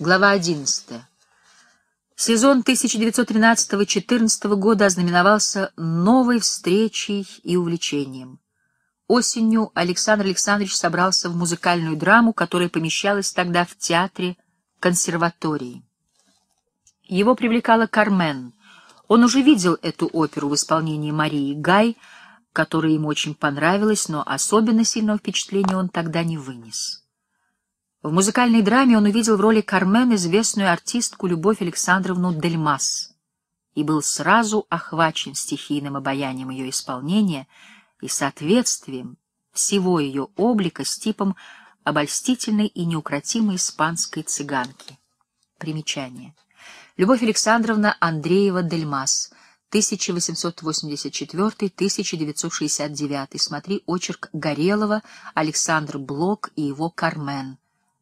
Глава 11. Сезон 1913-14 года ознаменовался новой встречей и увлечением. Осенью Александр Александрович собрался в музыкальную драму, которая помещалась тогда в театре консерватории. Его привлекала Кармен. Он уже видел эту оперу в исполнении Марии Гай, которая ему очень понравилась, но особенно сильного впечатления он тогда не вынес. В музыкальной драме он увидел в роли Кармен известную артистку Любовь Александровну Дельмас и был сразу охвачен стихийным обаянием ее исполнения и соответствием всего ее облика с типом обольстительной и неукротимой испанской цыганки. Примечание. Любовь Александровна Андреева Дельмас, 1884-1969. Смотри очерк Горелова, Александр Блок и его Кармен.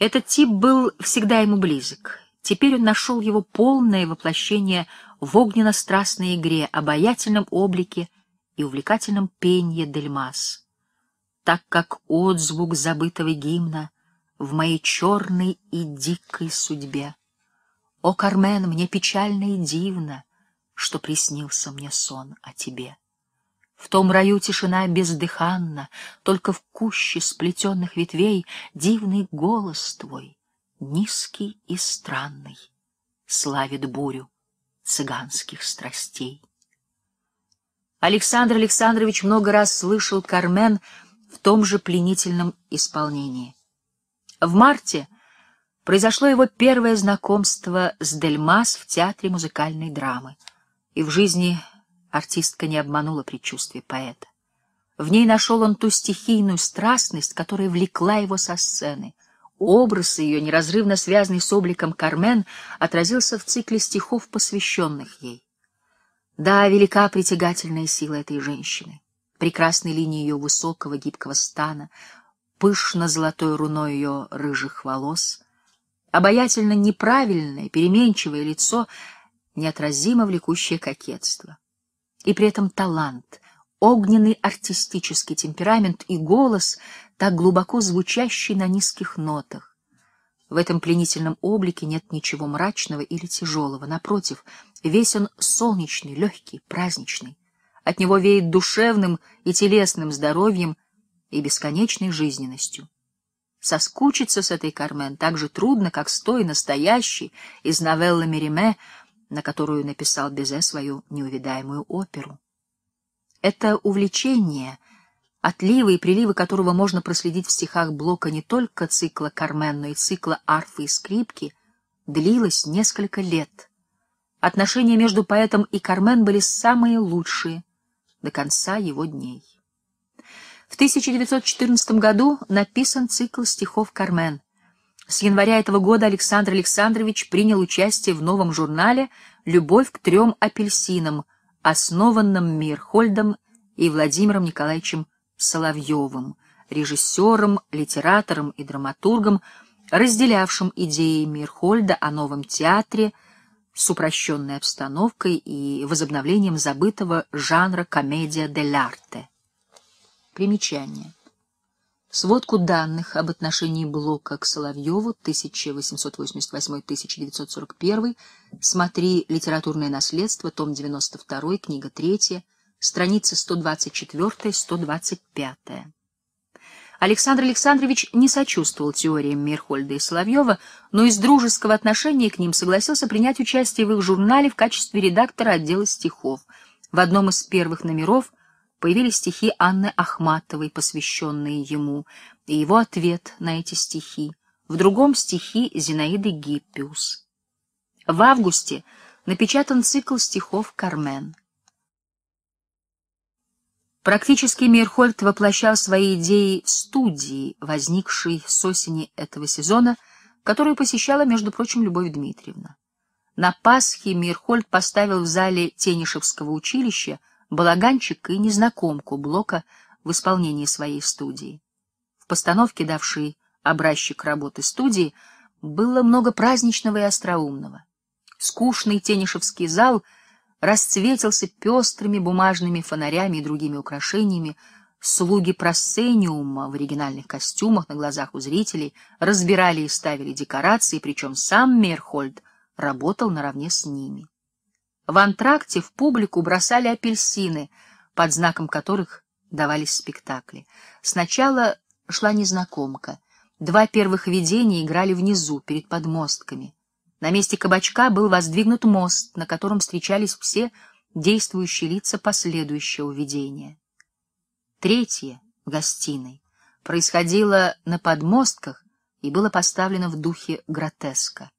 Этот тип был всегда ему близок. Теперь он нашел его полное воплощение в огненно-страстной игре, обаятельном облике и увлекательном пении Дельмас. Так как отзвук забытого гимна в моей черной и дикой судьбе. О, Кармен, мне печально и дивно, что приснился мне сон о тебе. В том раю тишина бездыханна, Только в куще сплетенных ветвей Дивный голос твой, низкий и странный, Славит бурю цыганских страстей. Александр Александрович много раз слышал Кармен в том же пленительном исполнении. В марте произошло его первое знакомство с Дельмас в театре музыкальной драмы, и в жизни Артистка не обманула предчувствие поэта. В ней нашел он ту стихийную страстность, которая влекла его со сцены. Образ ее, неразрывно связанный с обликом Кармен, отразился в цикле стихов, посвященных ей. Да, велика притягательная сила этой женщины. Прекрасны линии ее высокого гибкого стана, пышно золотой руной ее рыжих волос. Обаятельно неправильное, переменчивое лицо, неотразимо влекущее кокетство и при этом талант, огненный артистический темперамент и голос, так глубоко звучащий на низких нотах. В этом пленительном облике нет ничего мрачного или тяжелого. Напротив, весь он солнечный, легкий, праздничный. От него веет душевным и телесным здоровьем и бесконечной жизненностью. Соскучиться с этой Кармен так же трудно, как с той настоящей из новеллы Мериме, на которую написал Безе свою неувидаемую оперу. Это увлечение, отливы и приливы которого можно проследить в стихах Блока не только цикла «Кармен», но и цикла «Арфы и скрипки», длилось несколько лет. Отношения между поэтом и Кармен были самые лучшие до конца его дней. В 1914 году написан цикл стихов «Кармен», с января этого года Александр Александрович принял участие в новом журнале «Любовь к трем апельсинам», основанном Мирхольдом и Владимиром Николаевичем Соловьевым, режиссером, литератором и драматургом, разделявшим идеи Мирхольда о новом театре с упрощенной обстановкой и возобновлением забытого жанра комедия дель арте. Примечание. Сводку данных об отношении Блока к Соловьеву 1888-1941 смотри «Литературное наследство», том 92, книга 3, страницы 124-125. Александр Александрович не сочувствовал теориям Мирхольда и Соловьева, но из дружеского отношения к ним согласился принять участие в их журнале в качестве редактора отдела стихов. В одном из первых номеров – появились стихи Анны Ахматовой, посвященные ему, и его ответ на эти стихи, в другом стихи Зинаиды Гиппиус. В августе напечатан цикл стихов «Кармен». Практически Мейерхольд воплощал свои идеи в студии, возникшей с осени этого сезона, которую посещала, между прочим, Любовь Дмитриевна. На Пасхе Мейерхольд поставил в зале Тенишевского училища балаганчик и незнакомку Блока в исполнении своей студии. В постановке, давшей образчик работы студии, было много праздничного и остроумного. Скучный тенишевский зал расцветился пестрыми бумажными фонарями и другими украшениями, Слуги просцениума в оригинальных костюмах на глазах у зрителей разбирали и ставили декорации, причем сам Мерхольд работал наравне с ними. В антракте в публику бросали апельсины, под знаком которых давались спектакли. Сначала шла незнакомка. Два первых видения играли внизу, перед подмостками. На месте кабачка был воздвигнут мост, на котором встречались все действующие лица последующего видения. Третье, в гостиной, происходило на подмостках и было поставлено в духе гротеска.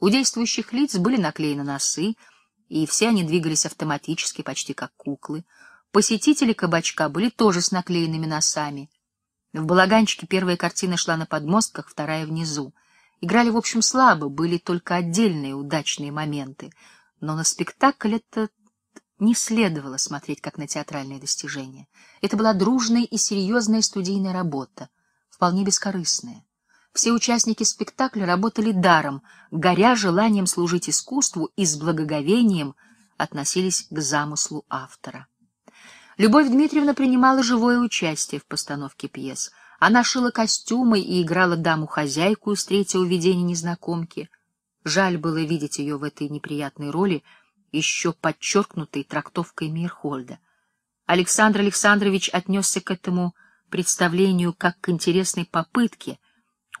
У действующих лиц были наклеены носы, и все они двигались автоматически, почти как куклы. Посетители кабачка были тоже с наклеенными носами. В балаганчике первая картина шла на подмостках, вторая — внизу. Играли, в общем, слабо, были только отдельные удачные моменты, но на спектакль это не следовало смотреть как на театральное достижение. Это была дружная и серьезная студийная работа, вполне бескорыстная. Все участники спектакля работали даром, горя желанием служить искусству и с благоговением относились к замыслу автора. Любовь Дмитриевна принимала живое участие в постановке пьес. Она шила костюмы и играла даму-хозяйку из третьего видения незнакомки. Жаль было видеть ее в этой неприятной роли, еще подчеркнутой трактовкой Мирхольда. Александр Александрович отнесся к этому представлению как к интересной попытке —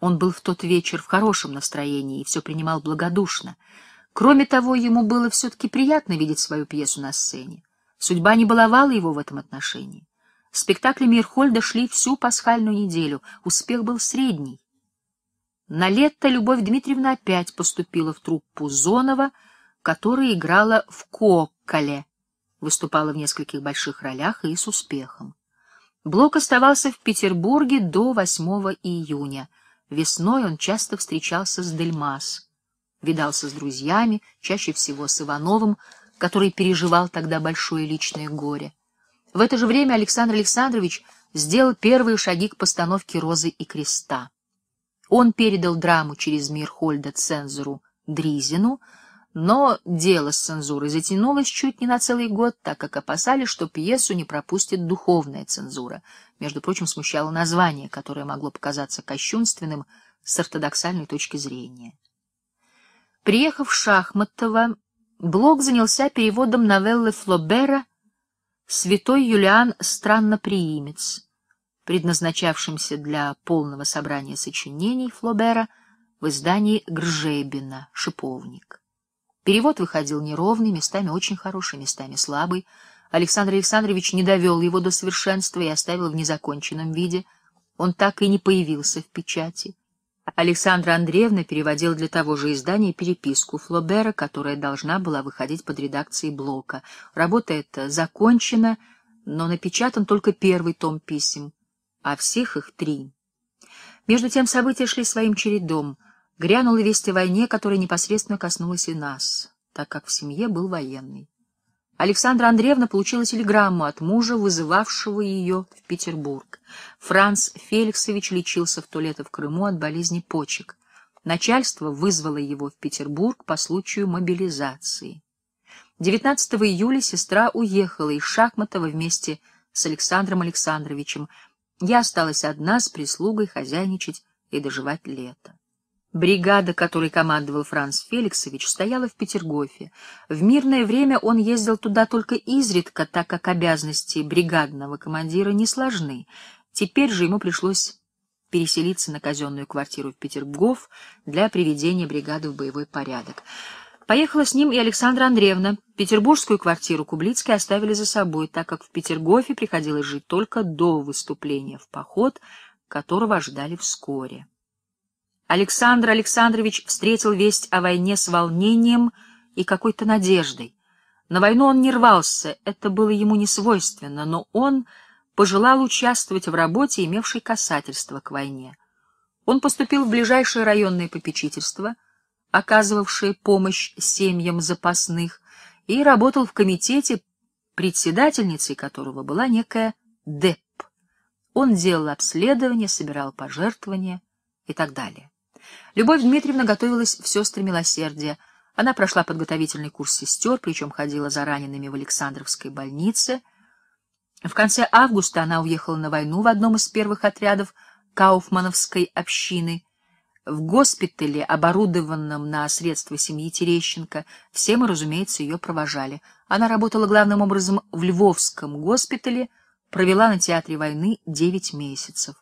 он был в тот вечер в хорошем настроении и все принимал благодушно. Кроме того, ему было все-таки приятно видеть свою пьесу на сцене. Судьба не баловала его в этом отношении. Спектакли Мирхольда шли всю пасхальную неделю, успех был средний. На лето Любовь Дмитриевна опять поступила в труппу Зонова, которая играла в Кокколе, выступала в нескольких больших ролях и с успехом. Блок оставался в Петербурге до 8 июня — Весной он часто встречался с Дельмас, видался с друзьями, чаще всего с Ивановым, который переживал тогда большое личное горе. В это же время Александр Александрович сделал первые шаги к постановке «Розы и креста». Он передал драму через мир Хольда цензору Дризину, но дело с цензурой затянулось чуть не на целый год, так как опасались, что пьесу не пропустит духовная цензура — между прочим, смущало название, которое могло показаться кощунственным с ортодоксальной точки зрения. Приехав в Шахматово, Блок занялся переводом новеллы Флобера «Святой Юлиан странноприимец», предназначавшимся для полного собрания сочинений Флобера в издании Гржебина «Шиповник». Перевод выходил неровный, местами очень хороший, местами слабый, Александр Александрович не довел его до совершенства и оставил в незаконченном виде. Он так и не появился в печати. Александра Андреевна переводила для того же издания переписку Флобера, которая должна была выходить под редакцией Блока. Работа эта закончена, но напечатан только первый том писем, а всех их три. Между тем события шли своим чередом. Грянула весть о войне, которая непосредственно коснулась и нас, так как в семье был военный. Александра Андреевна получила телеграмму от мужа, вызывавшего ее в Петербург. Франц Феликсович лечился в туалете в Крыму от болезни почек. Начальство вызвало его в Петербург по случаю мобилизации. 19 июля сестра уехала из Шахматова вместе с Александром Александровичем. Я осталась одна с прислугой хозяйничать и доживать лето. Бригада, которой командовал Франц Феликсович, стояла в Петергофе. В мирное время он ездил туда только изредка, так как обязанности бригадного командира не сложны. Теперь же ему пришлось переселиться на казенную квартиру в Петергоф для приведения бригады в боевой порядок. Поехала с ним и Александра Андреевна. Петербургскую квартиру Кублицкой оставили за собой, так как в Петергофе приходилось жить только до выступления в поход, которого ожидали вскоре. Александр Александрович встретил весть о войне с волнением и какой-то надеждой. На войну он не рвался, это было ему не свойственно, но он пожелал участвовать в работе, имевшей касательство к войне. Он поступил в ближайшее районное попечительство, оказывавшее помощь семьям запасных, и работал в комитете, председательницей которого была некая Депп. Он делал обследования, собирал пожертвования и так далее. Любовь Дмитриевна готовилась в сестры милосердия. Она прошла подготовительный курс сестер, причем ходила за ранеными в Александровской больнице. В конце августа она уехала на войну в одном из первых отрядов Кауфмановской общины. В госпитале, оборудованном на средства семьи Терещенко, все мы, разумеется, ее провожали. Она работала главным образом в Львовском госпитале, провела на театре войны девять месяцев.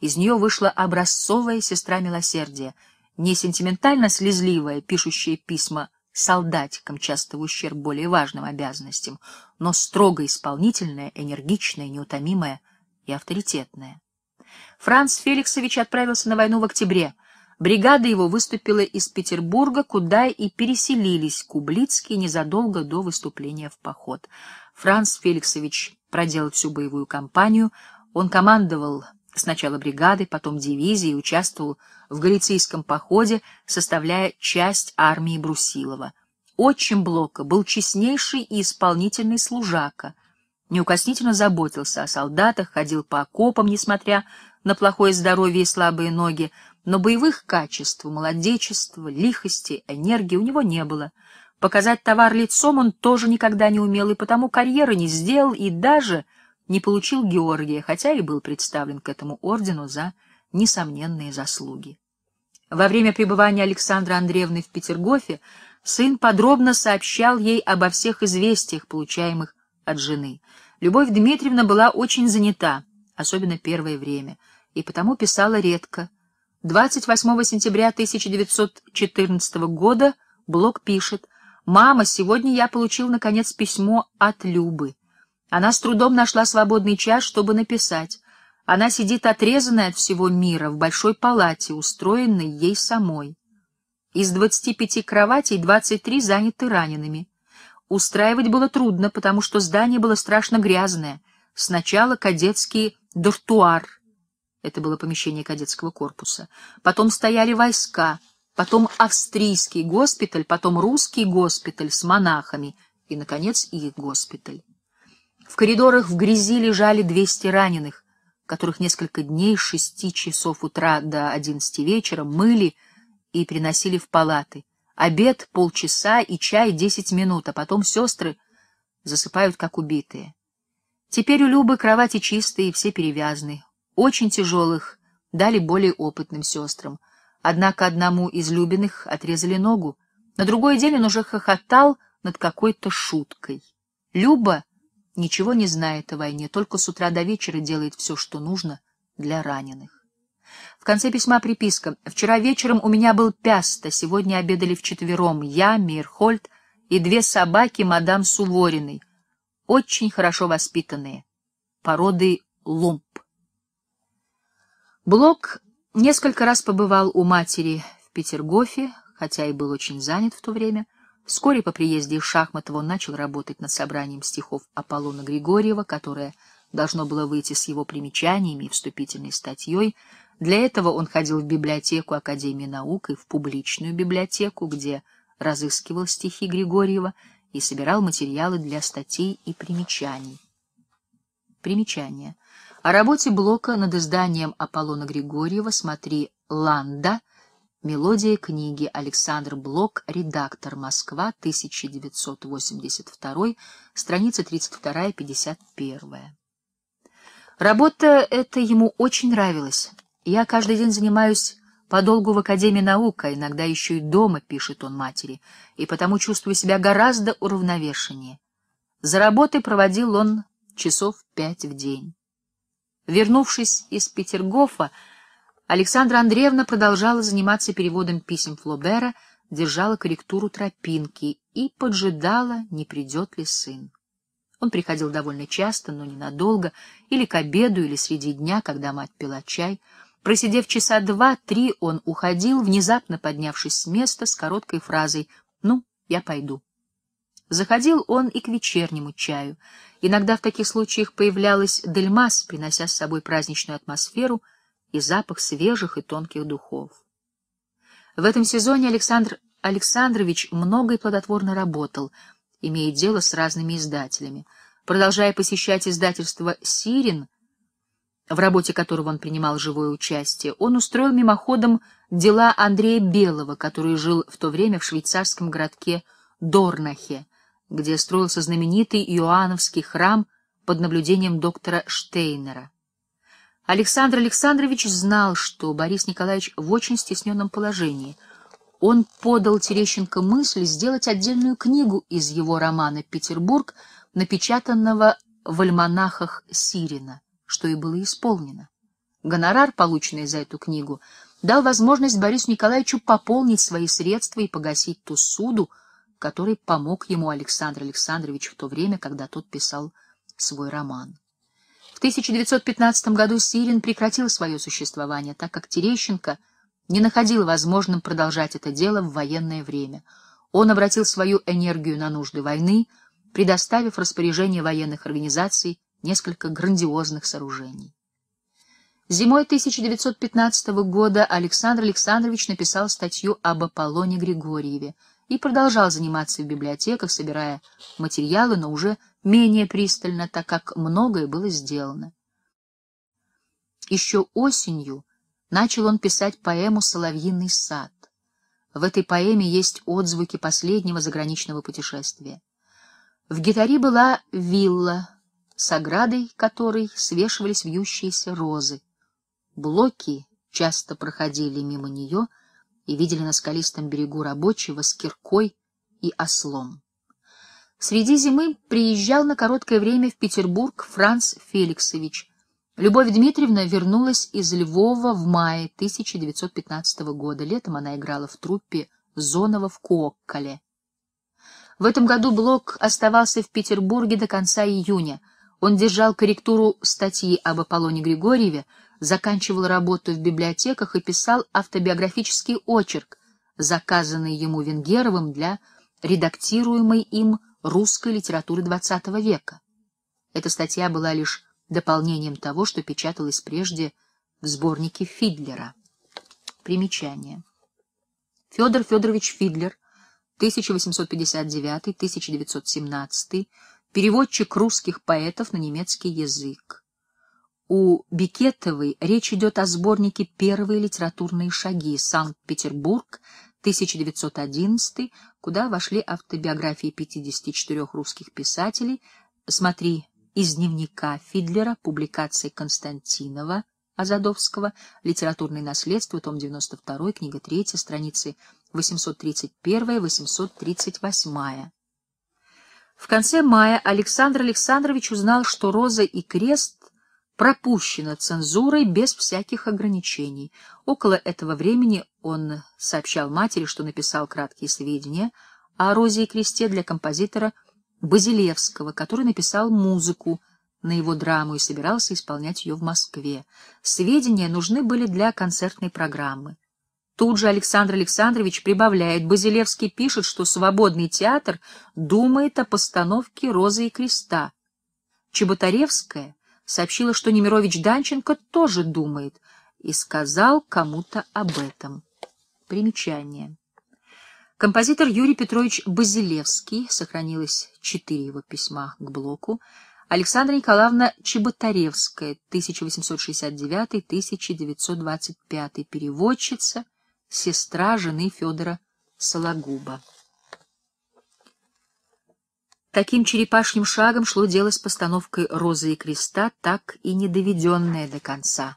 Из нее вышла образцовая сестра милосердия — не сентиментально-слезливая, пишущая письма солдатикам, часто в ущерб более важным обязанностям, но строго исполнительная, энергичная, неутомимая и авторитетная. Франц Феликсович отправился на войну в октябре. Бригада его выступила из Петербурга, куда и переселились Кублицкие незадолго до выступления в поход. Франц Феликсович проделал всю боевую кампанию. Он командовал сначала бригадой, потом дивизией, участвовал в в галицийском походе, составляя часть армии Брусилова. Отчим Блока был честнейший и исполнительный служака, неукоснительно заботился о солдатах, ходил по окопам, несмотря на плохое здоровье и слабые ноги, но боевых качеств, молодечества, лихости, энергии у него не было. Показать товар лицом он тоже никогда не умел, и потому карьеры не сделал и даже не получил Георгия, хотя и был представлен к этому ордену за несомненные заслуги. Во время пребывания Александра Андреевны в Петергофе сын подробно сообщал ей обо всех известиях, получаемых от жены. Любовь Дмитриевна была очень занята, особенно первое время, и потому писала редко. 28 сентября 1914 года Блок пишет «Мама, сегодня я получил, наконец, письмо от Любы. Она с трудом нашла свободный час, чтобы написать. Она сидит отрезанная от всего мира в большой палате, устроенной ей самой. Из 25 кроватей 23 заняты ранеными. Устраивать было трудно, потому что здание было страшно грязное. Сначала кадетский дуртуар — Это было помещение кадетского корпуса. Потом стояли войска, потом австрийский госпиталь, потом русский госпиталь с монахами и, наконец, их госпиталь. В коридорах в грязи лежали 200 раненых которых несколько дней с шести часов утра до одиннадцати вечера мыли и приносили в палаты. Обед полчаса и чай десять минут, а потом сестры засыпают как убитые. Теперь у Любы кровати чистые и все перевязаны. Очень тяжелых дали более опытным сестрам. Однако одному из Любиных отрезали ногу. На другой день он уже хохотал над какой-то шуткой. Люба Ничего не знает о войне, только с утра до вечера делает все, что нужно для раненых. В конце письма приписка. «Вчера вечером у меня был пяста, сегодня обедали вчетвером я, Мирхольд и две собаки мадам Сувориной, очень хорошо воспитанные, породы лумп». Блок несколько раз побывал у матери в Петергофе, хотя и был очень занят в то время, — Вскоре по приезде из Шахматова он начал работать над собранием стихов Аполлона Григорьева, которое должно было выйти с его примечаниями и вступительной статьей. Для этого он ходил в библиотеку Академии наук и в публичную библиотеку, где разыскивал стихи Григорьева и собирал материалы для статей и примечаний. Примечание. О работе Блока над изданием Аполлона Григорьева смотри «Ланда» Мелодия книги. Александр Блок, редактор. Москва, 1982, страница 32-51. Работа эта ему очень нравилась. Я каждый день занимаюсь подолгу в Академии наук, а иногда еще и дома, пишет он матери, и потому чувствую себя гораздо уравновешеннее. За работой проводил он часов пять в день. Вернувшись из Петергофа, Александра Андреевна продолжала заниматься переводом писем Флобера, держала корректуру тропинки и поджидала, не придет ли сын. Он приходил довольно часто, но ненадолго, или к обеду, или среди дня, когда мать пила чай. Просидев часа два-три, он уходил, внезапно поднявшись с места с короткой фразой «Ну, я пойду». Заходил он и к вечернему чаю. Иногда в таких случаях появлялась Дельмас, принося с собой праздничную атмосферу — и запах свежих и тонких духов. В этом сезоне Александр Александрович много и плодотворно работал, имея дело с разными издателями. Продолжая посещать издательство «Сирин», в работе которого он принимал живое участие, он устроил мимоходом дела Андрея Белого, который жил в то время в швейцарском городке Дорнахе, где строился знаменитый Иоанновский храм под наблюдением доктора Штейнера. Александр Александрович знал, что Борис Николаевич в очень стесненном положении. Он подал Терещенко мысль сделать отдельную книгу из его романа «Петербург», напечатанного в альманахах Сирина, что и было исполнено. Гонорар, полученный за эту книгу, дал возможность Борису Николаевичу пополнить свои средства и погасить ту суду, который помог ему Александр Александрович в то время, когда тот писал свой роман. 1915 году Сирин прекратил свое существование, так как Терещенко не находил возможным продолжать это дело в военное время. Он обратил свою энергию на нужды войны, предоставив распоряжение военных организаций несколько грандиозных сооружений. Зимой 1915 года Александр Александрович написал статью об Аполлоне Григорьеве и продолжал заниматься в библиотеках, собирая материалы, но уже менее пристально, так как многое было сделано. Еще осенью начал он писать поэму «Соловьиный сад». В этой поэме есть отзвуки последнего заграничного путешествия. В гитаре была вилла, с оградой которой свешивались вьющиеся розы. Блоки часто проходили мимо нее и видели на скалистом берегу рабочего с киркой и ослом. Среди зимы приезжал на короткое время в Петербург Франц Феликсович. Любовь Дмитриевна вернулась из Львова в мае 1915 года. Летом она играла в труппе Зонова в Куокколе. В этом году Блок оставался в Петербурге до конца июня. Он держал корректуру статьи об Аполлоне Григорьеве, заканчивал работу в библиотеках и писал автобиографический очерк, заказанный ему Венгеровым для редактируемой им русской литературы XX века. Эта статья была лишь дополнением того, что печаталось прежде в сборнике Фидлера. Примечание. Федор Федорович Фидлер, 1859-1917, переводчик русских поэтов на немецкий язык. У Бикетовой речь идет о сборнике «Первые литературные шаги. Санкт-Петербург. 1911, куда вошли автобиографии 54 русских писателей. Смотри из дневника Фидлера, публикации Константинова, Азадовского, литературное наследство, том 92, книга 3, страницы 831-838. В конце мая Александр Александрович узнал, что «Роза и крест» пропущено цензурой без всяких ограничений. Около этого времени он сообщал матери, что написал краткие сведения о Розе и Кресте для композитора Базилевского, который написал музыку на его драму и собирался исполнять ее в Москве. Сведения нужны были для концертной программы. Тут же Александр Александрович прибавляет, Базилевский пишет, что «Свободный театр» думает о постановке «Розы и креста». Чеботаревская сообщила, что Немирович Данченко тоже думает и сказал кому-то об этом. Примечание. Композитор Юрий Петрович Базилевский, сохранилось четыре его письма к блоку, Александра Николаевна Чеботаревская, 1869-1925, переводчица, сестра жены Федора Сологуба. Таким черепашьим шагом шло дело с постановкой «Розы и креста», так и не доведенное до конца.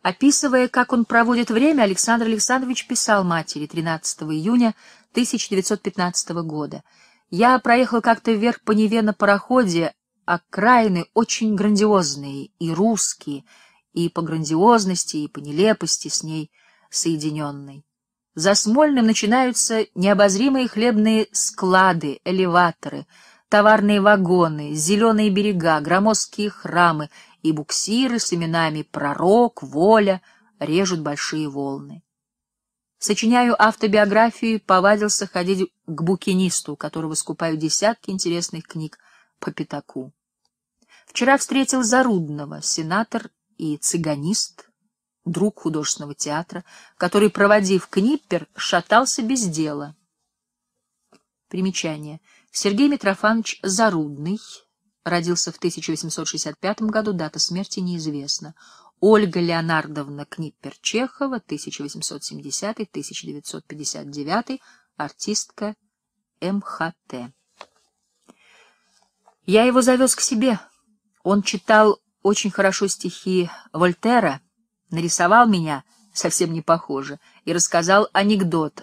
Описывая, как он проводит время, Александр Александрович писал матери 13 июня 1915 года. «Я проехал как-то вверх по Неве на пароходе, окраины очень грандиозные, и русские, и по грандиозности, и по нелепости с ней соединенной. За Смольным начинаются необозримые хлебные склады, элеваторы — товарные вагоны, зеленые берега, громоздкие храмы и буксиры с именами «Пророк», «Воля» режут большие волны. Сочиняю автобиографию повадился ходить к букинисту, которого скупаю десятки интересных книг по пятаку. Вчера встретил Зарудного, сенатор и цыганист, друг художественного театра, который, проводив Книппер, шатался без дела. Примечание — Сергей Митрофанович Зарудный, родился в 1865 году, дата смерти неизвестна. Ольга Леонардовна Книппер-Чехова, 1870-1959, артистка МХТ. Я его завез к себе. Он читал очень хорошо стихи Вольтера, нарисовал меня, совсем не похоже, и рассказал анекдот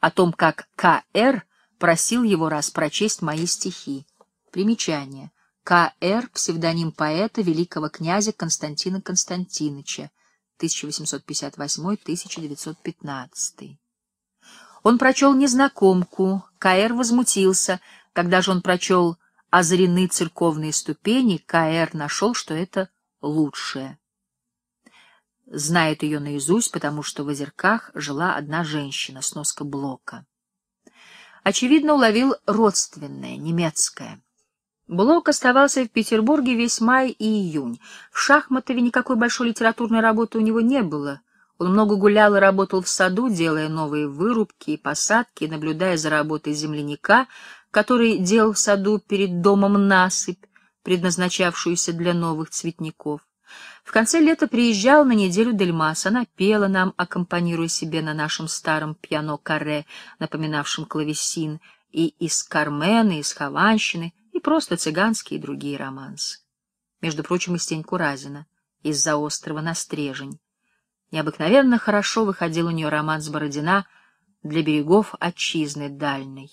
о том, как К.Р просил его раз прочесть мои стихи. Примечание. К.Р. Псевдоним поэта великого князя Константина Константиновича. 1858-1915. Он прочел незнакомку. К.Р. возмутился. Когда же он прочел «Озарены церковные ступени», К.Р. нашел, что это лучшее. Знает ее наизусть, потому что в Озерках жила одна женщина, сноска Блока очевидно, уловил родственное, немецкое. Блок оставался в Петербурге весь май и июнь. В Шахматове никакой большой литературной работы у него не было. Он много гулял и работал в саду, делая новые вырубки и посадки, наблюдая за работой земляника, который делал в саду перед домом насыпь, предназначавшуюся для новых цветников. В конце лета приезжал на неделю Дельмас. Она пела нам, аккомпанируя себе на нашем старом пьяно-каре, напоминавшем клавесин, и из Кармена, и из Хованщины, и просто цыганские и другие романсы. Между прочим, из Тень Куразина, из-за острова Настрежень. Необыкновенно хорошо выходил у нее роман с Бородина для берегов отчизны дальней.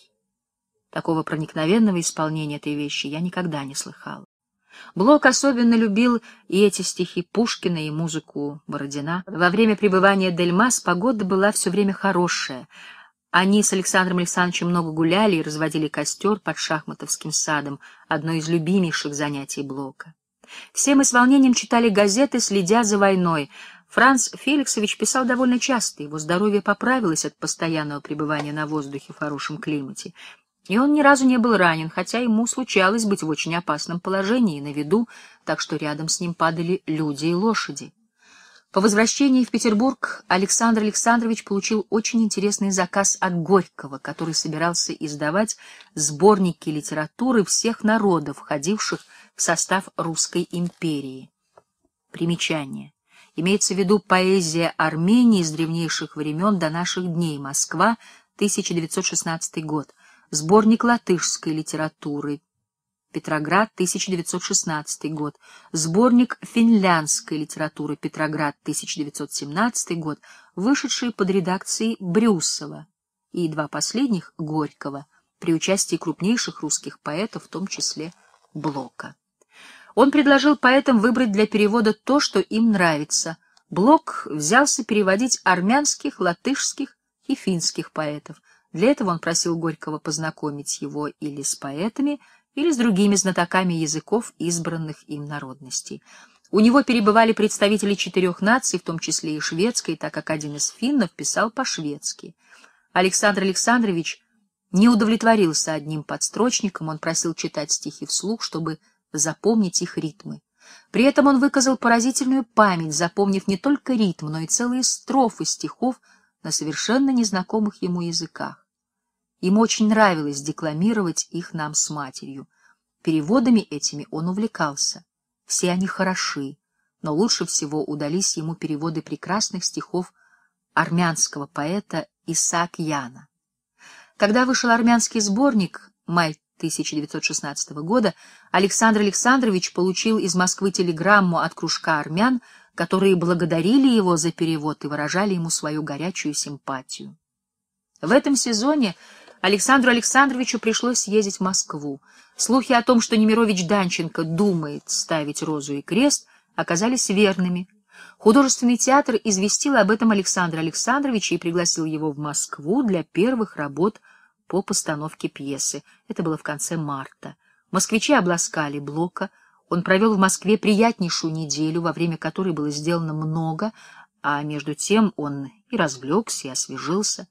Такого проникновенного исполнения этой вещи я никогда не слыхал. Блок особенно любил и эти стихи Пушкина, и музыку Бородина. Во время пребывания Дельмас погода была все время хорошая. Они с Александром Александровичем много гуляли и разводили костер под шахматовским садом, одно из любимейших занятий Блока. Все мы с волнением читали газеты, следя за войной. Франц Феликсович писал довольно часто, его здоровье поправилось от постоянного пребывания на воздухе в хорошем климате. И он ни разу не был ранен, хотя ему случалось быть в очень опасном положении на виду, так что рядом с ним падали люди и лошади. По возвращении в Петербург Александр Александрович получил очень интересный заказ от Горького, который собирался издавать сборники литературы всех народов, входивших в состав Русской империи. Примечание. Имеется в виду поэзия Армении с древнейших времен до наших дней, Москва, 1916 год. Сборник латышской литературы. Петроград, 1916 год. Сборник финляндской литературы. Петроград, 1917 год, вышедшие под редакцией Брюсова и два последних — Горького, при участии крупнейших русских поэтов, в том числе Блока. Он предложил поэтам выбрать для перевода то, что им нравится. Блок взялся переводить армянских, латышских и финских поэтов. Для этого он просил Горького познакомить его или с поэтами, или с другими знатоками языков избранных им народностей. У него перебывали представители четырех наций, в том числе и шведской, так как один из финнов писал по-шведски. Александр Александрович не удовлетворился одним подстрочником, он просил читать стихи вслух, чтобы запомнить их ритмы. При этом он выказал поразительную память, запомнив не только ритм, но и целые строфы стихов на совершенно незнакомых ему языках. Им очень нравилось декламировать их нам с матерью. Переводами этими он увлекался. Все они хороши, но лучше всего удались ему переводы прекрасных стихов армянского поэта Исаак Яна. Когда вышел армянский сборник «Май 1916 года», Александр Александрович получил из Москвы телеграмму от кружка армян, которые благодарили его за перевод и выражали ему свою горячую симпатию. В этом сезоне Александру Александровичу пришлось ездить в Москву. Слухи о том, что Немирович Данченко думает ставить розу и крест, оказались верными. Художественный театр известил об этом Александра Александровича и пригласил его в Москву для первых работ по постановке пьесы. Это было в конце марта. Москвичи обласкали Блока. Он провел в Москве приятнейшую неделю, во время которой было сделано много, а между тем он и развлекся, и освежился.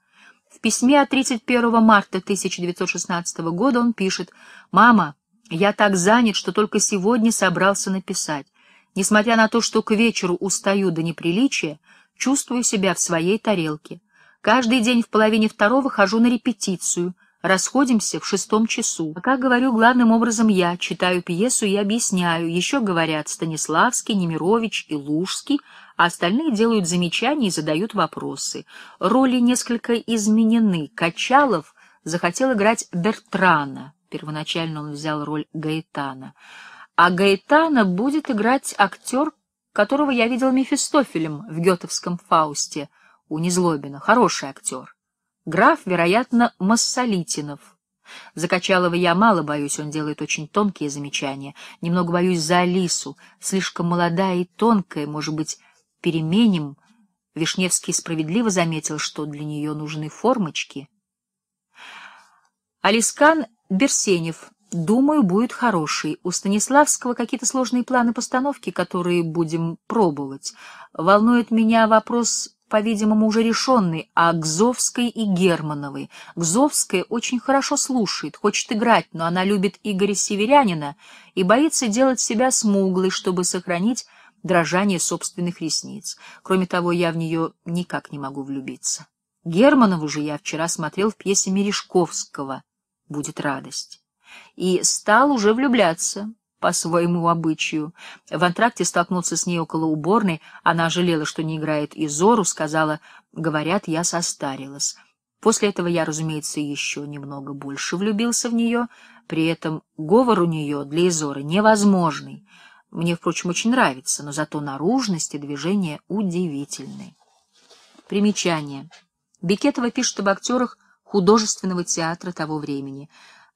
В письме от 31 марта 1916 года он пишет «Мама, я так занят, что только сегодня собрался написать. Несмотря на то, что к вечеру устаю до неприличия, чувствую себя в своей тарелке. Каждый день в половине второго хожу на репетицию, расходимся в шестом часу. Пока говорю главным образом я, читаю пьесу и объясняю. Еще говорят Станиславский, Немирович и Лужский, а остальные делают замечания и задают вопросы. Роли несколько изменены. Качалов захотел играть Бертрана. Первоначально он взял роль Гаэтана. А Гаэтана будет играть актер, которого я видел Мефистофелем в Гетовском «Фаусте» у Незлобина. Хороший актер. Граф, вероятно, Массолитинов. Закачалова я мало боюсь, он делает очень тонкие замечания. Немного боюсь за Алису, слишком молодая и тонкая, может быть, переменим, Вишневский справедливо заметил, что для нее нужны формочки. Алискан Берсенев, думаю, будет хороший. У Станиславского какие-то сложные планы постановки, которые будем пробовать. Волнует меня вопрос по-видимому, уже решенный, а Гзовской и Германовой. Гзовская очень хорошо слушает, хочет играть, но она любит Игоря Северянина и боится делать себя смуглой, чтобы сохранить дрожание собственных ресниц. Кроме того, я в нее никак не могу влюбиться. Германову же я вчера смотрел в пьесе Мережковского «Будет радость». И стал уже влюбляться по своему обычаю. В антракте столкнулся с ней около уборной, она жалела, что не играет Изору, сказала «Говорят, я состарилась». После этого я, разумеется, еще немного больше влюбился в нее, при этом говор у нее для Изоры невозможный — мне, впрочем, очень нравится, но зато наружность и движение удивительны. Примечание. Бекетова пишет об актерах художественного театра того времени.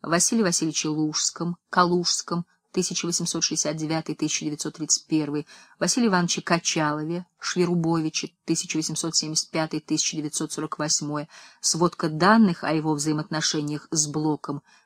Василий Васильевич Лужском, Калужском, 1869-1931, Василий Иванович Качалове, Шверубовиче, 1875-1948, сводка данных о его взаимоотношениях с Блоком, 1905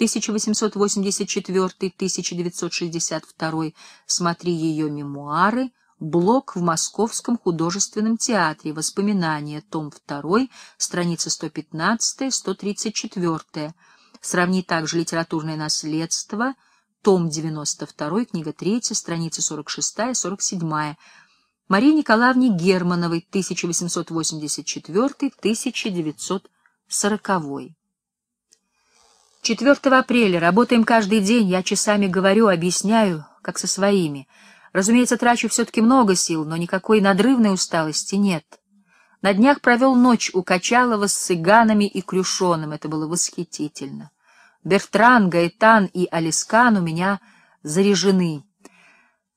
1884-1962, смотри ее мемуары, блок в Московском художественном театре, воспоминания, том 2, страница 115-134. Сравни также литературное наследство, том 92, книга 3, страницы 46-47. Марии Николаевне Германовой, 1884-1940. 4 апреля. Работаем каждый день. Я часами говорю, объясняю, как со своими. Разумеется, трачу все-таки много сил, но никакой надрывной усталости нет. На днях провел ночь у Качалова с цыганами и Крюшоном. Это было восхитительно. Бертран, Гайтан и Алискан у меня заряжены.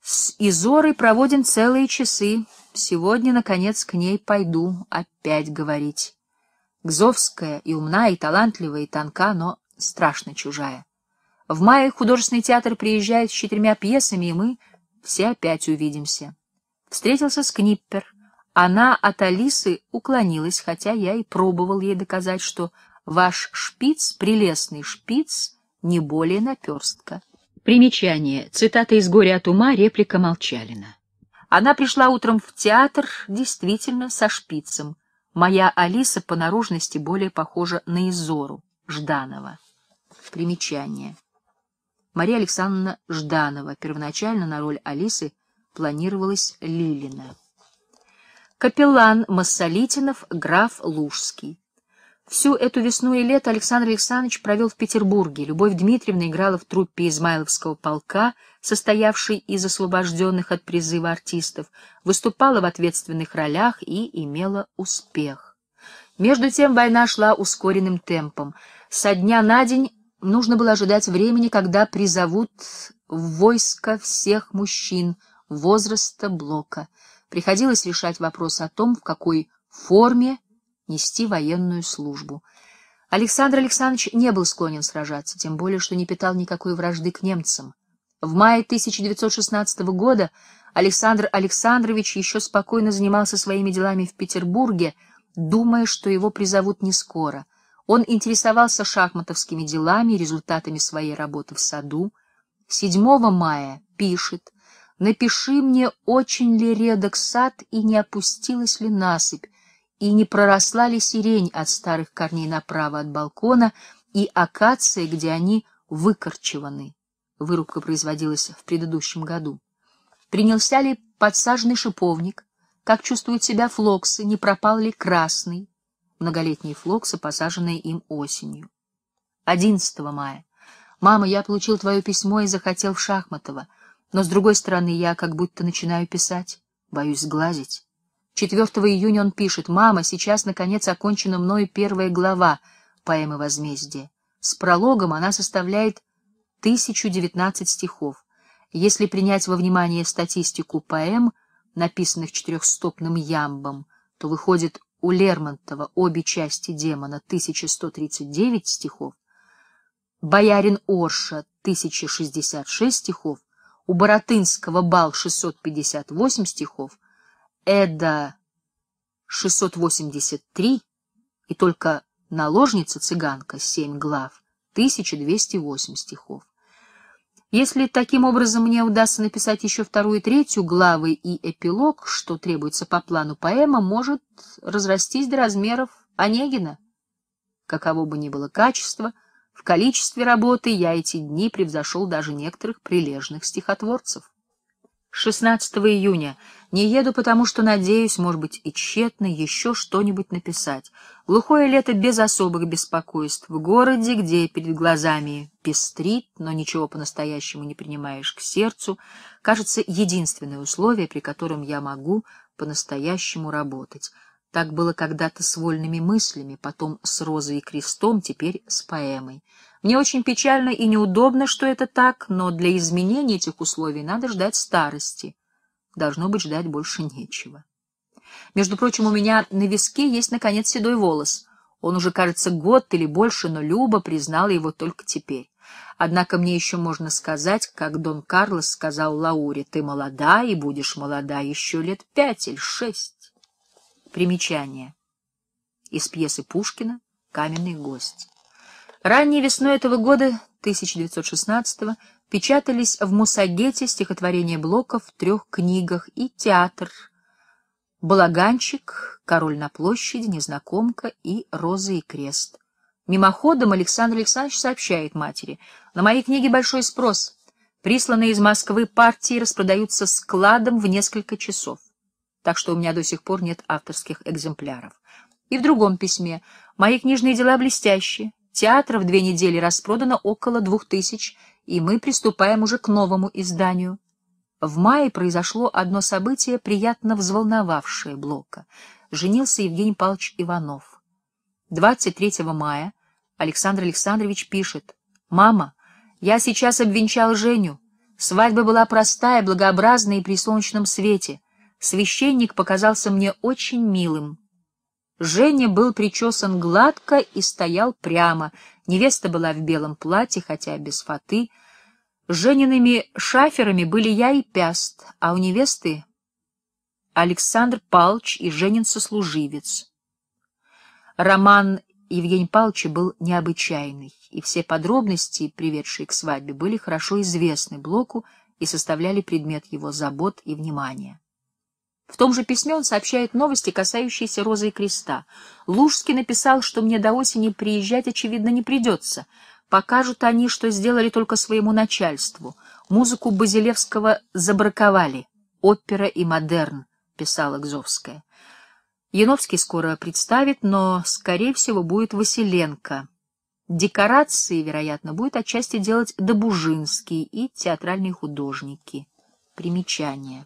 С Изорой проводим целые часы. Сегодня, наконец, к ней пойду опять говорить. Гзовская и умна, и талантливая, и тонка, но страшно чужая. В мае художественный театр приезжает с четырьмя пьесами, и мы все опять увидимся. Встретился с Книппер. Она от Алисы уклонилась, хотя я и пробовал ей доказать, что ваш шпиц, прелестный шпиц, не более наперстка. Примечание. Цитата из «Горя от ума», реплика Молчалина. Она пришла утром в театр действительно со шпицем. Моя Алиса по наружности более похожа на Изору Жданова. Примечание. Мария Александровна Жданова. Первоначально на роль Алисы планировалась Лилина. Капеллан Массолитинов, граф Лужский. Всю эту весну и лето Александр Александрович провел в Петербурге. Любовь Дмитриевна играла в труппе Измайловского полка, состоявшей из освобожденных от призыва артистов, выступала в ответственных ролях и имела успех. Между тем война шла ускоренным темпом. Со дня на день Нужно было ожидать времени, когда призовут в войско всех мужчин возраста блока. Приходилось решать вопрос о том, в какой форме нести военную службу. Александр Александрович не был склонен сражаться, тем более, что не питал никакой вражды к немцам. В мае 1916 года Александр Александрович еще спокойно занимался своими делами в Петербурге, думая, что его призовут не скоро — он интересовался шахматовскими делами и результатами своей работы в саду. 7 мая пишет «Напиши мне, очень ли редок сад и не опустилась ли насыпь, и не проросла ли сирень от старых корней направо от балкона и акация, где они выкорчеваны». Вырубка производилась в предыдущем году. Принялся ли подсаженный шиповник? Как чувствуют себя флоксы? Не пропал ли красный? многолетние флоксы, посаженные им осенью. 11 мая. «Мама, я получил твое письмо и захотел в Шахматово, но, с другой стороны, я как будто начинаю писать, боюсь сглазить». 4 июня он пишет, «Мама, сейчас, наконец, окончена мною первая глава поэмы «Возмездие». С прологом она составляет 1019 стихов. Если принять во внимание статистику поэм, написанных четырехстопным ямбом, то выходит у Лермонтова обе части демона 1139 стихов, Боярин Орша 1066 стихов, у Боротынского бал 658 стихов, Эда 683 и только наложница-цыганка 7 глав 1208 стихов. Если таким образом мне удастся написать еще вторую и третью главы и эпилог, что требуется по плану поэма, может разрастись до размеров Онегина. Каково бы ни было качество, в количестве работы я эти дни превзошел даже некоторых прилежных стихотворцев. 16 июня. Не еду, потому что надеюсь, может быть, и тщетно, еще что-нибудь написать. Глухое лето без особых беспокойств. В городе, где перед глазами пестрит, но ничего по-настоящему не принимаешь к сердцу, кажется, единственное условие, при котором я могу по-настоящему работать. Так было когда-то с вольными мыслями, потом с розой и крестом, теперь с поэмой. Мне очень печально и неудобно, что это так, но для изменения этих условий надо ждать старости. Должно быть, ждать больше нечего. Между прочим, у меня на виске есть, наконец, седой волос. Он уже, кажется, год или больше, но Люба признала его только теперь. Однако мне еще можно сказать, как Дон Карлос сказал Лауре, «Ты молода и будешь молода еще лет пять или шесть». Примечание. Из пьесы Пушкина «Каменный гость». Ранней весной этого года, 1916-го, печатались в Мусагете стихотворения Блока в трех книгах и театр «Балаганчик», «Король на площади», «Незнакомка» и Роза и крест». Мимоходом Александр Александрович сообщает матери, «На моей книге большой спрос. Присланные из Москвы партии распродаются складом в несколько часов, так что у меня до сих пор нет авторских экземпляров». И в другом письме «Мои книжные дела блестящие. Театра в две недели распродано около двух тысяч, и мы приступаем уже к новому изданию. В мае произошло одно событие, приятно взволновавшее Блока. Женился Евгений Павлович Иванов. 23 мая Александр Александрович пишет. «Мама, я сейчас обвенчал Женю. Свадьба была простая, благообразная и при солнечном свете. Священник показался мне очень милым». Женя был причесан гладко и стоял прямо. Невеста была в белом платье, хотя без фаты. Жениными шаферами были я и Пяст, а у невесты Александр Палч и Женин сослуживец. Роман Евгений Павловича был необычайный, и все подробности, приведшие к свадьбе, были хорошо известны Блоку и составляли предмет его забот и внимания. В том же письме он сообщает новости, касающиеся Розы и Креста. Лужский написал, что мне до осени приезжать, очевидно, не придется. Покажут они, что сделали только своему начальству. Музыку Базилевского забраковали. Опера и модерн, писала Гзовская. Яновский скоро представит, но, скорее всего, будет Василенко. Декорации, вероятно, будет отчасти делать Добужинский и театральные художники. Примечание.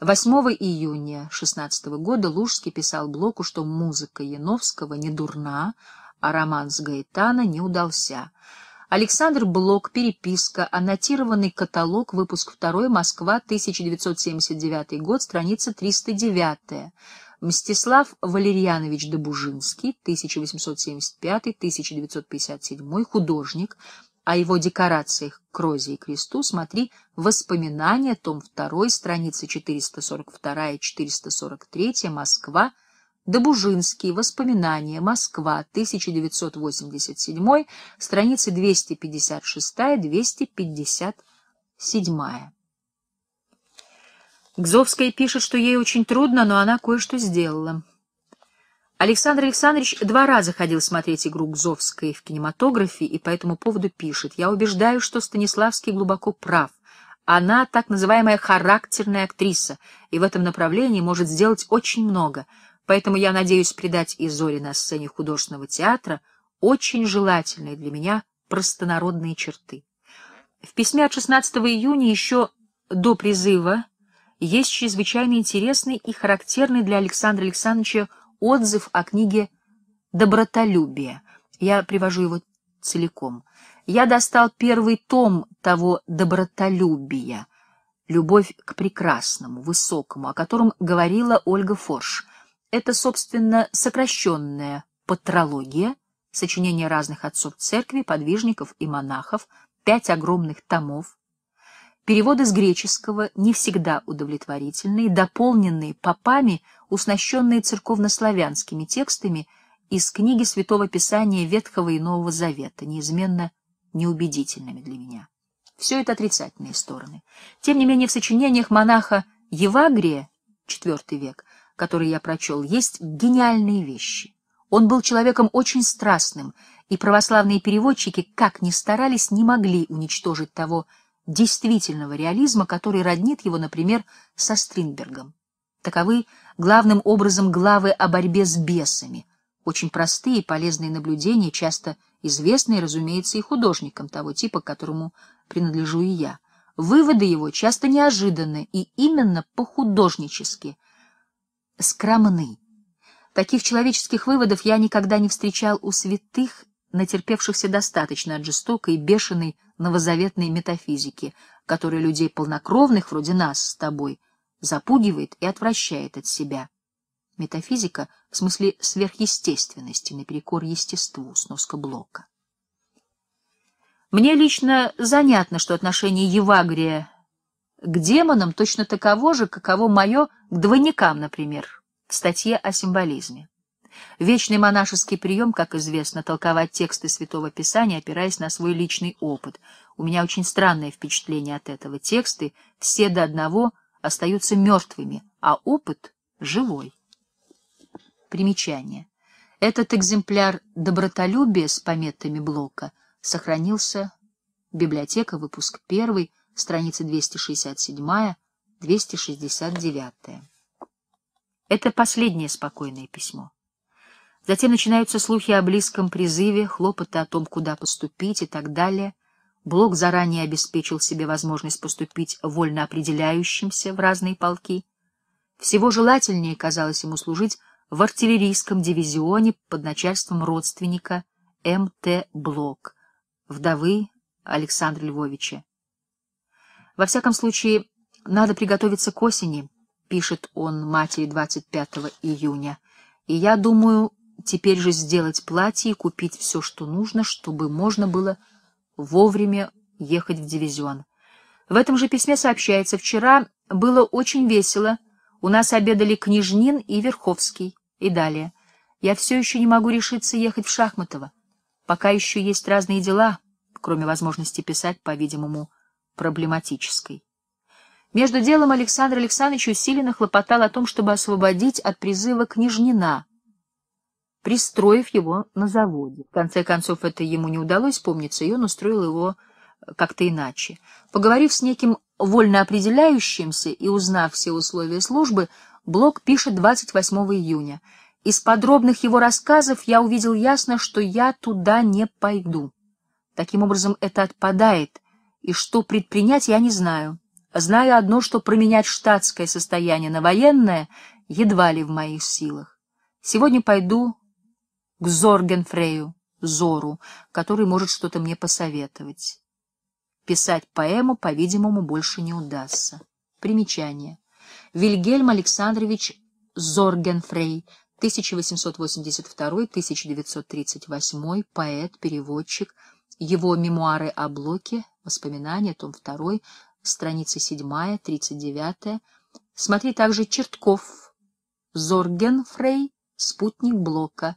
8 июня 16 года Лужский писал Блоку, что музыка Яновского не дурна, а роман с Гаэтана не удался. Александр Блок, переписка, аннотированный каталог, выпуск 2, Москва, 1979 год, страница 309. Мстислав Валерьянович Добужинский, 1875-1957, художник, о его декорациях к Розе и Кресту смотри «Воспоминания», том 2, страница 442-443, Москва, Добужинский, «Воспоминания», Москва, 1987, страницы 256-257. Гзовская пишет, что ей очень трудно, но она кое-что сделала. Александр Александрович два раза ходил смотреть игру Гзовской в кинематографе и по этому поводу пишет. «Я убеждаю, что Станиславский глубоко прав. Она так называемая характерная актриса, и в этом направлении может сделать очень много. Поэтому я надеюсь придать и Зоре на сцене художественного театра очень желательные для меня простонародные черты». В письме от 16 июня еще до призыва есть чрезвычайно интересный и характерный для Александра Александровича отзыв о книге «Добротолюбие». Я привожу его целиком. Я достал первый том того «Добротолюбия», «Любовь к прекрасному, высокому», о котором говорила Ольга Форш. Это, собственно, сокращенная патрология, сочинение разных отцов церкви, подвижников и монахов, пять огромных томов, Переводы с греческого не всегда удовлетворительные, дополненные попами, уснащенные церковнославянскими текстами из книги Святого Писания Ветхого и Нового Завета, неизменно неубедительными для меня. Все это отрицательные стороны. Тем не менее, в сочинениях монаха Евагрия, IV век, который я прочел, есть гениальные вещи. Он был человеком очень страстным, и православные переводчики, как ни старались, не могли уничтожить того, действительного реализма, который роднит его, например, со Стринбергом. Таковы главным образом главы о борьбе с бесами, очень простые и полезные наблюдения, часто известные, разумеется, и художникам того типа, к которому принадлежу и я. Выводы его часто неожиданны и именно по-художнически скромны. Таких человеческих выводов я никогда не встречал у святых, натерпевшихся достаточно от жестокой, бешеной, новозаветной метафизики, которая людей полнокровных, вроде нас с тобой, запугивает и отвращает от себя. Метафизика в смысле сверхъестественности, наперекор естеству, сноска Блока. Мне лично занятно, что отношение Евагрия к демонам точно таково же, каково мое к двойникам, например, в статье о символизме. Вечный монашеский прием, как известно, толковать тексты Святого Писания, опираясь на свой личный опыт. У меня очень странное впечатление от этого. Тексты все до одного остаются мертвыми, а опыт — живой. Примечание. Этот экземпляр "Добротолюбие" с пометами Блока сохранился библиотека, выпуск 1, страница 267-269. Это последнее спокойное письмо. Затем начинаются слухи о близком призыве, хлопоты о том, куда поступить и так далее. Блок заранее обеспечил себе возможность поступить вольно определяющимся в разные полки. Всего желательнее казалось ему служить в артиллерийском дивизионе под начальством родственника М.Т. Блок, вдовы Александра Львовича. Во всяком случае, надо приготовиться к осени, пишет он матери 25 июня. И я думаю, Теперь же сделать платье и купить все, что нужно, чтобы можно было вовремя ехать в дивизион. В этом же письме сообщается, вчера было очень весело, у нас обедали Княжнин и Верховский, и далее. Я все еще не могу решиться ехать в Шахматово. Пока еще есть разные дела, кроме возможности писать, по-видимому, проблематической. Между делом Александр Александрович усиленно хлопотал о том, чтобы освободить от призыва Княжнина, пристроив его на заводе. В конце концов, это ему не удалось, помнится, и он устроил его э, как-то иначе. Поговорив с неким вольно определяющимся и узнав все условия службы, Блок пишет 28 июня. Из подробных его рассказов я увидел ясно, что я туда не пойду. Таким образом, это отпадает, и что предпринять я не знаю. Знаю одно, что променять штатское состояние на военное едва ли в моих силах. Сегодня пойду к Зоргенфрею, Зору, который может что-то мне посоветовать. Писать поэму, по-видимому, больше не удастся. Примечание. Вильгельм Александрович Зоргенфрей, 1882-1938, поэт, переводчик, его мемуары о Блоке, воспоминания, том 2, страница 7, 39. Смотри также Чертков, Зоргенфрей, спутник Блока,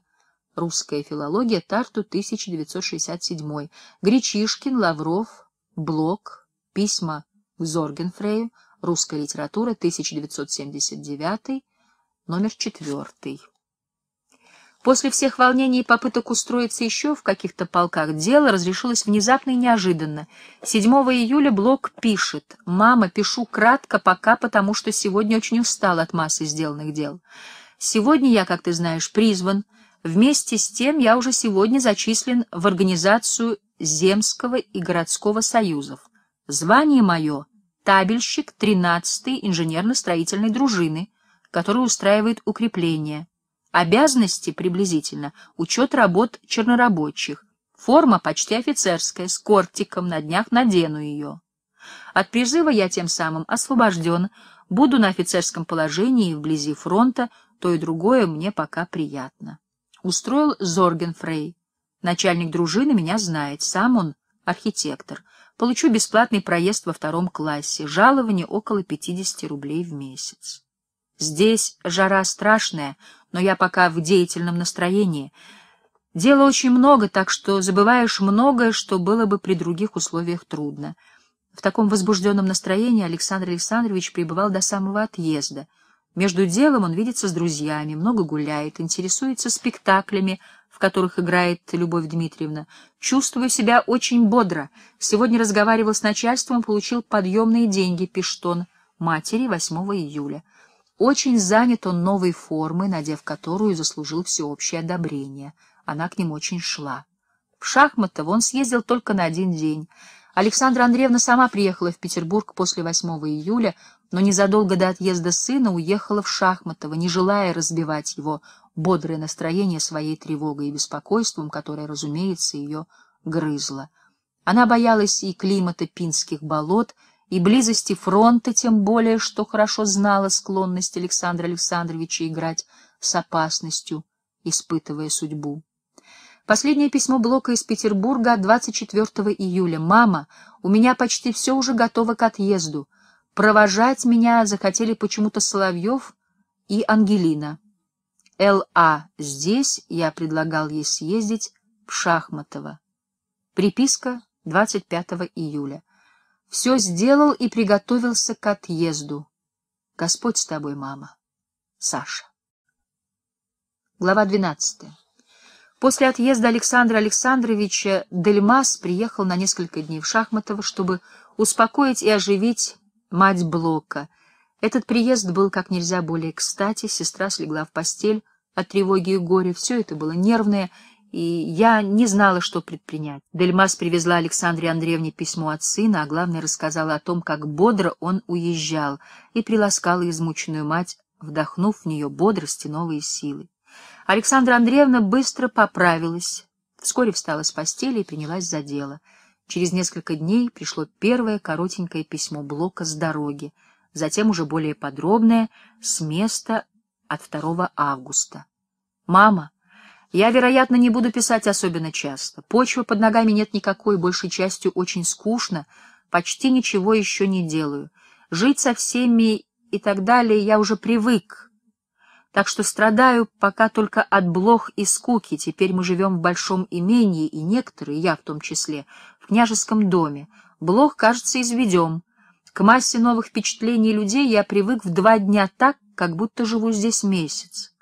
Русская филология. Тарту, 1967. Гречишкин, Лавров, Блок. Письма к Зоргенфрею. Русская литература. 1979. Номер 4. После всех волнений и попыток устроиться еще в каких-то полках, дело разрешилось внезапно и неожиданно. 7 июля Блок пишет «Мама, пишу кратко пока, потому что сегодня очень устал от массы сделанных дел. Сегодня я, как ты знаешь, призван». Вместе с тем я уже сегодня зачислен в организацию Земского и городского союзов. Звание мое — табельщик 13-й инженерно-строительной дружины, который устраивает укрепление. Обязанности приблизительно — учет работ чернорабочих. Форма почти офицерская, с кортиком, на днях надену ее. От призыва я тем самым освобожден, буду на офицерском положении и вблизи фронта, то и другое мне пока приятно устроил Зоргенфрей. Начальник дружины меня знает, сам он архитектор. Получу бесплатный проезд во втором классе, жалование около 50 рублей в месяц. Здесь жара страшная, но я пока в деятельном настроении. Дела очень много, так что забываешь многое, что было бы при других условиях трудно. В таком возбужденном настроении Александр Александрович пребывал до самого отъезда — между делом он видится с друзьями, много гуляет, интересуется спектаклями, в которых играет Любовь Дмитриевна. Чувствую себя очень бодро. Сегодня разговаривал с начальством, получил подъемные деньги, пиштон, матери 8 июля. Очень занят он новой формой, надев которую заслужил всеобщее одобрение. Она к ним очень шла. В шахматы он съездил только на один день. Александра Андреевна сама приехала в Петербург после 8 июля, но незадолго до отъезда сына уехала в Шахматово, не желая разбивать его бодрое настроение своей тревогой и беспокойством, которое, разумеется, ее грызло. Она боялась и климата пинских болот, и близости фронта, тем более, что хорошо знала склонность Александра Александровича играть с опасностью, испытывая судьбу. Последнее письмо Блока из Петербурга 24 июля. «Мама, у меня почти все уже готово к отъезду. Провожать меня захотели почему-то Соловьев и Ангелина. Л.А. здесь я предлагал ей съездить в Шахматово. Приписка 25 июля. Все сделал и приготовился к отъезду. Господь с тобой, мама. Саша. Глава 12. После отъезда Александра Александровича Дельмас приехал на несколько дней в Шахматово, чтобы успокоить и оживить мать Блока. Этот приезд был как нельзя более кстати, сестра слегла в постель от тревоги и горя, все это было нервное, и я не знала, что предпринять. Дельмас привезла Александре Андреевне письмо от сына, а главное рассказала о том, как бодро он уезжал, и приласкала измученную мать, вдохнув в нее бодрости новые силы. Александра Андреевна быстро поправилась, вскоре встала с постели и принялась за дело — Через несколько дней пришло первое коротенькое письмо Блока с дороги, затем уже более подробное, с места от 2 августа. «Мама, я, вероятно, не буду писать особенно часто. Почвы под ногами нет никакой, большей частью очень скучно, почти ничего еще не делаю. Жить со всеми и так далее я уже привык. Так что страдаю пока только от блох и скуки. Теперь мы живем в большом имении, и некоторые, я в том числе, княжеском доме. Блох, кажется, изведем. К массе новых впечатлений людей я привык в два дня так, как будто живу здесь месяц.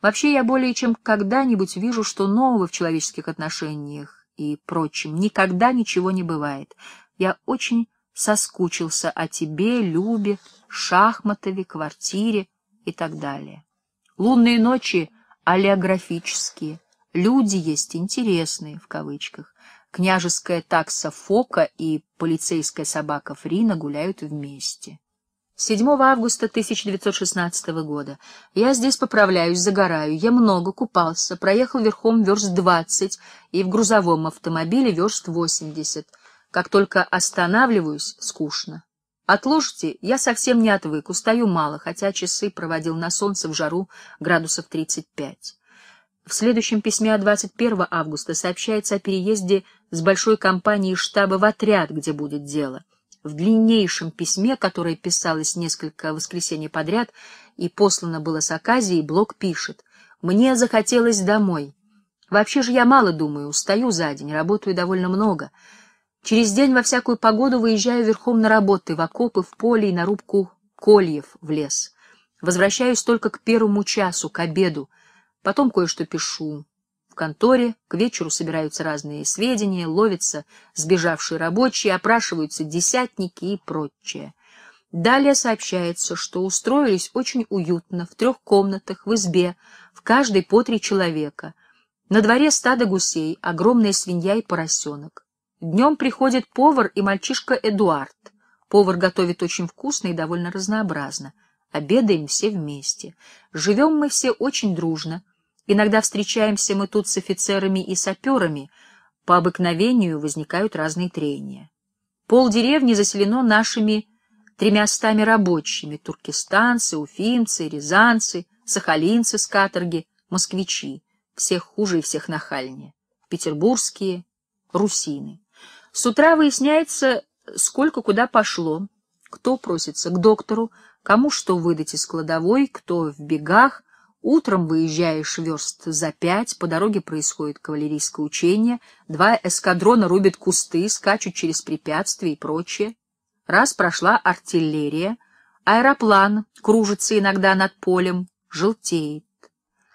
Вообще я более чем когда-нибудь вижу, что нового в человеческих отношениях и прочем никогда ничего не бывает. Я очень соскучился о тебе, Любе, шахматове, квартире и так далее. Лунные ночи аллеографические, люди есть интересные, в кавычках. Княжеская такса Фока и полицейская собака Фрина гуляют вместе. 7 августа 1916 года. Я здесь поправляюсь, загораю. Я много купался, проехал верхом верст 20 и в грузовом автомобиле верст 80. Как только останавливаюсь, скучно. Отложите, я совсем не отвык, устаю мало, хотя часы проводил на солнце в жару градусов 35. В следующем письме от 21 августа сообщается о переезде с большой компанией штаба в отряд, где будет дело. В длиннейшем письме, которое писалось несколько воскресений подряд и послано было с Аказии, Блок пишет «Мне захотелось домой. Вообще же я мало думаю, устаю за день, работаю довольно много. Через день во всякую погоду выезжаю верхом на работы, в окопы, в поле и на рубку кольев в лес. Возвращаюсь только к первому часу, к обеду». Потом кое-что пишу. В конторе к вечеру собираются разные сведения, ловятся сбежавшие рабочие, опрашиваются десятники и прочее. Далее сообщается, что устроились очень уютно, в трех комнатах, в избе, в каждой по три человека. На дворе стадо гусей, огромная свинья и поросенок. Днем приходит повар и мальчишка Эдуард. Повар готовит очень вкусно и довольно разнообразно. Обедаем все вместе. Живем мы все очень дружно. Иногда встречаемся мы тут с офицерами и саперами, по обыкновению возникают разные трения. Пол деревни заселено нашими тремястами рабочими — туркестанцы, уфимцы, рязанцы, сахалинцы с каторги, москвичи, всех хуже и всех нахальнее, петербургские, русины. С утра выясняется, сколько куда пошло, кто просится к доктору, кому что выдать из кладовой, кто в бегах — Утром выезжаешь верст за пять, по дороге происходит кавалерийское учение, два эскадрона рубят кусты, скачут через препятствия и прочее. Раз прошла артиллерия, аэроплан кружится иногда над полем, желтеет.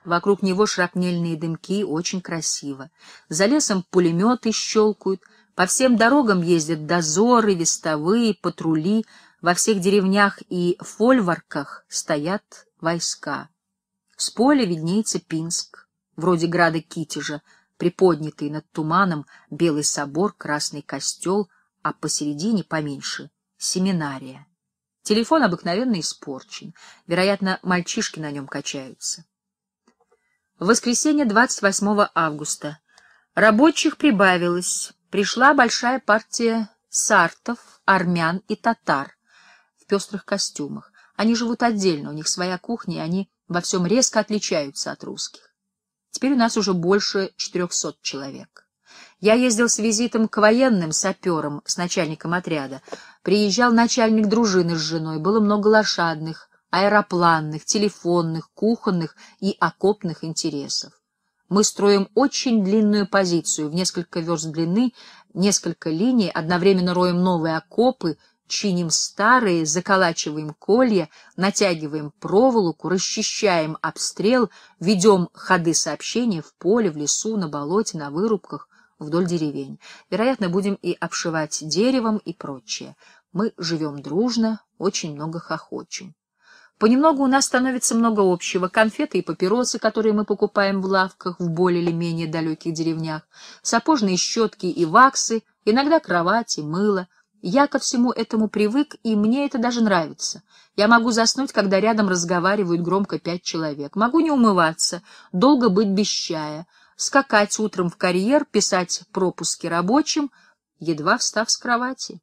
Вокруг него шрапнельные дымки, очень красиво. За лесом пулеметы щелкают, по всем дорогам ездят дозоры, вестовые, патрули, во всех деревнях и фольварках стоят войска. С поля виднеется Пинск, вроде града Китежа, приподнятый над туманом белый собор, красный костел, а посередине поменьше — семинария. Телефон обыкновенно испорчен. Вероятно, мальчишки на нем качаются. В воскресенье 28 августа. Рабочих прибавилось. Пришла большая партия сартов, армян и татар в пестрых костюмах. Они живут отдельно, у них своя кухня, и они во всем резко отличаются от русских. Теперь у нас уже больше 400 человек. Я ездил с визитом к военным саперам, с начальником отряда. Приезжал начальник дружины с женой, было много лошадных, аэропланных, телефонных, кухонных и окопных интересов. Мы строим очень длинную позицию, в несколько верст длины, несколько линий, одновременно роем новые окопы, чиним старые, заколачиваем колья, натягиваем проволоку, расчищаем обстрел, ведем ходы сообщения в поле, в лесу, на болоте, на вырубках, вдоль деревень. Вероятно, будем и обшивать деревом и прочее. Мы живем дружно, очень много хохочем. Понемногу у нас становится много общего. Конфеты и папиросы, которые мы покупаем в лавках в более или менее далеких деревнях, сапожные щетки и ваксы, иногда кровати, мыло — я ко всему этому привык, и мне это даже нравится. Я могу заснуть, когда рядом разговаривают громко пять человек. Могу не умываться, долго быть без чая, скакать утром в карьер, писать пропуски рабочим, едва встав с кровати.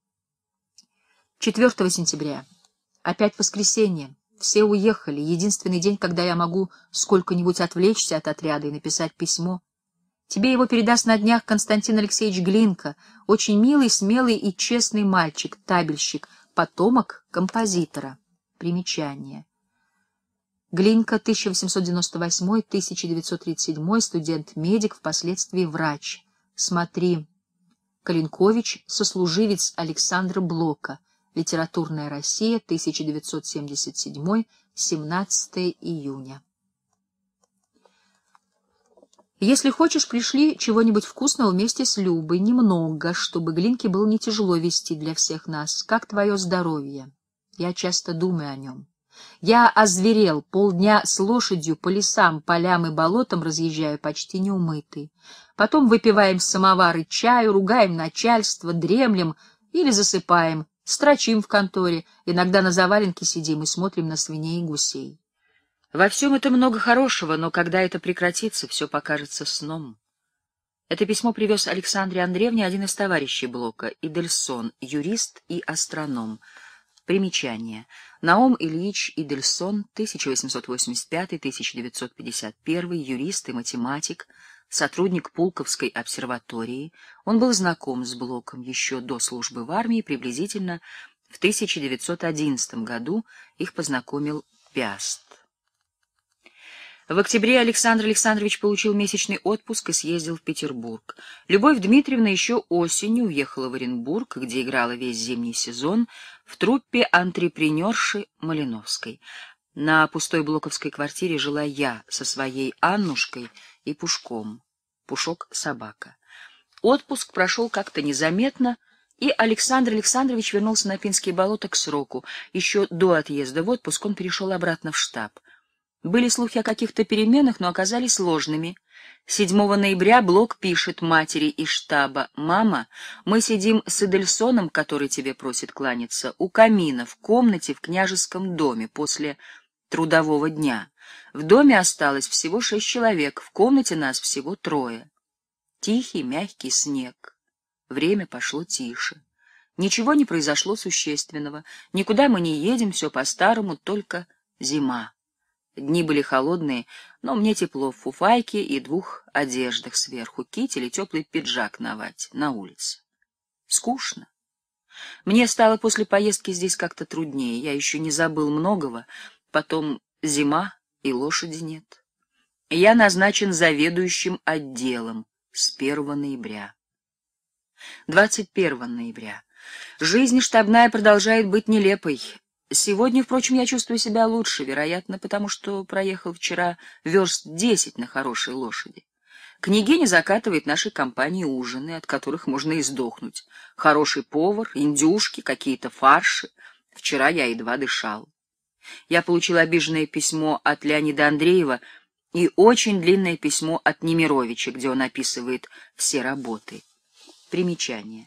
4 сентября. Опять воскресенье. Все уехали. Единственный день, когда я могу сколько-нибудь отвлечься от отряда и написать письмо. Тебе его передаст на днях Константин Алексеевич Глинка, очень милый, смелый и честный мальчик, табельщик, потомок композитора. Примечание. Глинка, 1898-1937, студент-медик, впоследствии врач. Смотри. Калинкович, сослуживец Александра Блока. Литературная Россия, 1977, 17 июня. Если хочешь, пришли чего-нибудь вкусного вместе с Любой, немного, чтобы Глинке было не тяжело вести для всех нас. Как твое здоровье? Я часто думаю о нем. Я озверел, полдня с лошадью по лесам, полям и болотам разъезжаю почти неумытый. Потом выпиваем самовары чаю, ругаем начальство, дремлем или засыпаем, строчим в конторе, иногда на заваленке сидим и смотрим на свиней и гусей. Во всем это много хорошего, но когда это прекратится, все покажется сном. Это письмо привез Александре Андреевне один из товарищей Блока, Идельсон, юрист и астроном. Примечание. Наум Ильич Идельсон, 1885-1951, юрист и математик, сотрудник Пулковской обсерватории. Он был знаком с Блоком еще до службы в армии, приблизительно в 1911 году их познакомил Пяст. В октябре Александр Александрович получил месячный отпуск и съездил в Петербург. Любовь Дмитриевна еще осенью уехала в Оренбург, где играла весь зимний сезон, в труппе антрепренерши Малиновской. На пустой блоковской квартире жила я со своей Аннушкой и Пушком. Пушок — собака. Отпуск прошел как-то незаметно, и Александр Александрович вернулся на Пинские болота к сроку. Еще до отъезда в отпуск он перешел обратно в штаб. Были слухи о каких-то переменах, но оказались ложными. 7 ноября Блок пишет матери из штаба «Мама, мы сидим с Эдельсоном, который тебе просит кланяться, у камина в комнате в княжеском доме после трудового дня. В доме осталось всего шесть человек, в комнате нас всего трое. Тихий, мягкий снег. Время пошло тише. Ничего не произошло существенного, никуда мы не едем, все по-старому, только зима. Дни были холодные, но мне тепло в фуфайке и двух одеждах сверху, китель и теплый пиджак на вать, на улице. Скучно. Мне стало после поездки здесь как-то труднее, я еще не забыл многого, потом зима и лошади нет. Я назначен заведующим отделом с 1 ноября. 21 ноября. Жизнь штабная продолжает быть нелепой. Сегодня, впрочем, я чувствую себя лучше, вероятно, потому что проехал вчера верст десять на хорошей лошади. Княгиня закатывает нашей компании ужины, от которых можно и сдохнуть. Хороший повар, индюшки, какие-то фарши. Вчера я едва дышал. Я получил обиженное письмо от Леонида Андреева и очень длинное письмо от Немировича, где он описывает все работы. Примечание.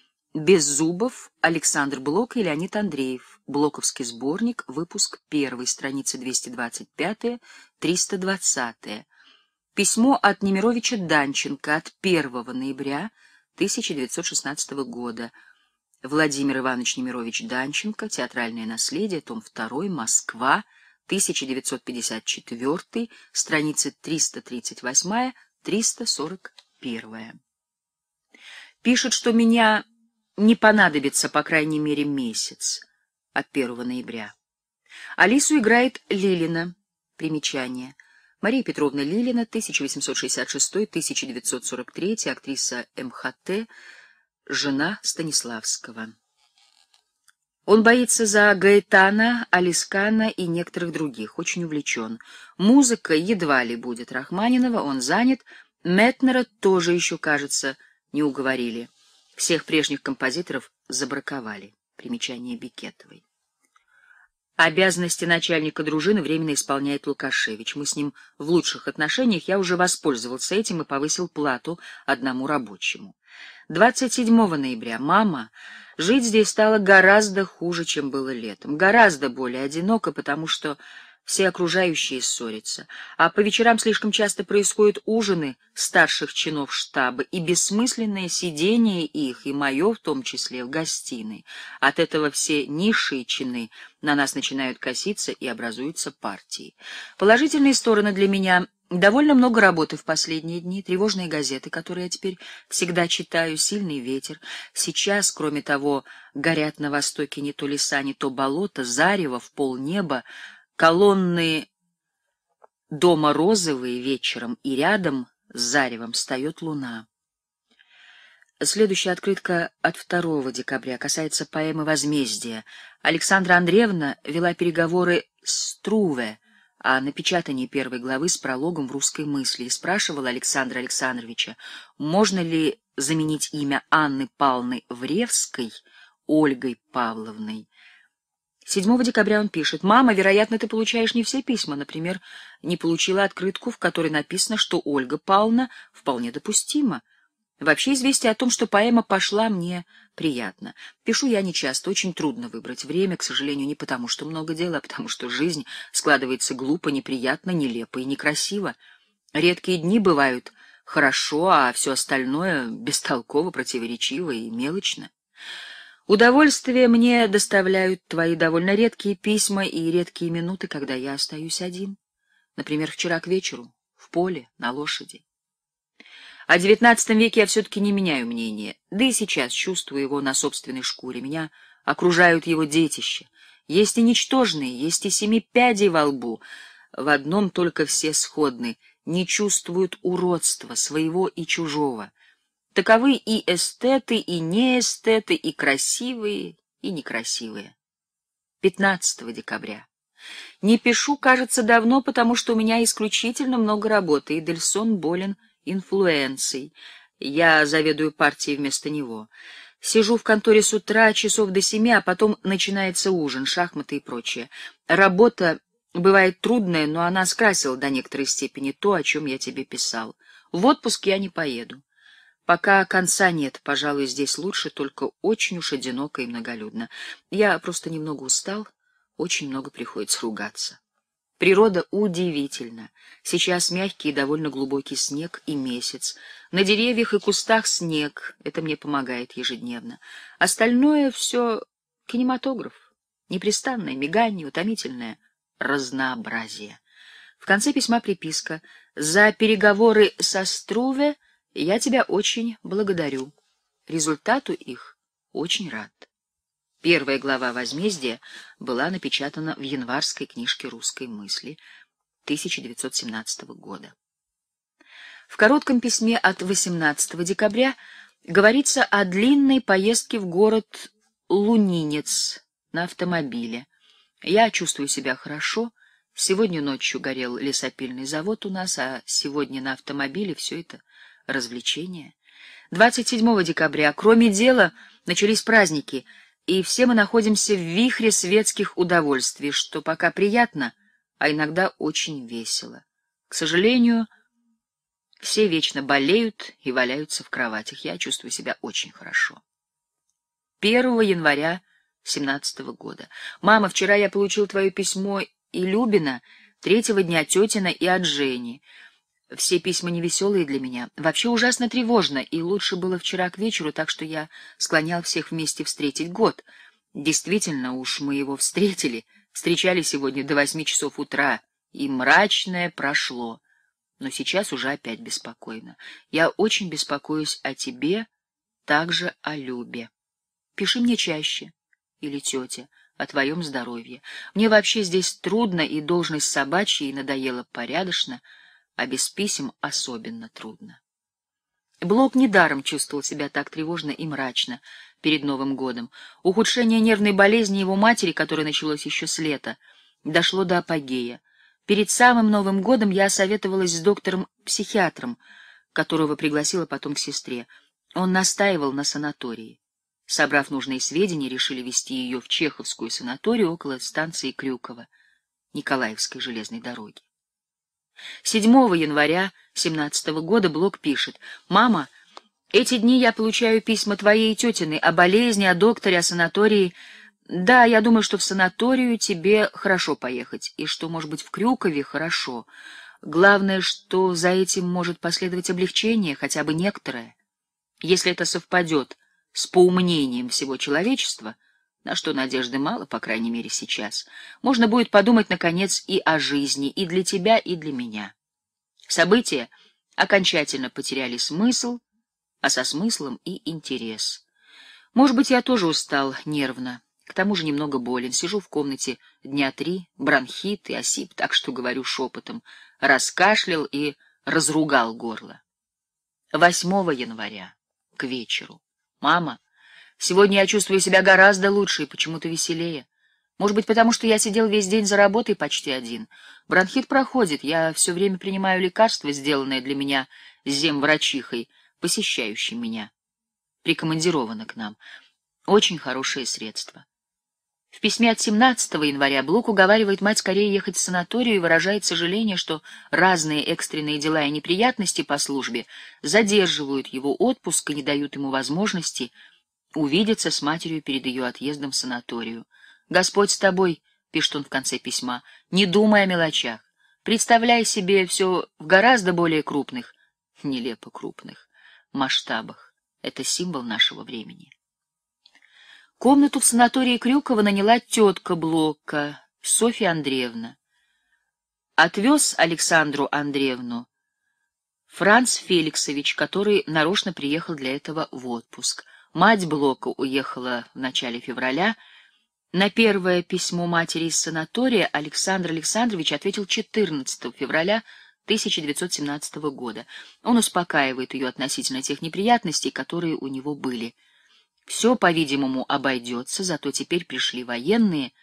Без зубов Александр Блок и Леонид Андреев. Блоковский сборник, выпуск 1, страница 225-320. Письмо от Немировича Данченко от 1 ноября 1916 года. Владимир Иванович Немирович Данченко. Театральное наследие. Том 2. Москва. 1954. Страницы 338-341. Пишет, что меня не понадобится, по крайней мере, месяц от 1 ноября. Алису играет Лилина. Примечание. Мария Петровна Лилина, 1866-1943, актриса МХТ, жена Станиславского. Он боится за Гаэтана, Алискана и некоторых других, очень увлечен. Музыка едва ли будет Рахманинова, он занят. Метнера тоже еще, кажется, не уговорили. Всех прежних композиторов забраковали. Примечание Бикетовой. Обязанности начальника дружины временно исполняет Лукашевич. Мы с ним в лучших отношениях. Я уже воспользовался этим и повысил плату одному рабочему. 27 ноября. Мама, жить здесь стало гораздо хуже, чем было летом. Гораздо более одиноко, потому что все окружающие ссорятся, а по вечерам слишком часто происходят ужины старших чинов штаба и бессмысленное сидение их, и мое в том числе, в гостиной. От этого все низшие чины на нас начинают коситься и образуются партии. Положительные стороны для меня — довольно много работы в последние дни, тревожные газеты, которые я теперь всегда читаю, сильный ветер. Сейчас, кроме того, горят на востоке не то леса, не то болото, зарево в полнеба, Колонны дома розовые вечером, и рядом с заревом встает луна. Следующая открытка от 2 декабря касается поэмы «Возмездие». Александра Андреевна вела переговоры с Труве о напечатании первой главы с прологом в русской мысли и спрашивала Александра Александровича, можно ли заменить имя Анны Павловны Вревской Ольгой Павловной 7 декабря он пишет. «Мама, вероятно, ты получаешь не все письма. Например, не получила открытку, в которой написано, что Ольга Павловна вполне допустима. Вообще известие о том, что поэма пошла мне приятно. Пишу я нечасто, очень трудно выбрать время, к сожалению, не потому что много дела, а потому что жизнь складывается глупо, неприятно, нелепо и некрасиво. Редкие дни бывают хорошо, а все остальное бестолково, противоречиво и мелочно. Удовольствие мне доставляют твои довольно редкие письма и редкие минуты, когда я остаюсь один. Например, вчера к вечеру, в поле, на лошади. О девятнадцатом веке я все-таки не меняю мнение, да и сейчас чувствую его на собственной шкуре. Меня окружают его детище. Есть и ничтожные, есть и семи пядей во лбу. В одном только все сходны, не чувствуют уродства своего и чужого. Таковы и эстеты, и неэстеты, и красивые, и некрасивые. 15 декабря. Не пишу, кажется, давно, потому что у меня исключительно много работы, и Дельсон болен инфлюенцией. Я заведую партией вместо него. Сижу в конторе с утра, часов до семи, а потом начинается ужин, шахматы и прочее. Работа бывает трудная, но она скрасила до некоторой степени то, о чем я тебе писал. В отпуск я не поеду. Пока конца нет, пожалуй, здесь лучше, только очень уж одиноко и многолюдно. Я просто немного устал, очень много приходится ругаться. Природа удивительна. Сейчас мягкий и довольно глубокий снег и месяц. На деревьях и кустах снег, это мне помогает ежедневно. Остальное все кинематограф. Непрестанное мигание, утомительное разнообразие. В конце письма приписка «За переговоры со Струве» Я тебя очень благодарю. Результату их очень рад. Первая глава Возмездия была напечатана в январской книжке «Русской мысли» 1917 года. В коротком письме от 18 декабря говорится о длинной поездке в город Лунинец на автомобиле. Я чувствую себя хорошо. Сегодня ночью горел лесопильный завод у нас, а сегодня на автомобиле все это развлечения. 27 декабря, кроме дела, начались праздники, и все мы находимся в вихре светских удовольствий, что пока приятно, а иногда очень весело. К сожалению, все вечно болеют и валяются в кроватях. Я чувствую себя очень хорошо. 1 января 17 года. Мама, вчера я получил твое письмо и Любина, третьего дня тетина и от Жени. Все письма невеселые для меня, вообще ужасно тревожно, и лучше было вчера к вечеру, так что я склонял всех вместе встретить год. Действительно, уж мы его встретили, встречали сегодня до восьми часов утра, и мрачное прошло. Но сейчас уже опять беспокойно. Я очень беспокоюсь о тебе, также о Любе. Пиши мне чаще, или тете, о твоем здоровье. Мне вообще здесь трудно, и должность собачьей надоела порядочно — а без писем особенно трудно. Блок недаром чувствовал себя так тревожно и мрачно перед Новым годом. Ухудшение нервной болезни его матери, которое началось еще с лета, дошло до апогея. Перед самым Новым годом я советовалась с доктором-психиатром, которого пригласила потом к сестре. Он настаивал на санатории. Собрав нужные сведения, решили вести ее в Чеховскую санаторию около станции Крюкова, Николаевской железной дороги. 7 января 17 года Блок пишет «Мама, эти дни я получаю письма твоей тетины о болезни, о докторе, о санатории. Да, я думаю, что в санаторию тебе хорошо поехать, и что, может быть, в Крюкове хорошо. Главное, что за этим может последовать облегчение, хотя бы некоторое. Если это совпадет с поумнением всего человечества — на что надежды мало, по крайней мере, сейчас. Можно будет подумать, наконец, и о жизни, и для тебя, и для меня. События окончательно потеряли смысл, а со смыслом и интерес. Может быть, я тоже устал нервно, к тому же немного болен. Сижу в комнате дня три, бронхит и осип, так что говорю шепотом. Раскашлял и разругал горло. 8 января, к вечеру. Мама Сегодня я чувствую себя гораздо лучше и почему-то веселее. Может быть, потому что я сидел весь день за работой почти один. Бронхит проходит, я все время принимаю лекарства, сделанные для меня земврачихой, посещающей меня. Прикомандировано к нам. Очень хорошее средство. В письме от 17 января Блок уговаривает мать скорее ехать в санаторию и выражает сожаление, что разные экстренные дела и неприятности по службе задерживают его отпуск и не дают ему возможности увидеться с матерью перед ее отъездом в санаторию. «Господь с тобой», — пишет он в конце письма, — «не думай о мелочах. Представляй себе все в гораздо более крупных, нелепо крупных, масштабах. Это символ нашего времени». Комнату в санатории Крюкова наняла тетка Блока, Софья Андреевна. Отвез Александру Андреевну Франц Феликсович, который нарочно приехал для этого в отпуск. Мать Блока уехала в начале февраля. На первое письмо матери из санатория Александр Александрович ответил 14 февраля 1917 года. Он успокаивает ее относительно тех неприятностей, которые у него были. Все, по-видимому, обойдется, зато теперь пришли военные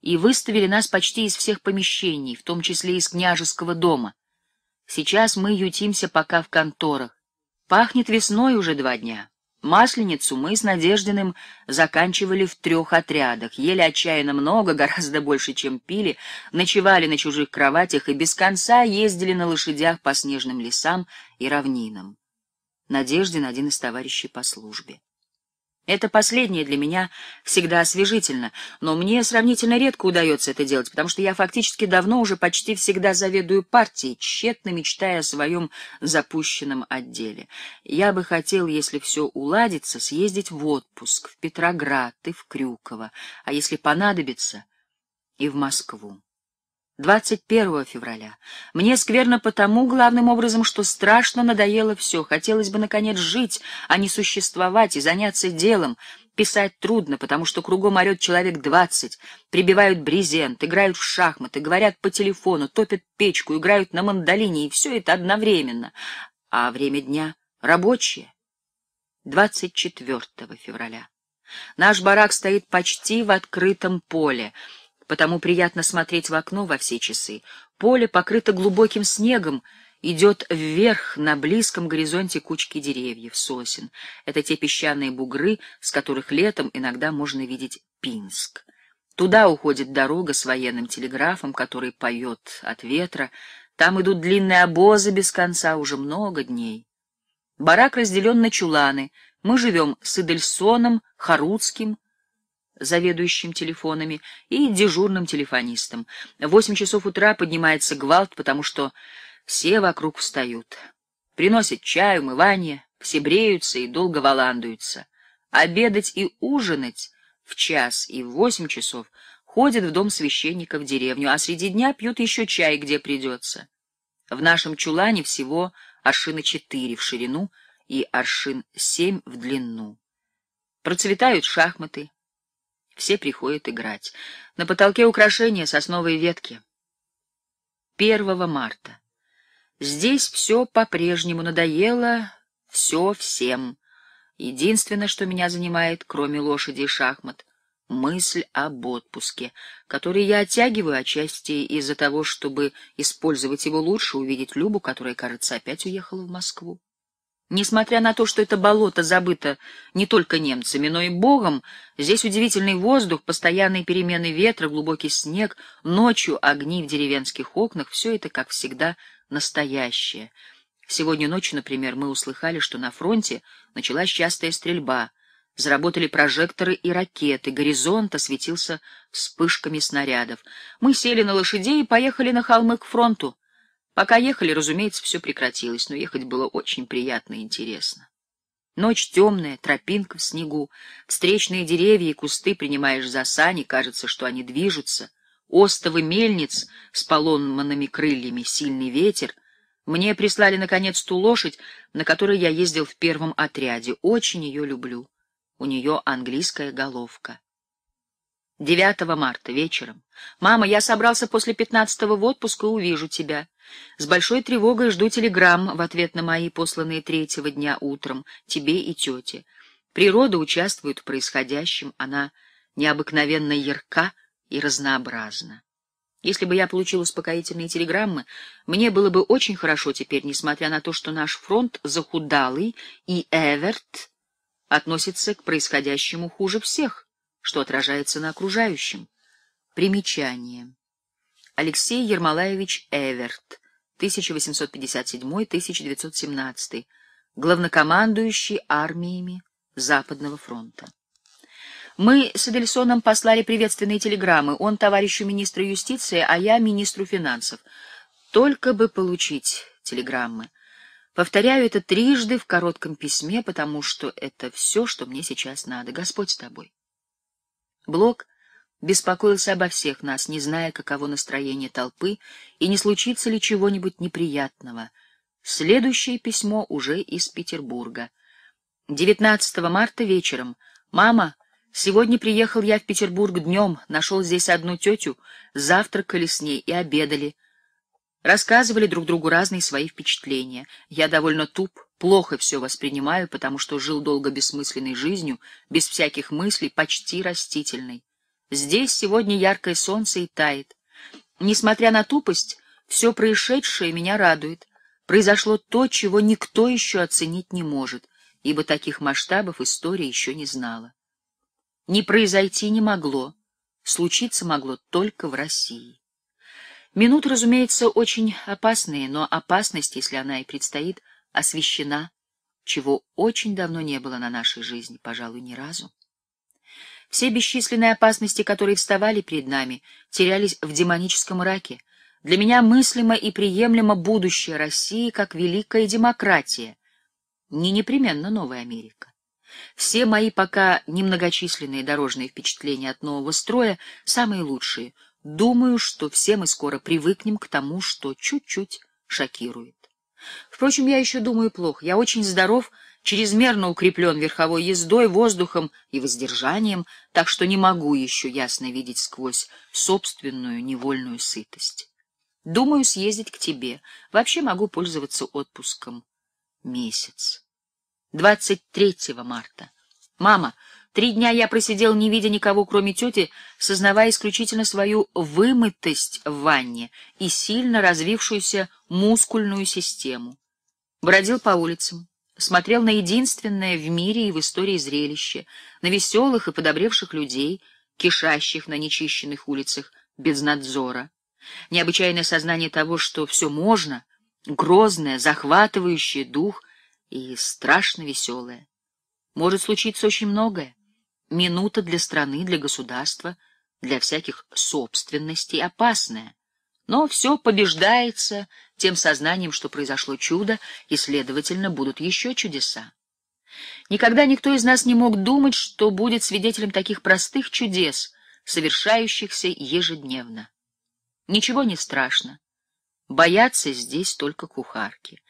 и выставили нас почти из всех помещений, в том числе из княжеского дома. Сейчас мы ютимся пока в конторах. Пахнет весной уже два дня. Масленицу мы с Надеждиным заканчивали в трех отрядах, ели отчаянно много, гораздо больше, чем пили, ночевали на чужих кроватях и без конца ездили на лошадях по снежным лесам и равнинам. Надеждин — один из товарищей по службе. Это последнее для меня всегда освежительно, но мне сравнительно редко удается это делать, потому что я фактически давно уже почти всегда заведую партией, тщетно мечтая о своем запущенном отделе. Я бы хотел, если все уладится, съездить в отпуск, в Петроград и в Крюково, а если понадобится, и в Москву. 21 февраля. Мне скверно потому, главным образом, что страшно надоело все. Хотелось бы, наконец, жить, а не существовать и заняться делом. Писать трудно, потому что кругом орет человек двадцать, прибивают брезент, играют в шахматы, говорят по телефону, топят печку, играют на мандолине, и все это одновременно. А время дня рабочее. 24 февраля. Наш барак стоит почти в открытом поле — потому приятно смотреть в окно во все часы. Поле покрыто глубоким снегом, идет вверх на близком горизонте кучки деревьев, сосен. Это те песчаные бугры, с которых летом иногда можно видеть Пинск. Туда уходит дорога с военным телеграфом, который поет от ветра. Там идут длинные обозы без конца уже много дней. Барак разделен на чуланы. Мы живем с Эдельсоном Харуцким, заведующим телефонами и дежурным телефонистом. В восемь часов утра поднимается гвалт, потому что все вокруг встают. Приносят чай, умывание, все бреются и долго валандуются. Обедать и ужинать в час и в восемь часов ходят в дом священника в деревню, а среди дня пьют еще чай, где придется. В нашем чулане всего аршина четыре в ширину и аршин семь в длину. Процветают шахматы, все приходят играть. На потолке украшения сосновые ветки. 1 марта. Здесь все по-прежнему надоело, все всем. Единственное, что меня занимает, кроме лошади и шахмат, мысль об отпуске, который я оттягиваю отчасти из-за того, чтобы использовать его лучше, увидеть Любу, которая, кажется, опять уехала в Москву. Несмотря на то, что это болото забыто не только немцами, но и Богом, здесь удивительный воздух, постоянные перемены ветра, глубокий снег, ночью огни в деревенских окнах — все это, как всегда, настоящее. Сегодня ночью, например, мы услыхали, что на фронте началась частая стрельба. Заработали прожекторы и ракеты, горизонт осветился вспышками снарядов. Мы сели на лошадей и поехали на холмы к фронту. Пока ехали, разумеется, все прекратилось, но ехать было очень приятно и интересно. Ночь темная, тропинка в снегу, встречные деревья и кусты принимаешь за сани, кажется, что они движутся. Остовы мельниц с поломанными крыльями, сильный ветер. Мне прислали, наконец, ту лошадь, на которой я ездил в первом отряде. Очень ее люблю. У нее английская головка. 9 марта вечером. Мама, я собрался после 15-го в отпуск и увижу тебя. С большой тревогой жду телеграмм в ответ на мои посланные третьего дня утром тебе и тете. Природа участвует в происходящем, она необыкновенно ярка и разнообразна. Если бы я получил успокоительные телеграммы, мне было бы очень хорошо теперь, несмотря на то, что наш фронт захудалый и Эверт относится к происходящему хуже всех что отражается на окружающем. Примечание. Алексей Ермолаевич Эверт, 1857-1917, главнокомандующий армиями Западного фронта. Мы с Эдельсоном послали приветственные телеграммы, он товарищу министра юстиции, а я министру финансов. Только бы получить телеграммы. Повторяю это трижды в коротком письме, потому что это все, что мне сейчас надо. Господь с тобой. Блок беспокоился обо всех нас, не зная, каково настроение толпы и не случится ли чего-нибудь неприятного. Следующее письмо уже из Петербурга. 19 марта вечером. «Мама, сегодня приехал я в Петербург днем, нашел здесь одну тетю, завтракали с ней и обедали. Рассказывали друг другу разные свои впечатления. Я довольно туп, Плохо все воспринимаю, потому что жил долго бессмысленной жизнью, без всяких мыслей, почти растительной. Здесь сегодня яркое солнце и тает. Несмотря на тупость, все происшедшее меня радует. Произошло то, чего никто еще оценить не может, ибо таких масштабов история еще не знала. Не произойти не могло, случиться могло только в России. Минут, разумеется, очень опасные, но опасность, если она и предстоит, освещена, чего очень давно не было на нашей жизни, пожалуй, ни разу. Все бесчисленные опасности, которые вставали перед нами, терялись в демоническом раке. Для меня мыслимо и приемлемо будущее России как великая демократия, не непременно Новая Америка. Все мои пока немногочисленные дорожные впечатления от нового строя самые лучшие. Думаю, что все мы скоро привыкнем к тому, что чуть-чуть шокирует. Впрочем, я еще думаю плохо. Я очень здоров, чрезмерно укреплен верховой ездой, воздухом и воздержанием, так что не могу еще ясно видеть сквозь собственную невольную сытость. Думаю съездить к тебе. Вообще могу пользоваться отпуском. Месяц. 23 марта. Мама, Три дня я просидел, не видя никого, кроме тети, сознавая исключительно свою вымытость в ванне и сильно развившуюся мускульную систему. Бродил по улицам, смотрел на единственное в мире и в истории зрелище, на веселых и подобревших людей, кишащих на нечищенных улицах, без надзора. Необычайное сознание того, что все можно, грозное, захватывающее дух и страшно веселое. Может случиться очень многое минута для страны, для государства, для всяких собственностей опасная, но все побеждается тем сознанием, что произошло чудо, и, следовательно, будут еще чудеса. Никогда никто из нас не мог думать, что будет свидетелем таких простых чудес, совершающихся ежедневно. Ничего не страшно. Боятся здесь только кухарки.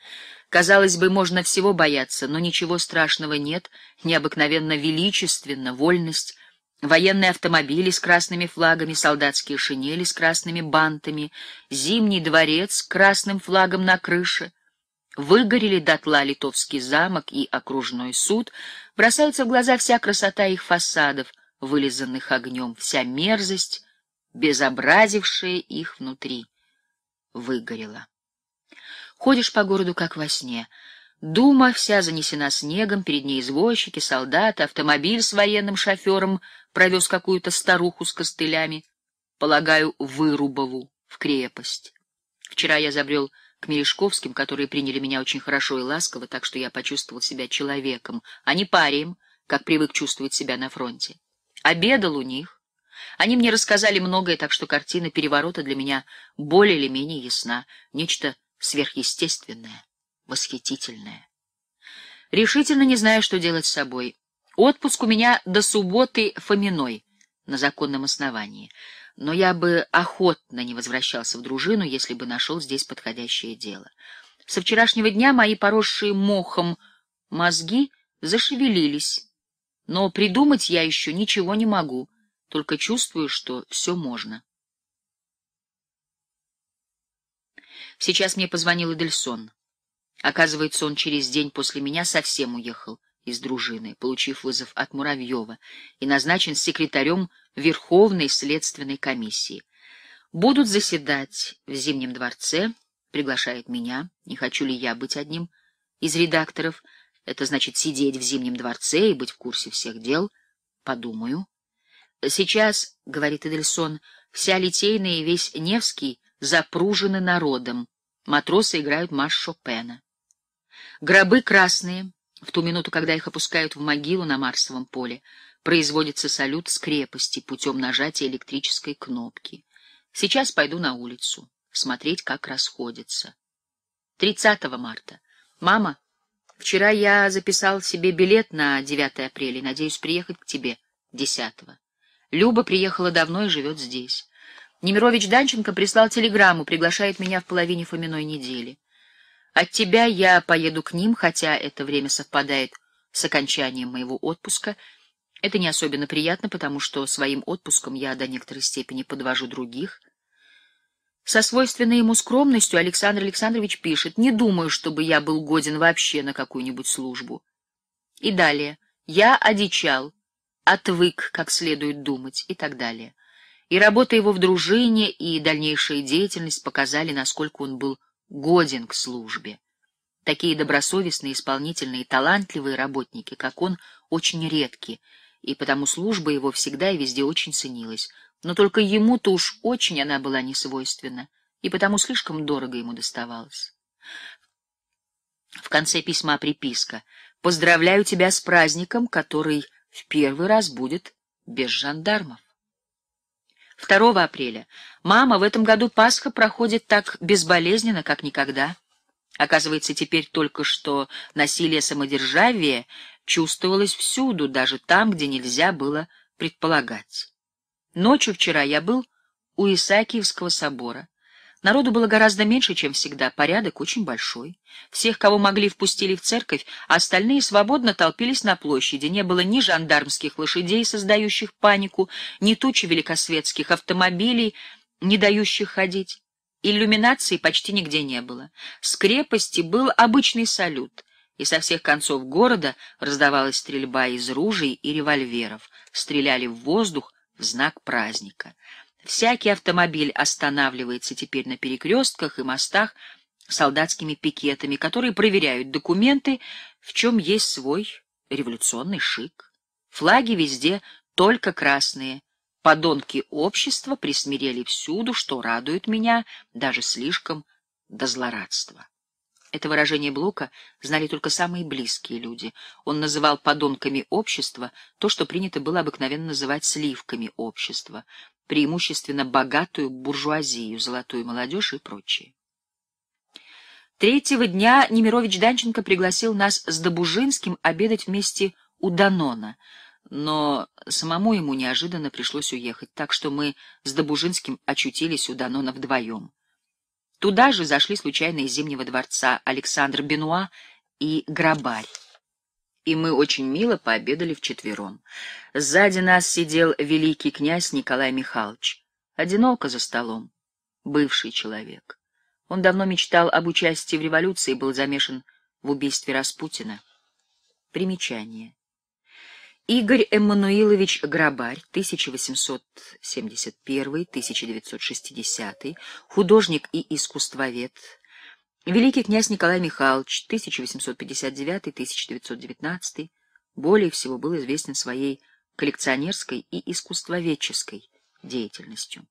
Казалось бы, можно всего бояться, но ничего страшного нет, необыкновенно величественно, вольность, военные автомобили с красными флагами, солдатские шинели с красными бантами, зимний дворец с красным флагом на крыше. Выгорели дотла литовский замок и окружной суд, бросается в глаза вся красота их фасадов, вылизанных огнем, вся мерзость, безобразившая их внутри, выгорела. Ходишь по городу, как во сне. Дума вся занесена снегом, перед ней извозчики, солдаты, автомобиль с военным шофером провез какую-то старуху с костылями, полагаю, Вырубову, в крепость. Вчера я забрел к Мережковским, которые приняли меня очень хорошо и ласково, так что я почувствовал себя человеком, а не парием, как привык чувствовать себя на фронте. Обедал у них. Они мне рассказали многое, так что картина переворота для меня более или менее ясна. Нечто сверхъестественное, восхитительное. Решительно не знаю, что делать с собой. Отпуск у меня до субботы Фоминой на законном основании, но я бы охотно не возвращался в дружину, если бы нашел здесь подходящее дело. Со вчерашнего дня мои поросшие мохом мозги зашевелились, но придумать я еще ничего не могу, только чувствую, что все можно. Сейчас мне позвонил Эдельсон. Оказывается, он через день после меня совсем уехал из дружины, получив вызов от Муравьева, и назначен секретарем Верховной следственной комиссии. Будут заседать в Зимнем дворце, приглашает меня, не хочу ли я быть одним из редакторов, это значит сидеть в Зимнем дворце и быть в курсе всех дел, подумаю. Сейчас, — говорит Эдельсон, — вся Литейная и весь Невский запружены народом, Матросы играют марш Шопена. Гробы красные, в ту минуту, когда их опускают в могилу на Марсовом поле, производится салют с крепости путем нажатия электрической кнопки. Сейчас пойду на улицу, смотреть, как расходятся. 30 марта. Мама, вчера я записал себе билет на 9 апреля, надеюсь приехать к тебе 10. -го. Люба приехала давно и живет здесь. Немирович Данченко прислал телеграмму, приглашает меня в половине Фоминой недели. От тебя я поеду к ним, хотя это время совпадает с окончанием моего отпуска. Это не особенно приятно, потому что своим отпуском я до некоторой степени подвожу других. Со свойственной ему скромностью Александр Александрович пишет, «Не думаю, чтобы я был годен вообще на какую-нибудь службу». И далее, «Я одичал, отвык, как следует думать» и так далее и работа его в дружине, и дальнейшая деятельность показали, насколько он был годен к службе. Такие добросовестные, исполнительные, талантливые работники, как он, очень редки, и потому служба его всегда и везде очень ценилась. Но только ему-то уж очень она была несвойственна, и потому слишком дорого ему доставалось. В конце письма приписка «Поздравляю тебя с праздником, который в первый раз будет без жандармов». 2 апреля. «Мама, в этом году Пасха проходит так безболезненно, как никогда». Оказывается, теперь только что насилие самодержавия чувствовалось всюду, даже там, где нельзя было предполагать. Ночью вчера я был у Исаакиевского собора. Народу было гораздо меньше, чем всегда, порядок очень большой. Всех, кого могли, впустили в церковь, а остальные свободно толпились на площади. Не было ни жандармских лошадей, создающих панику, ни тучи великосветских автомобилей, не дающих ходить. Иллюминации почти нигде не было. С крепости был обычный салют, и со всех концов города раздавалась стрельба из ружей и револьверов. Стреляли в воздух в знак праздника. Всякий автомобиль останавливается теперь на перекрестках и мостах солдатскими пикетами, которые проверяют документы, в чем есть свой революционный шик. Флаги везде только красные. Подонки общества присмирели всюду, что радует меня даже слишком до злорадства. Это выражение Блока знали только самые близкие люди. Он называл подонками общества то, что принято было обыкновенно называть сливками общества преимущественно богатую буржуазию, золотую молодежь и прочее. Третьего дня Немирович Данченко пригласил нас с Добужинским обедать вместе у Данона, но самому ему неожиданно пришлось уехать, так что мы с Добужинским очутились у Данона вдвоем. Туда же зашли случайно из Зимнего дворца Александр Бенуа и Грабарь и мы очень мило пообедали вчетвером. Сзади нас сидел великий князь Николай Михайлович, одиноко за столом, бывший человек. Он давно мечтал об участии в революции и был замешан в убийстве Распутина. Примечание. Игорь Эммануилович Грабарь, 1871-1960, художник и искусствовед, Великий князь Николай Михайлович, 1859-1919, более всего был известен своей коллекционерской и искусствоведческой деятельностью.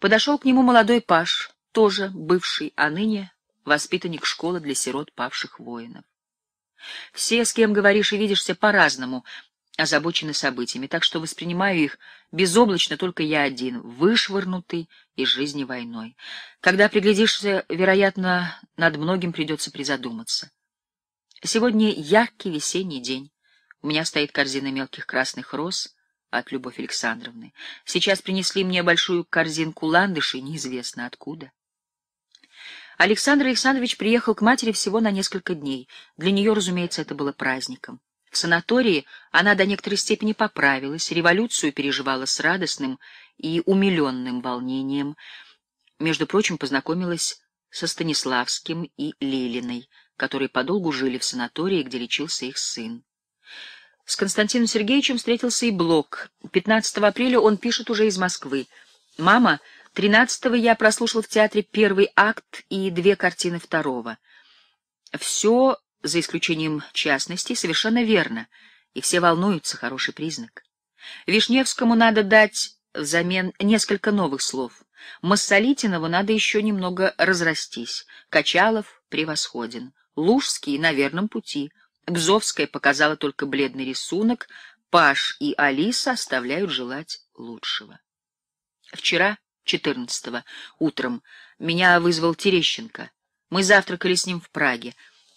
Подошел к нему молодой паш, тоже бывший, а ныне воспитанник школы для сирот павших воинов. Все, с кем говоришь и видишься по-разному, озабочены событиями, так что воспринимаю их безоблачно только я один, вышвырнутый из жизни войной. Когда приглядишься, вероятно, над многим придется призадуматься. Сегодня яркий весенний день. У меня стоит корзина мелких красных роз от Любовь Александровны. Сейчас принесли мне большую корзинку ландышей, неизвестно откуда. Александр Александрович приехал к матери всего на несколько дней. Для нее, разумеется, это было праздником. В санатории она до некоторой степени поправилась, революцию переживала с радостным и умиленным волнением. Между прочим, познакомилась со Станиславским и Лилиной, которые подолгу жили в санатории, где лечился их сын. С Константином Сергеевичем встретился и Блок. 15 апреля он пишет уже из Москвы. «Мама, 13-го я прослушал в театре первый акт и две картины второго. Все за исключением частности, совершенно верно, и все волнуются, хороший признак. Вишневскому надо дать взамен несколько новых слов. Массолитинову надо еще немного разрастись. Качалов превосходен. Лужский на верном пути. Бзовская показала только бледный рисунок. Паш и Алиса оставляют желать лучшего. Вчера, 14 утром, меня вызвал Терещенко. Мы завтракали с ним в Праге.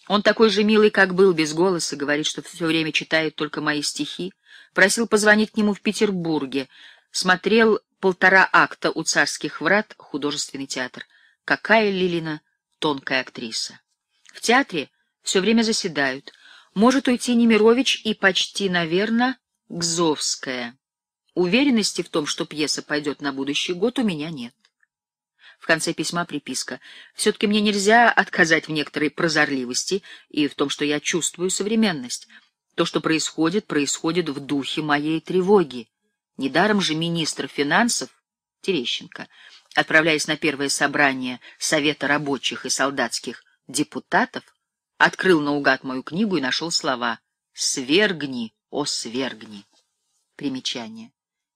Он такой же милый, как был, без голоса, говорит, что все время читает только мои стихи. Просил позвонить к нему в Петербурге. Смотрел полтора акта у царских врат, художественный театр. Какая Лилина тонкая актриса. В театре все время заседают. Может уйти Немирович и почти, наверное, Гзовская. Уверенности в том, что пьеса пойдет на будущий год, у меня нет. В конце письма приписка. «Все-таки мне нельзя отказать в некоторой прозорливости и в том, что я чувствую современность. То, что происходит, происходит в духе моей тревоги. Недаром же министр финансов Терещенко, отправляясь на первое собрание Совета рабочих и солдатских депутатов, открыл наугад мою книгу и нашел слова «Свергни, о свергни». Примечание.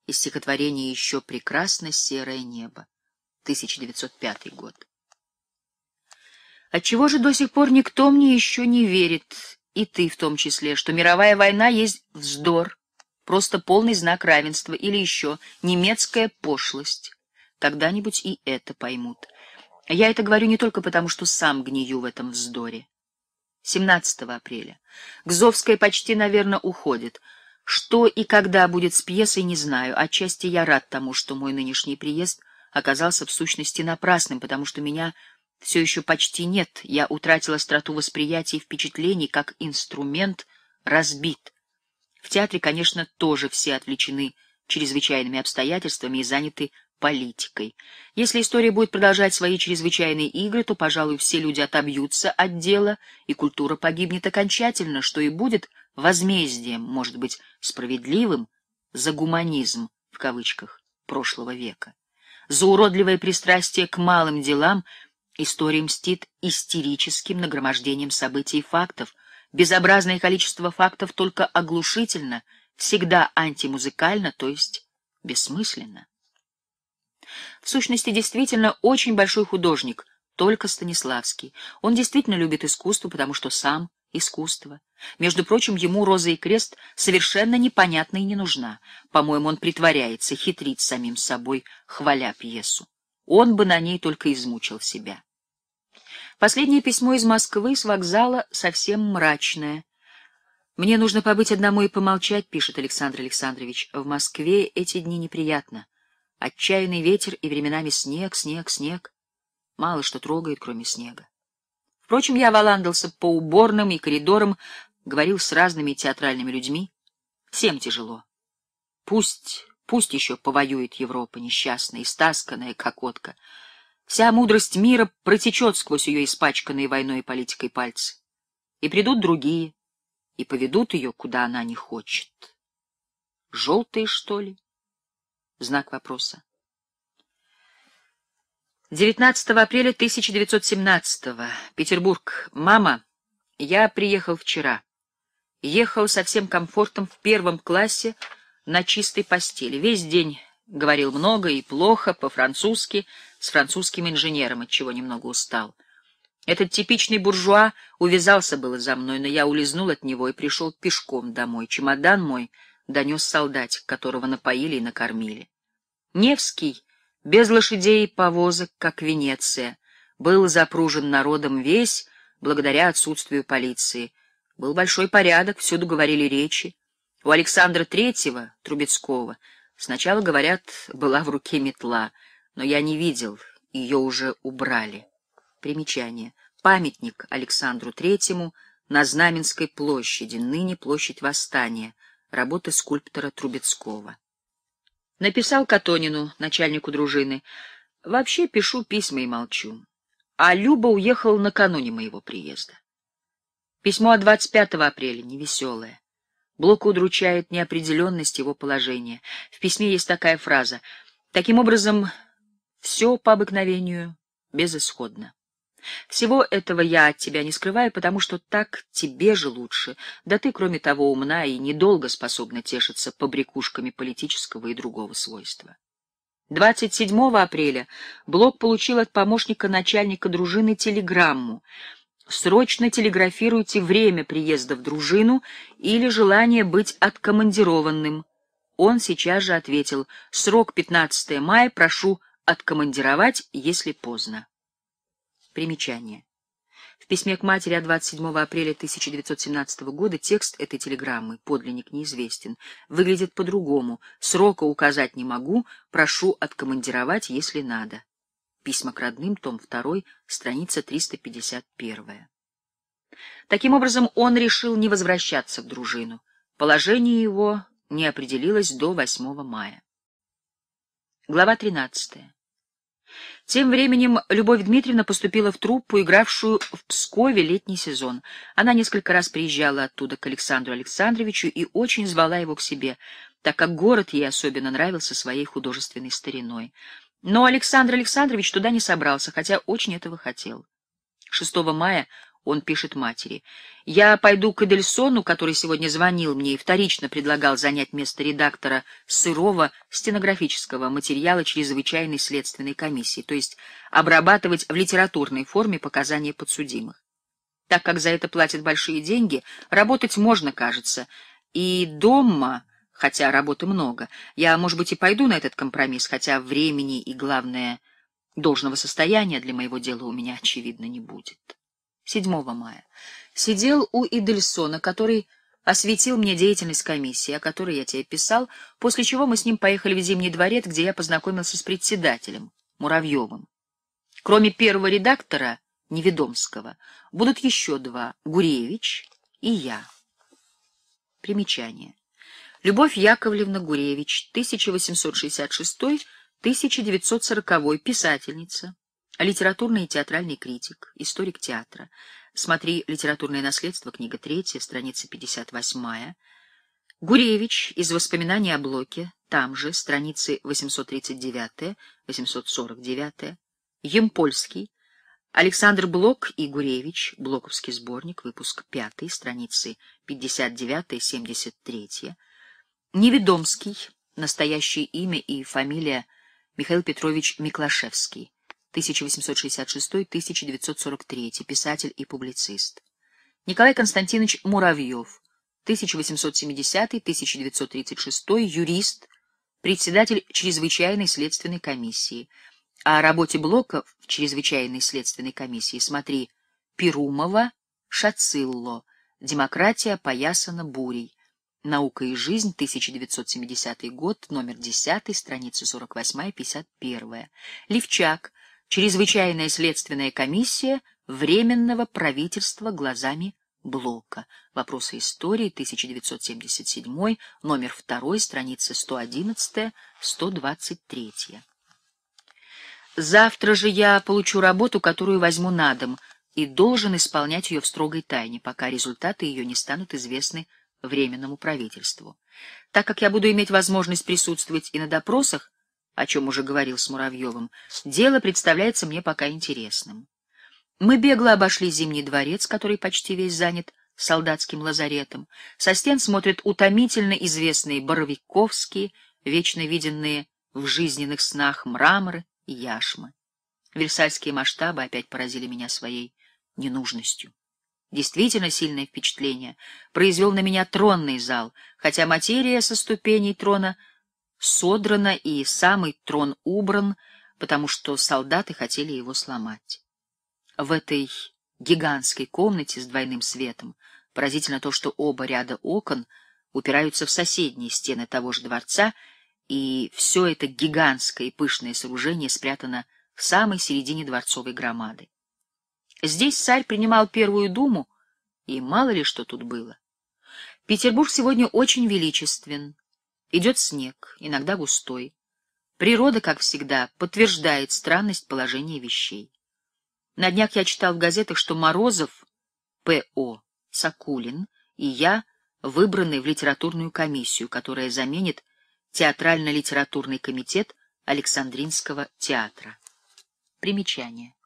Из стихотворения «Еще прекрасно серое небо». 1905 год. Отчего же до сих пор никто мне еще не верит, и ты в том числе, что мировая война есть вздор, просто полный знак равенства или еще немецкая пошлость? Когда-нибудь и это поймут. Я это говорю не только потому, что сам гнию в этом вздоре. 17 апреля. Гзовская почти, наверное, уходит. Что и когда будет с пьесой, не знаю. Отчасти я рад тому, что мой нынешний приезд — оказался в сущности напрасным, потому что меня все еще почти нет, я утратила остроту восприятия и впечатлений, как инструмент разбит. В театре, конечно, тоже все отвлечены чрезвычайными обстоятельствами и заняты политикой. Если история будет продолжать свои чрезвычайные игры, то, пожалуй, все люди отобьются от дела, и культура погибнет окончательно, что и будет возмездием, может быть, справедливым, за гуманизм, в кавычках, прошлого века. За уродливое пристрастие к малым делам история мстит истерическим нагромождением событий и фактов. Безобразное количество фактов только оглушительно, всегда антимузыкально, то есть бессмысленно. В сущности, действительно, очень большой художник, только Станиславский. Он действительно любит искусство, потому что сам искусства. Между прочим, ему роза и крест совершенно непонятна и не нужна. По-моему, он притворяется, хитрит самим собой, хваля пьесу. Он бы на ней только измучил себя. Последнее письмо из Москвы с вокзала совсем мрачное. «Мне нужно побыть одному и помолчать», — пишет Александр Александрович. «В Москве эти дни неприятно. Отчаянный ветер и временами снег, снег, снег. Мало что трогает, кроме снега. Впрочем, я валандался по уборным и коридорам, говорил с разными театральными людьми. Всем тяжело. Пусть, пусть еще повоюет Европа несчастная, истасканная кокотка. Вся мудрость мира протечет сквозь ее испачканные войной и политикой пальцы. И придут другие, и поведут ее, куда она не хочет. Желтые, что ли? Знак вопроса. 19 апреля 1917 -го. Петербург. Мама, я приехал вчера. Ехал со всем комфортом в первом классе на чистой постели. Весь день говорил много и плохо по-французски с французским инженером, от чего немного устал. Этот типичный буржуа увязался было за мной, но я улизнул от него и пришел пешком домой. Чемодан мой донес солдатик, которого напоили и накормили. Невский без лошадей и повозок, как Венеция, был запружен народом весь, благодаря отсутствию полиции. Был большой порядок, всюду говорили речи. У Александра Третьего, Трубецкого, сначала, говорят, была в руке метла, но я не видел, ее уже убрали. Примечание. Памятник Александру Третьему на Знаменской площади, ныне площадь Восстания, работы скульптора Трубецкого. Написал Катонину, начальнику дружины. Вообще пишу письма и молчу. А Люба уехала накануне моего приезда. Письмо от 25 апреля, невеселое. Блок удручает неопределенность его положения. В письме есть такая фраза. Таким образом, все по обыкновению безысходно. Всего этого я от тебя не скрываю, потому что так тебе же лучше. Да ты, кроме того, умна и недолго способна тешиться побрякушками политического и другого свойства. 27 апреля Блок получил от помощника начальника дружины телеграмму. Срочно телеграфируйте время приезда в дружину или желание быть откомандированным. Он сейчас же ответил, срок 15 мая, прошу откомандировать, если поздно. Примечание. В письме к матери от 27 апреля 1917 года текст этой телеграммы, подлинник неизвестен, выглядит по-другому. Срока указать не могу, прошу откомандировать, если надо. Письма к родным, том 2, страница 351. Таким образом, он решил не возвращаться в дружину. Положение его не определилось до 8 мая. Глава 13. Тем временем Любовь Дмитриевна поступила в труппу, игравшую в Пскове летний сезон. Она несколько раз приезжала оттуда к Александру Александровичу и очень звала его к себе, так как город ей особенно нравился своей художественной стариной. Но Александр Александрович туда не собрался, хотя очень этого хотел. 6 мая он пишет матери. «Я пойду к Эдельсону, который сегодня звонил мне и вторично предлагал занять место редактора сырого стенографического материала чрезвычайной следственной комиссии, то есть обрабатывать в литературной форме показания подсудимых. Так как за это платят большие деньги, работать можно, кажется. И дома, хотя работы много, я, может быть, и пойду на этот компромисс, хотя времени и, главное, должного состояния для моего дела у меня, очевидно, не будет». 7 мая, сидел у Идельсона, который осветил мне деятельность комиссии, о которой я тебе писал, после чего мы с ним поехали в Зимний дворец, где я познакомился с председателем Муравьевым. Кроме первого редактора, Неведомского, будут еще два — Гуревич и я. Примечание. Любовь Яковлевна Гуревич, 1866-1940, писательница. Литературный и театральный критик, историк театра. Смотри «Литературное наследство», книга 3, страница 58 Гуревич из «Воспоминаний о Блоке», там же, страницы 839-849. Емпольский. Александр Блок и Гуревич. Блоковский сборник, выпуск 5, страницы 59-73. Неведомский. Настоящее имя и фамилия Михаил Петрович Миклашевский. 1866-1943, писатель и публицист. Николай Константинович Муравьев, 1870-1936, юрист, председатель Чрезвычайной следственной комиссии. О работе Блока в Чрезвычайной следственной комиссии смотри Перумова, Шацилло, «Демократия поясана бурей», «Наука и жизнь», 1970 год, номер 10, страница 48-51. Левчак, Чрезвычайная следственная комиссия Временного правительства глазами Блока. Вопросы истории, 1977, номер 2, страницы 111-123. Завтра же я получу работу, которую возьму на дом, и должен исполнять ее в строгой тайне, пока результаты ее не станут известны Временному правительству. Так как я буду иметь возможность присутствовать и на допросах, о чем уже говорил с Муравьевым, дело представляется мне пока интересным. Мы бегло обошли Зимний дворец, который почти весь занят солдатским лазаретом. Со стен смотрят утомительно известные боровиковские, вечно виденные в жизненных снах мраморы и яшмы. Версальские масштабы опять поразили меня своей ненужностью. Действительно сильное впечатление произвел на меня тронный зал, хотя материя со ступеней трона — содрано, и самый трон убран, потому что солдаты хотели его сломать. В этой гигантской комнате с двойным светом поразительно то, что оба ряда окон упираются в соседние стены того же дворца, и все это гигантское и пышное сооружение спрятано в самой середине дворцовой громады. Здесь царь принимал Первую Думу, и мало ли что тут было. Петербург сегодня очень величествен, Идет снег, иногда густой. Природа, как всегда, подтверждает странность положения вещей. На днях я читал в газетах, что Морозов, П.О., Сакулин и я выбраны в литературную комиссию, которая заменит театрально-литературный комитет Александринского театра. Примечание.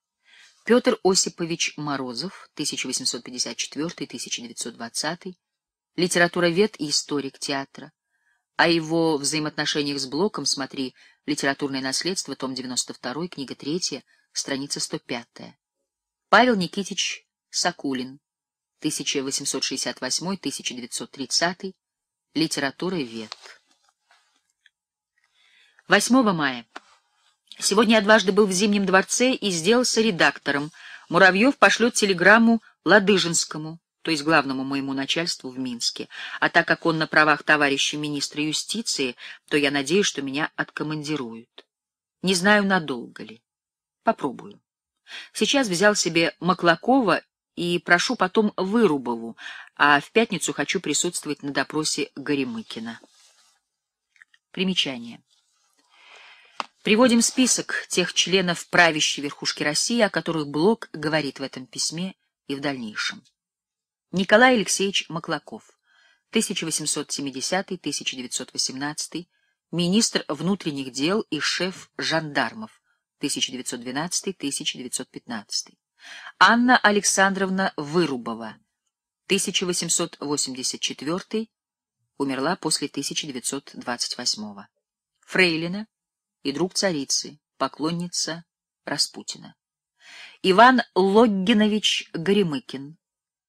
Петр Осипович Морозов, 1854-1920, литературовед и историк театра, о его взаимоотношениях с Блоком смотри «Литературное наследство», том 92, книга 3, страница 105. Павел Никитич Сакулин, 1868-1930, литература век. 8 мая. Сегодня я дважды был в Зимнем дворце и сделался редактором. Муравьев пошлет телеграмму Ладыжинскому то есть главному моему начальству в Минске. А так как он на правах товарища министра юстиции, то я надеюсь, что меня откомандируют. Не знаю, надолго ли. Попробую. Сейчас взял себе Маклакова и прошу потом Вырубову, а в пятницу хочу присутствовать на допросе Горемыкина. Примечание. Приводим список тех членов правящей верхушки России, о которых Блок говорит в этом письме и в дальнейшем. Николай Алексеевич Маклаков, 1870-1918, министр внутренних дел и шеф жандармов, 1912-1915. Анна Александровна Вырубова, 1884, умерла после 1928. Фрейлина и друг царицы, поклонница Распутина. Иван Логинович Горемыкин,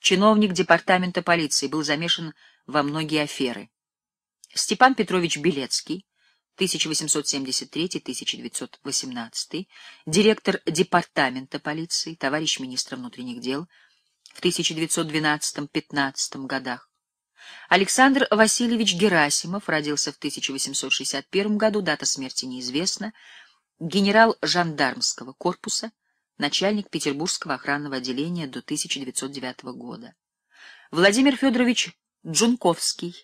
Чиновник департамента полиции был замешан во многие аферы. Степан Петрович Белецкий, 1873-1918, директор департамента полиции, товарищ министра внутренних дел в 1912-15 годах. Александр Васильевич Герасимов родился в 1861 году, дата смерти неизвестна, генерал жандармского корпуса, начальник Петербургского охранного отделения до 1909 года. Владимир Федорович Джунковский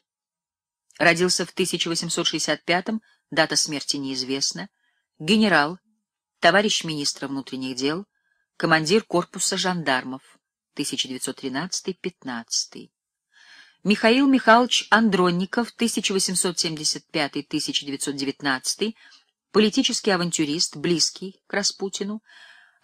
родился в 1865 дата смерти неизвестна, генерал, товарищ министра внутренних дел, командир корпуса жандармов 1913-15. Михаил Михайлович Андронников, 1875-1919, политический авантюрист, близкий к Распутину,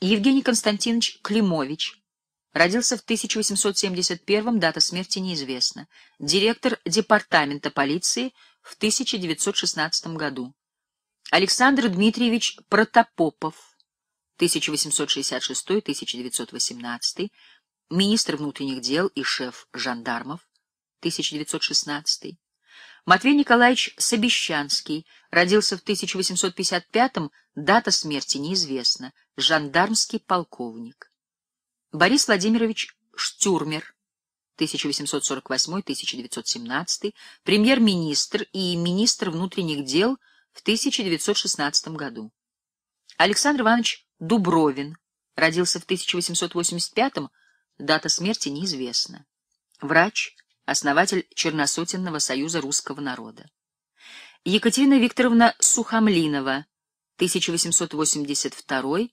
Евгений Константинович Климович. Родился в 1871, дата смерти неизвестна. Директор департамента полиции в 1916 году. Александр Дмитриевич Протопопов. 1866-1918. Министр внутренних дел и шеф жандармов. 1916. Матвей Николаевич Собещанский родился в 1855-м, дата смерти неизвестна, жандармский полковник. Борис Владимирович Штюрмер, 1848-1917, премьер-министр и министр внутренних дел в 1916 году. Александр Иванович Дубровин, родился в 1885-м, дата смерти неизвестна. Врач, основатель Черносотенного союза русского народа. Екатерина Викторовна Сухомлинова, 1882,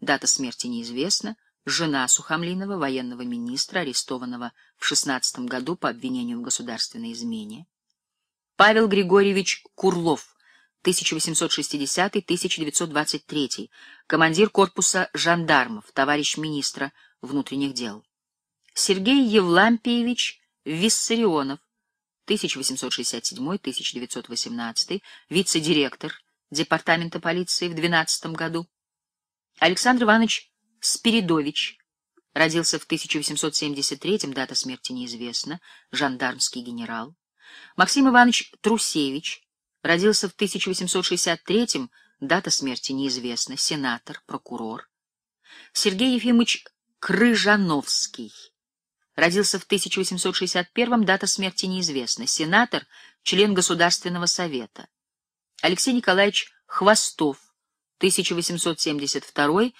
дата смерти неизвестна, жена Сухомлинова, военного министра, арестованного в 16 году по обвинению в государственной измене. Павел Григорьевич Курлов, 1860-1923, командир корпуса жандармов, товарищ министра внутренних дел. Сергей Евлампиевич Виссарионов, 1867-1918, вице-директор Департамента полиции в 12 году. Александр Иванович Спиридович, родился в 1873, дата смерти неизвестна, жандармский генерал. Максим Иванович Трусевич, родился в 1863, дата смерти неизвестна, сенатор, прокурор. Сергей Ефимович Крыжановский, Родился в 1861 дата смерти неизвестна. Сенатор, член Государственного совета. Алексей Николаевич Хвостов, 1872-1918,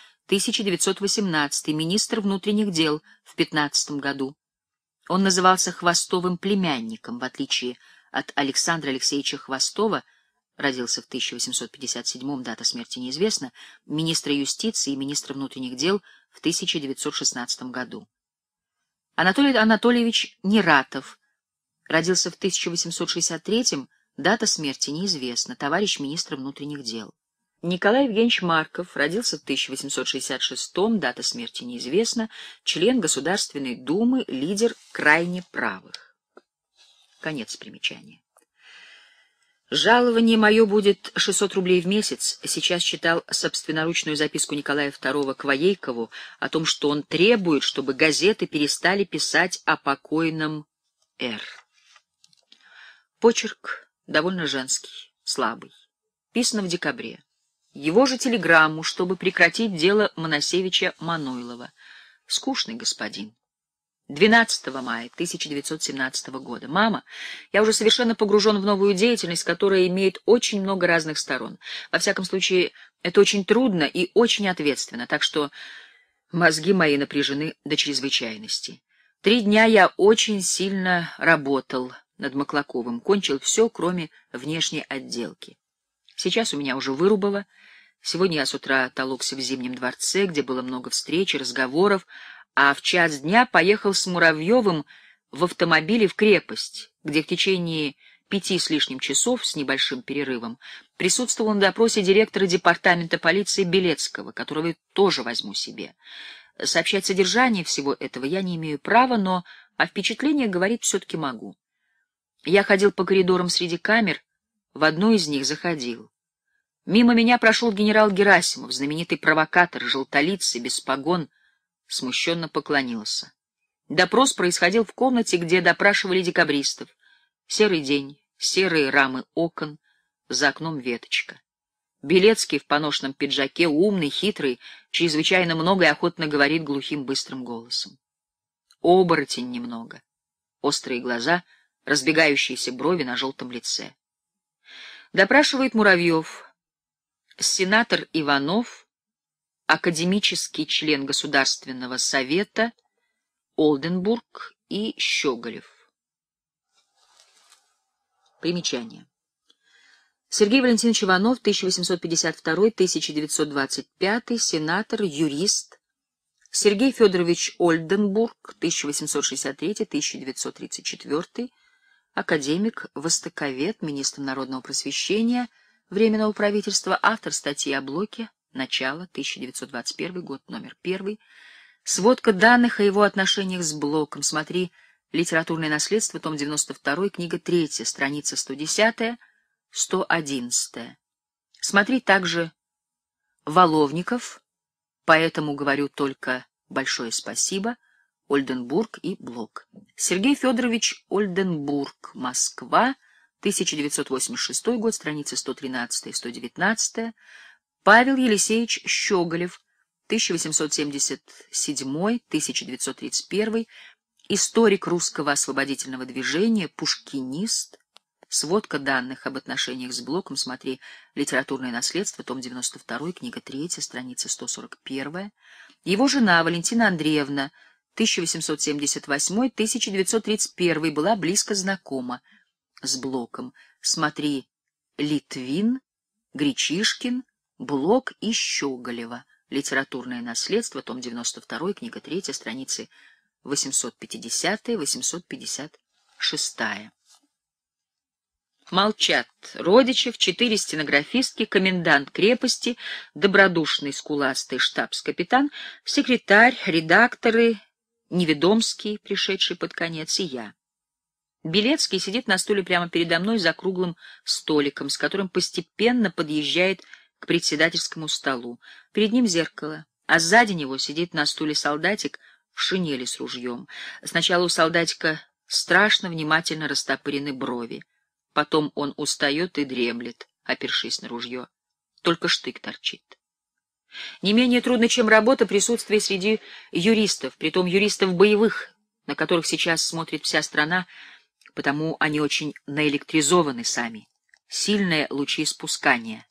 министр внутренних дел в 15 году. Он назывался Хвостовым племянником, в отличие от Александра Алексеевича Хвостова, родился в 1857, дата смерти неизвестна, министра юстиции и министра внутренних дел в 1916 году. Анатолий Анатольевич Нератов. Родился в 1863 дата смерти неизвестна, товарищ министра внутренних дел. Николай Евгеньевич Марков родился в 1866 дата смерти неизвестна, член Государственной Думы, лидер крайне правых. Конец примечания. Жалование мое будет 600 рублей в месяц. Сейчас читал собственноручную записку Николая II к Воейкову о том, что он требует, чтобы газеты перестали писать о покойном Р. Почерк довольно женский, слабый. Писано в декабре. Его же телеграмму, чтобы прекратить дело Моносевича Мануйлова. Скучный господин. 12 мая 1917 года. «Мама, я уже совершенно погружен в новую деятельность, которая имеет очень много разных сторон. Во всяком случае, это очень трудно и очень ответственно, так что мозги мои напряжены до чрезвычайности. Три дня я очень сильно работал над Маклаковым, кончил все, кроме внешней отделки. Сейчас у меня уже вырубало. Сегодня я с утра толокся в Зимнем дворце, где было много встреч и разговоров, а в час дня поехал с Муравьевым в автомобиле в крепость, где в течение пяти с лишним часов с небольшим перерывом присутствовал на допросе директора департамента полиции Белецкого, которого тоже возьму себе. Сообщать содержание всего этого я не имею права, но о впечатлениях говорить все-таки могу. Я ходил по коридорам среди камер, в одну из них заходил. Мимо меня прошел генерал Герасимов, знаменитый провокатор, желтолицый, без погон, смущенно поклонился. Допрос происходил в комнате, где допрашивали декабристов. Серый день, серые рамы окон, за окном веточка. Белецкий в поношенном пиджаке, умный, хитрый, чрезвычайно много и охотно говорит глухим быстрым голосом. Оборотень немного. Острые глаза, разбегающиеся брови на желтом лице. Допрашивает Муравьев. Сенатор Иванов академический член Государственного совета Олденбург и Щеголев. Примечание. Сергей Валентинович Иванов, 1852-1925, сенатор, юрист. Сергей Федорович Ольденбург, 1863-1934, академик, востоковед, министр народного просвещения, Временного правительства, автор статьи о Блоке Начало, 1921 год, номер первый. Сводка данных о его отношениях с Блоком. Смотри «Литературное наследство», том 92, книга 3, страница 110, 111. Смотри также Воловников, поэтому говорю только большое спасибо, Ольденбург и Блок. Сергей Федорович Ольденбург, Москва, 1986 год, страницы 113-119, Павел Елисеевич Щеголев, 1877-1931, историк русского освободительного движения, пушкинист, сводка данных об отношениях с Блоком, смотри, литературное наследство, том 92, книга 3, страница 141, его жена Валентина Андреевна, 1878-1931, была близко знакома с Блоком, смотри, Литвин, Гречишкин, Блок и Щеголева. Литературное наследство, том 92, книга 3, страницы 850-856. Молчат Родичев, четыре стенографистки, комендант крепости, добродушный скуластый штабс-капитан, секретарь, редакторы, Неведомский, пришедший под конец, и я. Белецкий сидит на стуле прямо передо мной за круглым столиком, с которым постепенно подъезжает к председательскому столу. Перед ним зеркало, а сзади него сидит на стуле солдатик в шинели с ружьем. Сначала у солдатика страшно внимательно растопырены брови. Потом он устает и дремлет, опершись на ружье. Только штык торчит. Не менее трудно, чем работа, присутствие среди юристов, притом юристов боевых, на которых сейчас смотрит вся страна, потому они очень наэлектризованы сами. Сильные лучи спускания.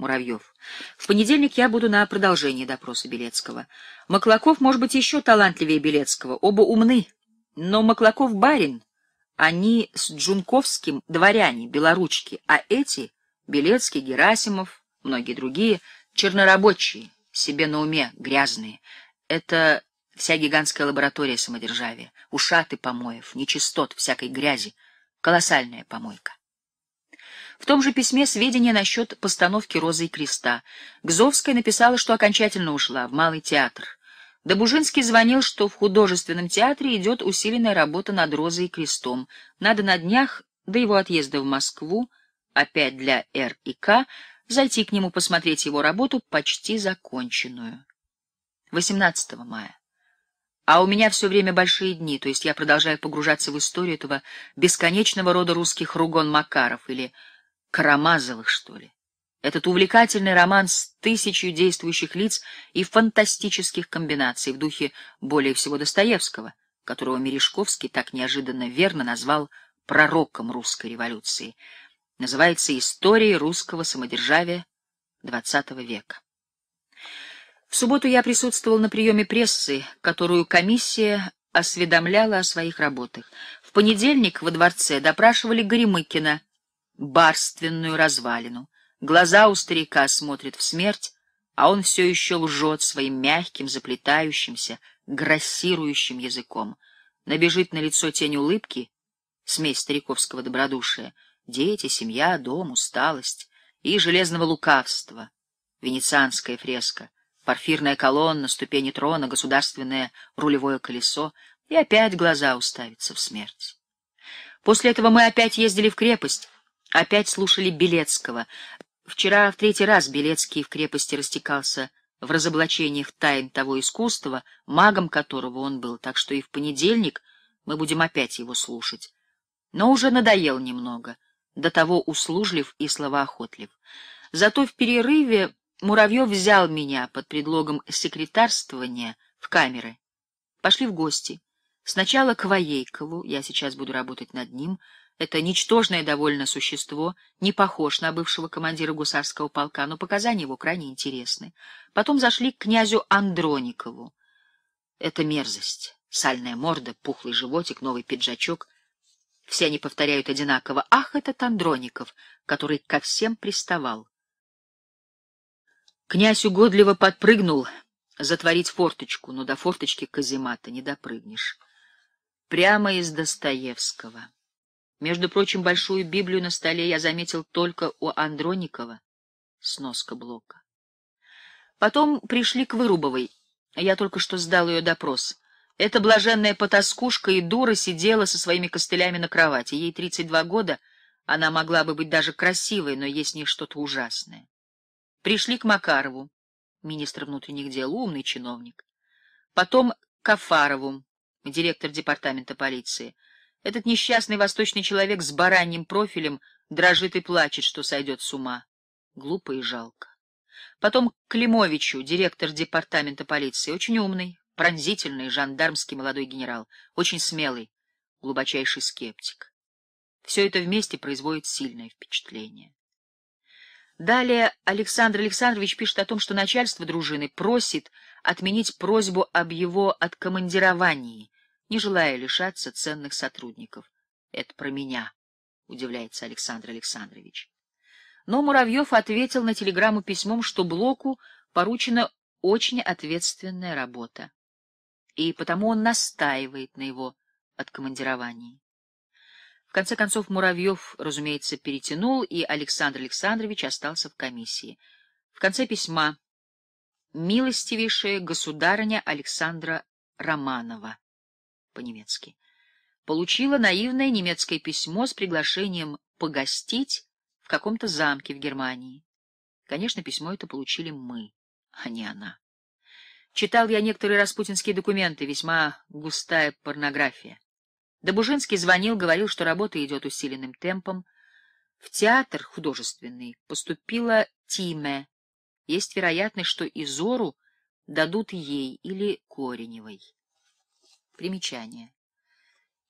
Муравьев. В понедельник я буду на продолжении допроса Белецкого. Маклаков, может быть, еще талантливее Белецкого. Оба умны. Но Маклаков барин. Они с Джунковским дворяне, белоручки, а эти — Белецкий, Герасимов, многие другие — чернорабочие, себе на уме, грязные. Это вся гигантская лаборатория самодержавия, ушаты помоев, нечистот, всякой грязи, колоссальная помойка. В том же письме сведения насчет постановки «Розы и креста». Гзовская написала, что окончательно ушла в Малый театр. Добужинский звонил, что в художественном театре идет усиленная работа над «Розой и крестом». Надо на днях, до его отъезда в Москву, опять для Р и К, зайти к нему посмотреть его работу, почти законченную. 18 мая. А у меня все время большие дни, то есть я продолжаю погружаться в историю этого бесконечного рода русских Ругон-Макаров или Карамазовых, что ли. Этот увлекательный роман с тысячью действующих лиц и фантастических комбинаций в духе более всего Достоевского, которого Мережковский так неожиданно верно назвал пророком русской революции, называется «История русского самодержавия XX века». В субботу я присутствовал на приеме прессы, которую комиссия осведомляла о своих работах. В понедельник во дворце допрашивали Горемыкина — барственную развалину. Глаза у старика смотрят в смерть, а он все еще лжет своим мягким, заплетающимся, грассирующим языком. Набежит на лицо тень улыбки, смесь стариковского добродушия, дети, семья, дом, усталость и железного лукавства, венецианская фреска, парфирная колонна, ступени трона, государственное рулевое колесо, и опять глаза уставятся в смерть. После этого мы опять ездили в крепость, Опять слушали Белецкого. Вчера в третий раз Белецкий в крепости растекался в разоблачениях тайн того искусства, магом которого он был, так что и в понедельник мы будем опять его слушать. Но уже надоел немного, до того услужлив и словоохотлив. Зато в перерыве Муравьев взял меня под предлогом секретарствования в камеры. Пошли в гости. Сначала к Воейкову, я сейчас буду работать над ним, это ничтожное довольно существо, не похож на бывшего командира гусарского полка, но показания его крайне интересны. Потом зашли к князю Андроникову. Это мерзость. Сальная морда, пухлый животик, новый пиджачок. Все они повторяют одинаково. Ах, этот Андроников, который ко всем приставал. Князь угодливо подпрыгнул затворить форточку, но до форточки каземата не допрыгнешь. Прямо из Достоевского. Между прочим, большую Библию на столе я заметил только у Андроникова, сноска блока. Потом пришли к Вырубовой. Я только что сдал ее допрос. Эта блаженная потаскушка и дура сидела со своими костылями на кровати. Ей 32 года, она могла бы быть даже красивой, но есть в ней что-то ужасное. Пришли к Макарову, министр внутренних дел, умный чиновник. Потом к Афарову, директор департамента полиции — этот несчастный восточный человек с бараньим профилем дрожит и плачет, что сойдет с ума. Глупо и жалко. Потом Климовичу, директор департамента полиции, очень умный, пронзительный жандармский молодой генерал, очень смелый, глубочайший скептик. Все это вместе производит сильное впечатление. Далее Александр Александрович пишет о том, что начальство дружины просит отменить просьбу об его откомандировании — не желая лишаться ценных сотрудников. Это про меня, удивляется Александр Александрович. Но Муравьев ответил на телеграмму письмом, что Блоку поручена очень ответственная работа, и потому он настаивает на его откомандировании. В конце концов Муравьев, разумеется, перетянул, и Александр Александрович остался в комиссии. В конце письма «Милостивейшая государыня Александра Романова» по-немецки. Получила наивное немецкое письмо с приглашением погостить в каком-то замке в Германии. Конечно, письмо это получили мы, а не она. Читал я некоторые распутинские документы, весьма густая порнография. Добужинский звонил, говорил, что работа идет усиленным темпом. В театр художественный поступила Тиме. Есть вероятность, что Изору дадут ей или Кореневой. Примечание.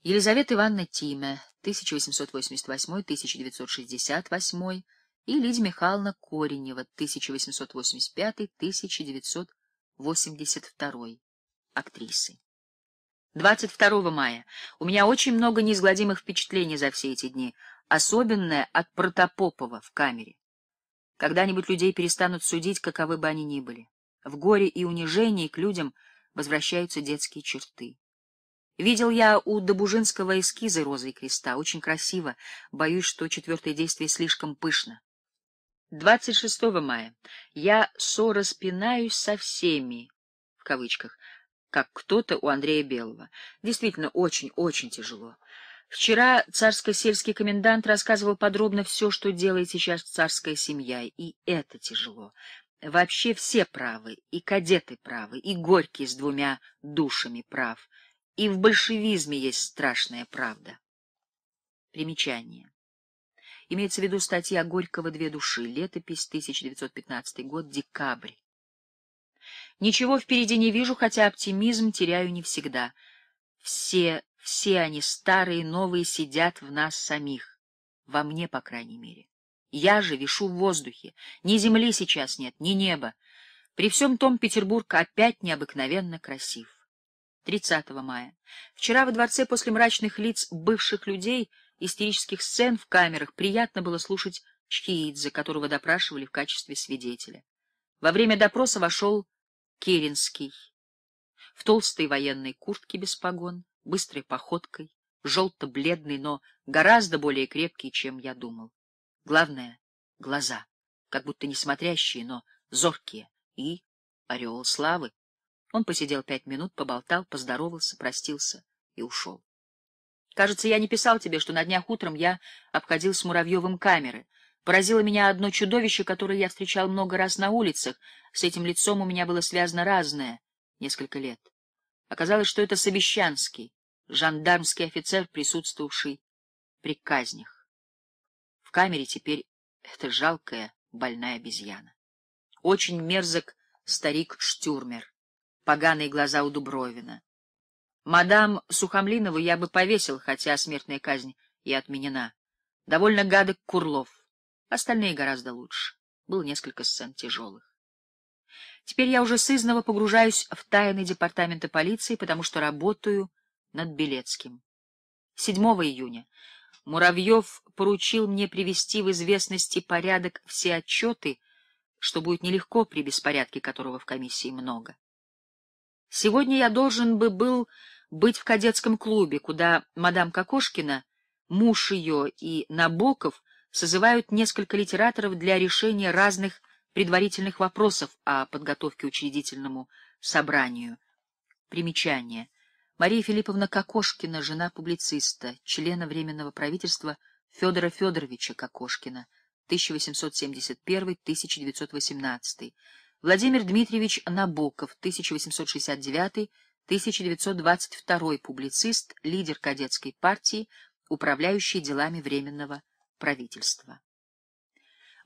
Елизавета Ивановна Тиме, 1888-1968, и Лидия Михайловна Коренева, 1885-1982, актрисы. 22 мая. У меня очень много неизгладимых впечатлений за все эти дни, особенное от Протопопова в камере. Когда-нибудь людей перестанут судить, каковы бы они ни были. В горе и унижении к людям возвращаются детские черты. Видел я у Добужинского эскизы розы и креста. Очень красиво. Боюсь, что четвертое действие слишком пышно. 26 мая. Я сораспинаюсь со всеми, в кавычках, как кто-то у Андрея Белого. Действительно, очень-очень тяжело. Вчера царско-сельский комендант рассказывал подробно все, что делает сейчас царская семья, и это тяжело. Вообще все правы, и кадеты правы, и Горький с двумя душами прав. И в большевизме есть страшная правда. Примечание. Имеется в виду статья Горького «Две души», летопись, 1915 год, декабрь. Ничего впереди не вижу, хотя оптимизм теряю не всегда. Все, все они, старые, новые, сидят в нас самих. Во мне, по крайней мере. Я же вишу в воздухе. Ни земли сейчас нет, ни неба. При всем том Петербург опять необыкновенно красив. 30 мая. Вчера во дворце после мрачных лиц бывших людей, истерических сцен в камерах, приятно было слушать Чхиидзе, которого допрашивали в качестве свидетеля. Во время допроса вошел Керенский в толстой военной куртке без погон, быстрой походкой, желто-бледный, но гораздо более крепкий, чем я думал. Главное — глаза, как будто не смотрящие, но зоркие, и орел славы. Он посидел пять минут, поболтал, поздоровался, простился и ушел. Кажется, я не писал тебе, что на днях утром я обходил с Муравьевым камеры. Поразило меня одно чудовище, которое я встречал много раз на улицах. С этим лицом у меня было связано разное несколько лет. Оказалось, что это Собещанский, жандармский офицер, присутствовавший при казнях. В камере теперь эта жалкая больная обезьяна. Очень мерзок старик Штюрмер поганые глаза у Дубровина. Мадам Сухомлинову я бы повесил, хотя смертная казнь и отменена. Довольно гадок Курлов. Остальные гораздо лучше. Было несколько сцен тяжелых. Теперь я уже сызнова погружаюсь в тайны департамента полиции, потому что работаю над Белецким. 7 июня Муравьев поручил мне привести в известности порядок все отчеты, что будет нелегко при беспорядке, которого в комиссии много. Сегодня я должен бы был быть в кадетском клубе, куда мадам Кокошкина, муж ее и Набоков созывают несколько литераторов для решения разных предварительных вопросов о подготовке учредительному собранию. Примечание. Мария Филипповна Кокошкина, жена публициста, члена Временного правительства Федора Федоровича Кокошкина, 1871-1918, Владимир Дмитриевич Набоков, 1869-1922 публицист, лидер кадетской партии, управляющий делами Временного правительства.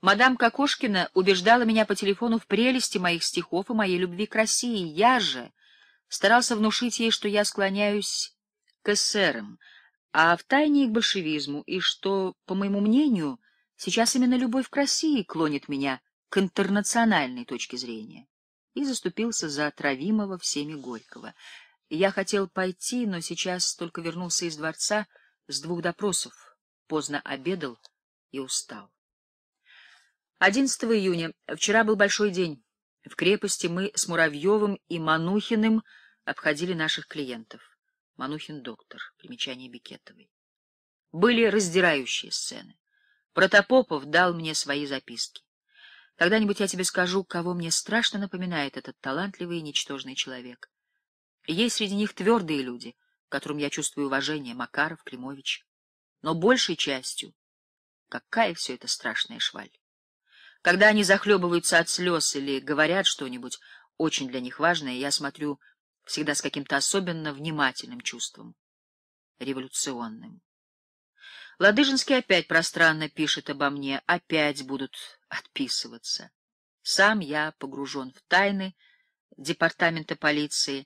Мадам Кокошкина убеждала меня по телефону в прелести моих стихов и моей любви к России. Я же старался внушить ей, что я склоняюсь к эсерам, а втайне и к большевизму, и что, по моему мнению, сейчас именно любовь к России клонит меня к интернациональной точке зрения и заступился за отравимого всеми Горького. Я хотел пойти, но сейчас только вернулся из дворца с двух допросов, поздно обедал и устал. 11 июня. Вчера был большой день. В крепости мы с Муравьевым и Манухиным обходили наших клиентов. Манухин доктор. Примечание Бикетовой. Были раздирающие сцены. Протопопов дал мне свои записки. Когда-нибудь я тебе скажу, кого мне страшно напоминает этот талантливый и ничтожный человек. Есть среди них твердые люди, которым я чувствую уважение, Макаров, Климович. Но большей частью... Какая все это страшная шваль! Когда они захлебываются от слез или говорят что-нибудь очень для них важное, я смотрю всегда с каким-то особенно внимательным чувством, революционным. Ладыжинский опять пространно пишет обо мне, опять будут отписываться. Сам я погружен в тайны департамента полиции.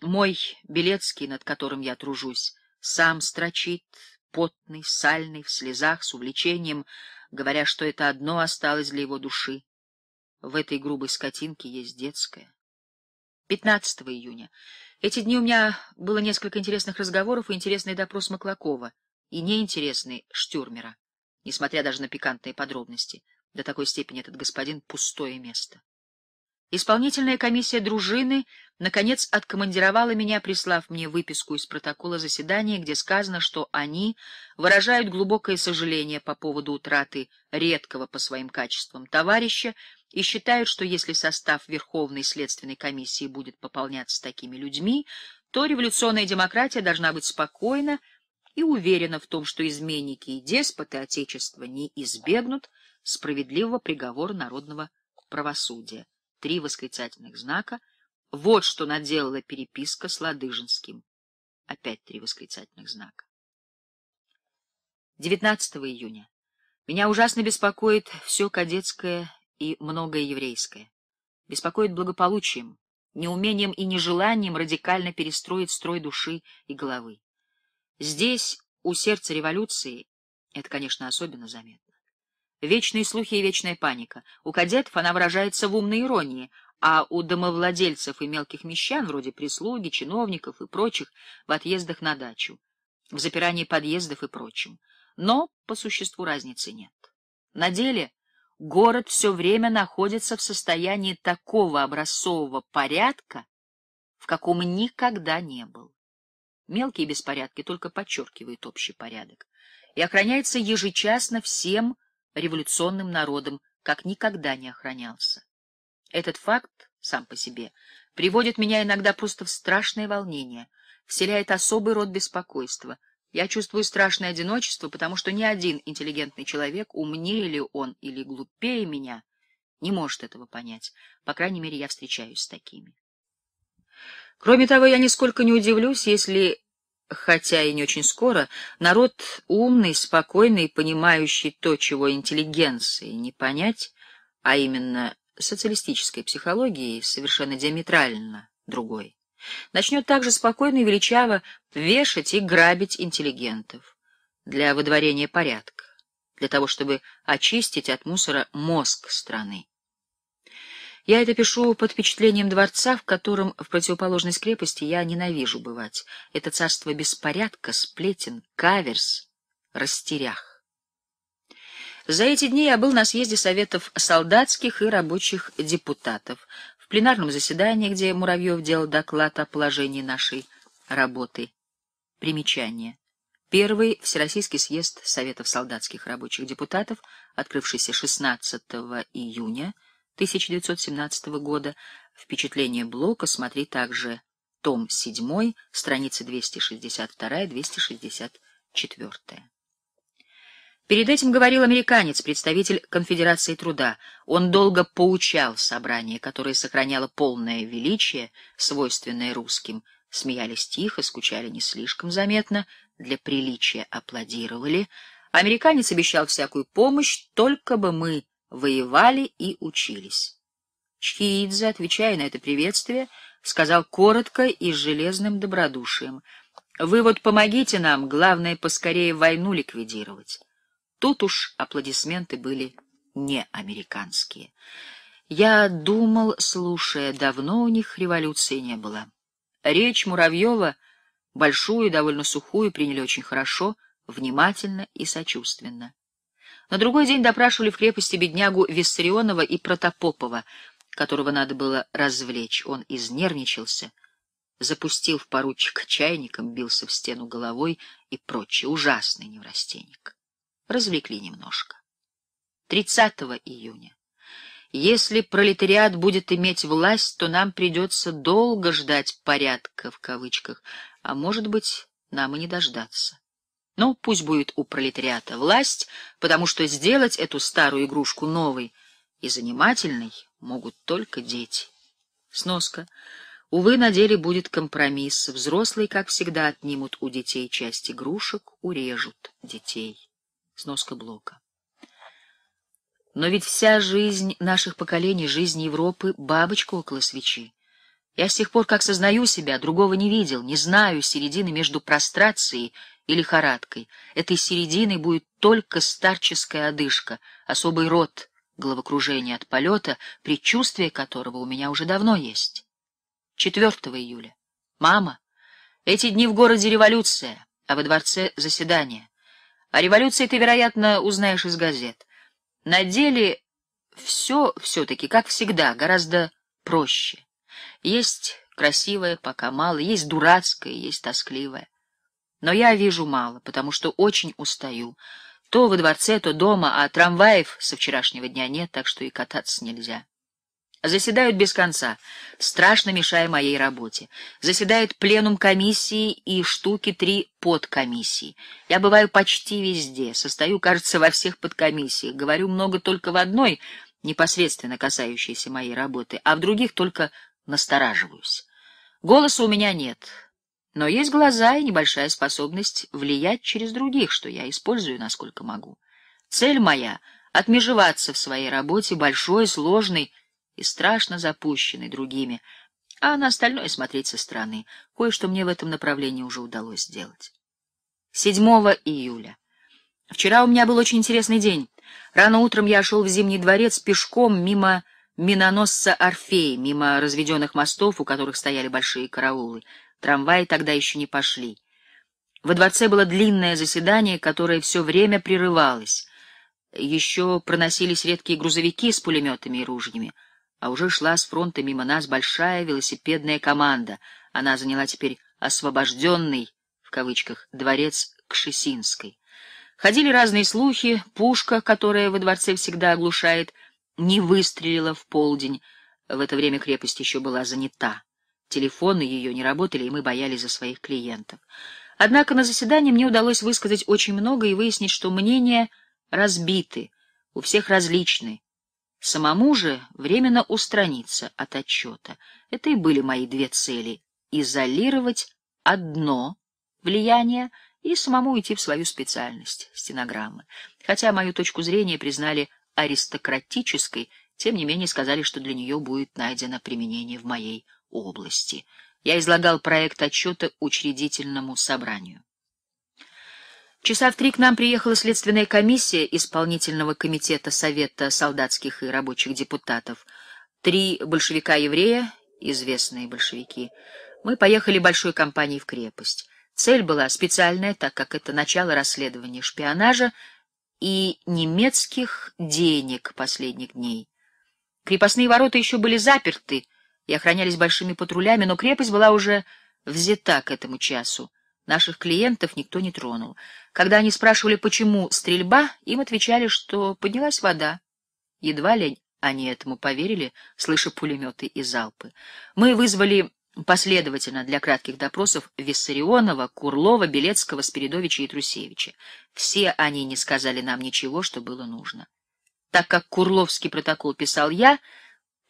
Мой Белецкий, над которым я тружусь, сам строчит, потный, сальный, в слезах, с увлечением, говоря, что это одно осталось для его души. В этой грубой скотинке есть детская. 15 июня. Эти дни у меня было несколько интересных разговоров и интересный допрос Маклакова и неинтересный Штюрмера, несмотря даже на пикантные подробности. До такой степени этот господин — пустое место. Исполнительная комиссия дружины, наконец, откомандировала меня, прислав мне выписку из протокола заседания, где сказано, что они выражают глубокое сожаление по поводу утраты редкого по своим качествам товарища и считают, что если состав Верховной следственной комиссии будет пополняться такими людьми, то революционная демократия должна быть спокойна и уверена в том, что изменники и деспоты Отечества не избегнут справедливого приговора народного правосудия. Три восклицательных знака. Вот что наделала переписка с Ладыжинским. Опять три восклицательных знака. 19 июня. Меня ужасно беспокоит все кадетское и многое еврейское. Беспокоит благополучием, неумением и нежеланием радикально перестроить строй души и головы. Здесь, у сердца революции, это, конечно, особенно заметно. Вечные слухи и вечная паника. У кадетов она выражается в умной иронии, а у домовладельцев и мелких мещан, вроде прислуги, чиновников и прочих, в отъездах на дачу, в запирании подъездов и прочем. Но по существу разницы нет. На деле город все время находится в состоянии такого образцового порядка, в каком никогда не был. Мелкие беспорядки только подчеркивают общий порядок и охраняется ежечасно всем революционным народом, как никогда не охранялся. Этот факт сам по себе приводит меня иногда просто в страшное волнение, вселяет особый род беспокойства. Я чувствую страшное одиночество, потому что ни один интеллигентный человек, умнее ли он или глупее меня, не может этого понять. По крайней мере, я встречаюсь с такими. Кроме того, я нисколько не удивлюсь, если, хотя и не очень скоро, народ умный, спокойный, понимающий то, чего интеллигенции не понять, а именно социалистической психологии, совершенно диаметрально другой, начнет также спокойно и величаво вешать и грабить интеллигентов для выдворения порядка, для того, чтобы очистить от мусора мозг страны. Я это пишу под впечатлением дворца, в котором, в противоположность крепости, я ненавижу бывать. Это царство беспорядка, сплетен, каверс, растерях. За эти дни я был на съезде советов солдатских и рабочих депутатов, в пленарном заседании, где Муравьев делал доклад о положении нашей работы. Примечание. Первый Всероссийский съезд Советов солдатских рабочих депутатов, открывшийся 16 июня 1917 года. Впечатление Блока смотри также том 7, страницы 262-264. Перед этим говорил американец, представитель Конфедерации труда. Он долго поучал собрание, которое сохраняло полное величие, свойственное русским. Смеялись тихо, скучали не слишком заметно, для приличия аплодировали. Американец обещал всякую помощь, только бы мы воевали и учились. Чхиидзе, отвечая на это приветствие, сказал коротко и с железным добродушием. «Вы вот помогите нам, главное, поскорее войну ликвидировать». Тут уж аплодисменты были не американские. Я думал, слушая, давно у них революции не было. Речь Муравьева, большую и довольно сухую, приняли очень хорошо, внимательно и сочувственно. На другой день допрашивали в крепости беднягу Виссарионова и Протопопова, которого надо было развлечь. Он изнервничался, запустил в поручик чайником, бился в стену головой и прочее. Ужасный неврастенник. Развлекли немножко. 30 июня. Если пролетариат будет иметь власть, то нам придется долго ждать «порядка», в кавычках, а может быть, нам и не дождаться. Ну, пусть будет у пролетариата власть, потому что сделать эту старую игрушку новой и занимательной могут только дети. Сноска. Увы, на деле будет компромисс. Взрослые, как всегда, отнимут у детей часть игрушек, урежут детей. Сноска блока. Но ведь вся жизнь наших поколений, жизнь Европы — бабочка около свечи. Я с тех пор, как сознаю себя, другого не видел, не знаю середины между прострацией и лихорадкой. Этой середины будет только старческая одышка, особый род головокружения от полета, предчувствие которого у меня уже давно есть. 4 июля. Мама, эти дни в городе революция, а во дворце заседание. О революции ты, вероятно, узнаешь из газет. На деле все все-таки, как всегда, гораздо проще. Есть красивое, пока мало, есть дурацкое, есть тоскливое. Но я вижу мало, потому что очень устаю. То во дворце, то дома, а трамваев со вчерашнего дня нет, так что и кататься нельзя. Заседают без конца, страшно мешая моей работе. Заседает пленум комиссии и штуки три подкомиссии. Я бываю почти везде, состою, кажется, во всех подкомиссиях, говорю много только в одной, непосредственно касающейся моей работы, а в других только настораживаюсь. Голоса у меня нет, но есть глаза и небольшая способность влиять через других, что я использую насколько могу. Цель моя — отмежеваться в своей работе, большой, сложной и страшно запущенной другими, а на остальное смотреть со стороны. Кое-что мне в этом направлении уже удалось сделать. 7 июля. Вчера у меня был очень интересный день. Рано утром я шел в Зимний дворец пешком мимо миноносца Орфей, мимо разведенных мостов, у которых стояли большие караулы. Трамваи тогда еще не пошли. Во дворце было длинное заседание, которое все время прерывалось. Еще проносились редкие грузовики с пулеметами и ружьями, а уже шла с фронта мимо нас большая велосипедная команда. Она заняла теперь «освобожденный» в кавычках дворец Кшесинской. Ходили разные слухи, пушка, которая во дворце всегда оглушает, не выстрелила в полдень, в это время крепость еще была занята. Телефоны ее не работали, и мы боялись за своих клиентов. Однако на заседании мне удалось высказать очень много и выяснить, что мнения разбиты, у всех различны. Самому же временно устраниться от отчета. Это и были мои две цели — изолировать одно влияние и самому идти в свою специальность — стенограммы. Хотя мою точку зрения признали аристократической, тем не менее сказали, что для нее будет найдено применение в моей области. Я излагал проект отчета учредительному собранию. Часа в три к нам приехала следственная комиссия исполнительного комитета Совета солдатских и рабочих депутатов. Три большевика-еврея, известные большевики, мы поехали большой компанией в крепость. Цель была специальная, так как это начало расследования шпионажа и немецких денег последних дней. Крепостные ворота еще были заперты, и охранялись большими патрулями, но крепость была уже взята к этому часу. Наших клиентов никто не тронул. Когда они спрашивали, почему стрельба, им отвечали, что поднялась вода. Едва ли они этому поверили, слыша пулеметы и залпы. Мы вызвали последовательно для кратких допросов Виссарионова, Курлова, Белецкого, Спиридовича и Трусевича. Все они не сказали нам ничего, что было нужно. Так как Курловский протокол писал я,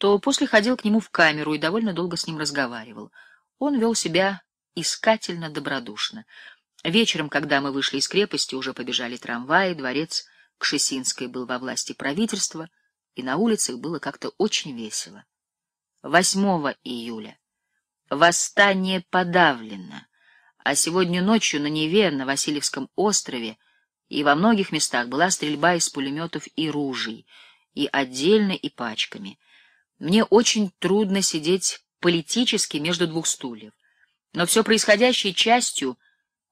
то после ходил к нему в камеру и довольно долго с ним разговаривал. Он вел себя искательно добродушно. Вечером, когда мы вышли из крепости, уже побежали трамваи, дворец Кшесинской был во власти правительства, и на улицах было как-то очень весело. 8 июля. Восстание подавлено, а сегодня ночью на Неве, на Васильевском острове и во многих местах была стрельба из пулеметов и ружей, и отдельно, и пачками — мне очень трудно сидеть политически между двух стульев. Но все происходящее частью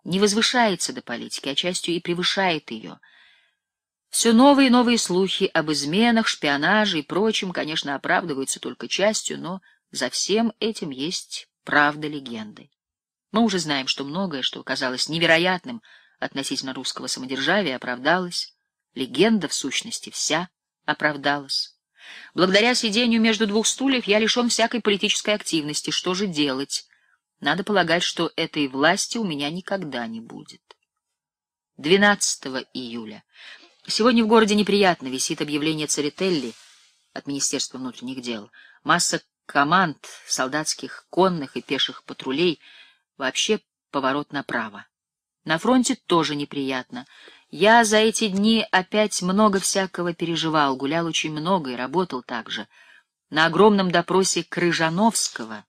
не возвышается до политики, а частью и превышает ее. Все новые и новые слухи об изменах, шпионаже и прочем, конечно, оправдываются только частью, но за всем этим есть правда легенды. Мы уже знаем, что многое, что казалось невероятным относительно русского самодержавия, оправдалось. Легенда, в сущности, вся оправдалась. Благодаря сидению между двух стульев я лишен всякой политической активности. Что же делать? Надо полагать, что этой власти у меня никогда не будет. 12 июля. Сегодня в городе неприятно висит объявление Церетелли от Министерства внутренних дел. Масса команд, солдатских, конных и пеших патрулей. Вообще поворот направо. На фронте тоже неприятно. Я за эти дни опять много всякого переживал, гулял очень много и работал также. На огромном допросе Крыжановского,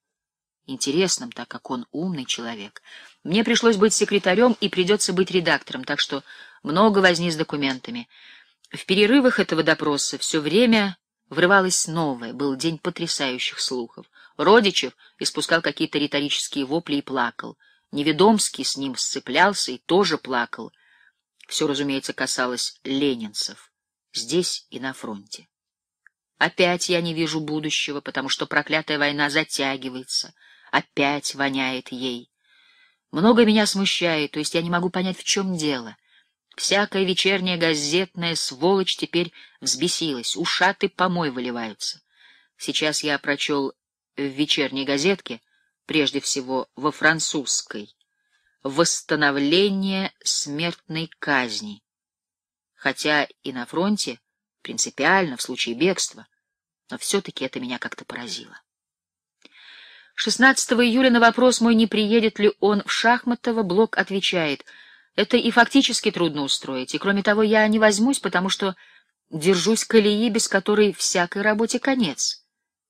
интересном, так как он умный человек, мне пришлось быть секретарем и придется быть редактором, так что много возни с документами. В перерывах этого допроса все время врывалось новое, был день потрясающих слухов. Родичев испускал какие-то риторические вопли и плакал. Неведомский с ним сцеплялся и тоже плакал — все, разумеется, касалось ленинцев, здесь и на фронте. Опять я не вижу будущего, потому что проклятая война затягивается, опять воняет ей. Много меня смущает, то есть я не могу понять, в чем дело. Всякая вечерняя газетная сволочь теперь взбесилась, ушаты помой выливаются. Сейчас я прочел в вечерней газетке, прежде всего во французской, восстановление смертной казни. Хотя и на фронте, принципиально, в случае бегства, но все-таки это меня как-то поразило. 16 июля на вопрос мой, не приедет ли он в Шахматово, Блок отвечает, это и фактически трудно устроить, и кроме того я не возьмусь, потому что держусь колеи, без которой всякой работе конец.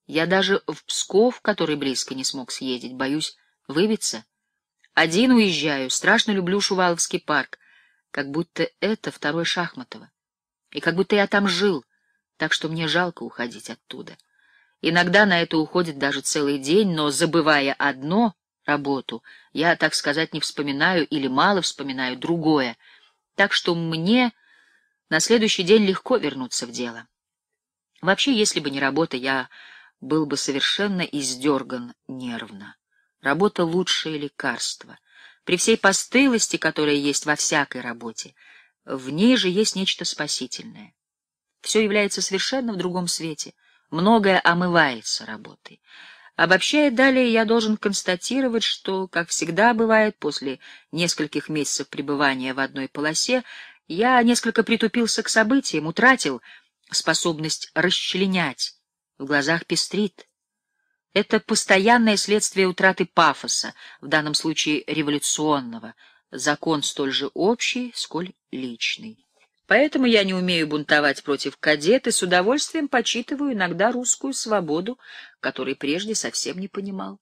Я даже в Псков, который близко не смог съездить, боюсь выбиться один уезжаю, страшно люблю Шуваловский парк, как будто это второй Шахматова. И как будто я там жил, так что мне жалко уходить оттуда. Иногда на это уходит даже целый день, но, забывая одно — работу, я, так сказать, не вспоминаю или мало вспоминаю другое, так что мне на следующий день легко вернуться в дело. Вообще, если бы не работа, я был бы совершенно издерган нервно. Работа — лучшее лекарство. При всей постылости, которая есть во всякой работе, в ней же есть нечто спасительное. Все является совершенно в другом свете. Многое омывается работой. Обобщая далее, я должен констатировать, что, как всегда бывает, после нескольких месяцев пребывания в одной полосе, я несколько притупился к событиям, утратил способность расчленять. В глазах пестрит, это постоянное следствие утраты пафоса, в данном случае революционного, закон столь же общий, сколь личный. Поэтому я не умею бунтовать против кадет и с удовольствием почитываю иногда русскую свободу, которой прежде совсем не понимал.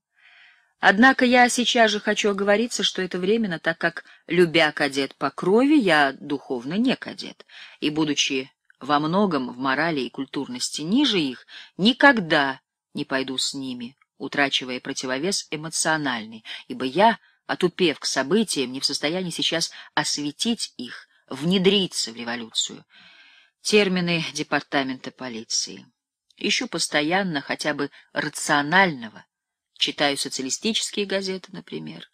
Однако я сейчас же хочу оговориться, что это временно, так как, любя кадет по крови, я духовно не кадет, и, будучи во многом в морали и культурности ниже их, никогда не пойду с ними, утрачивая противовес эмоциональный, ибо я, отупев к событиям, не в состоянии сейчас осветить их, внедриться в революцию. Термины департамента полиции. Ищу постоянно хотя бы рационального, читаю социалистические газеты, например.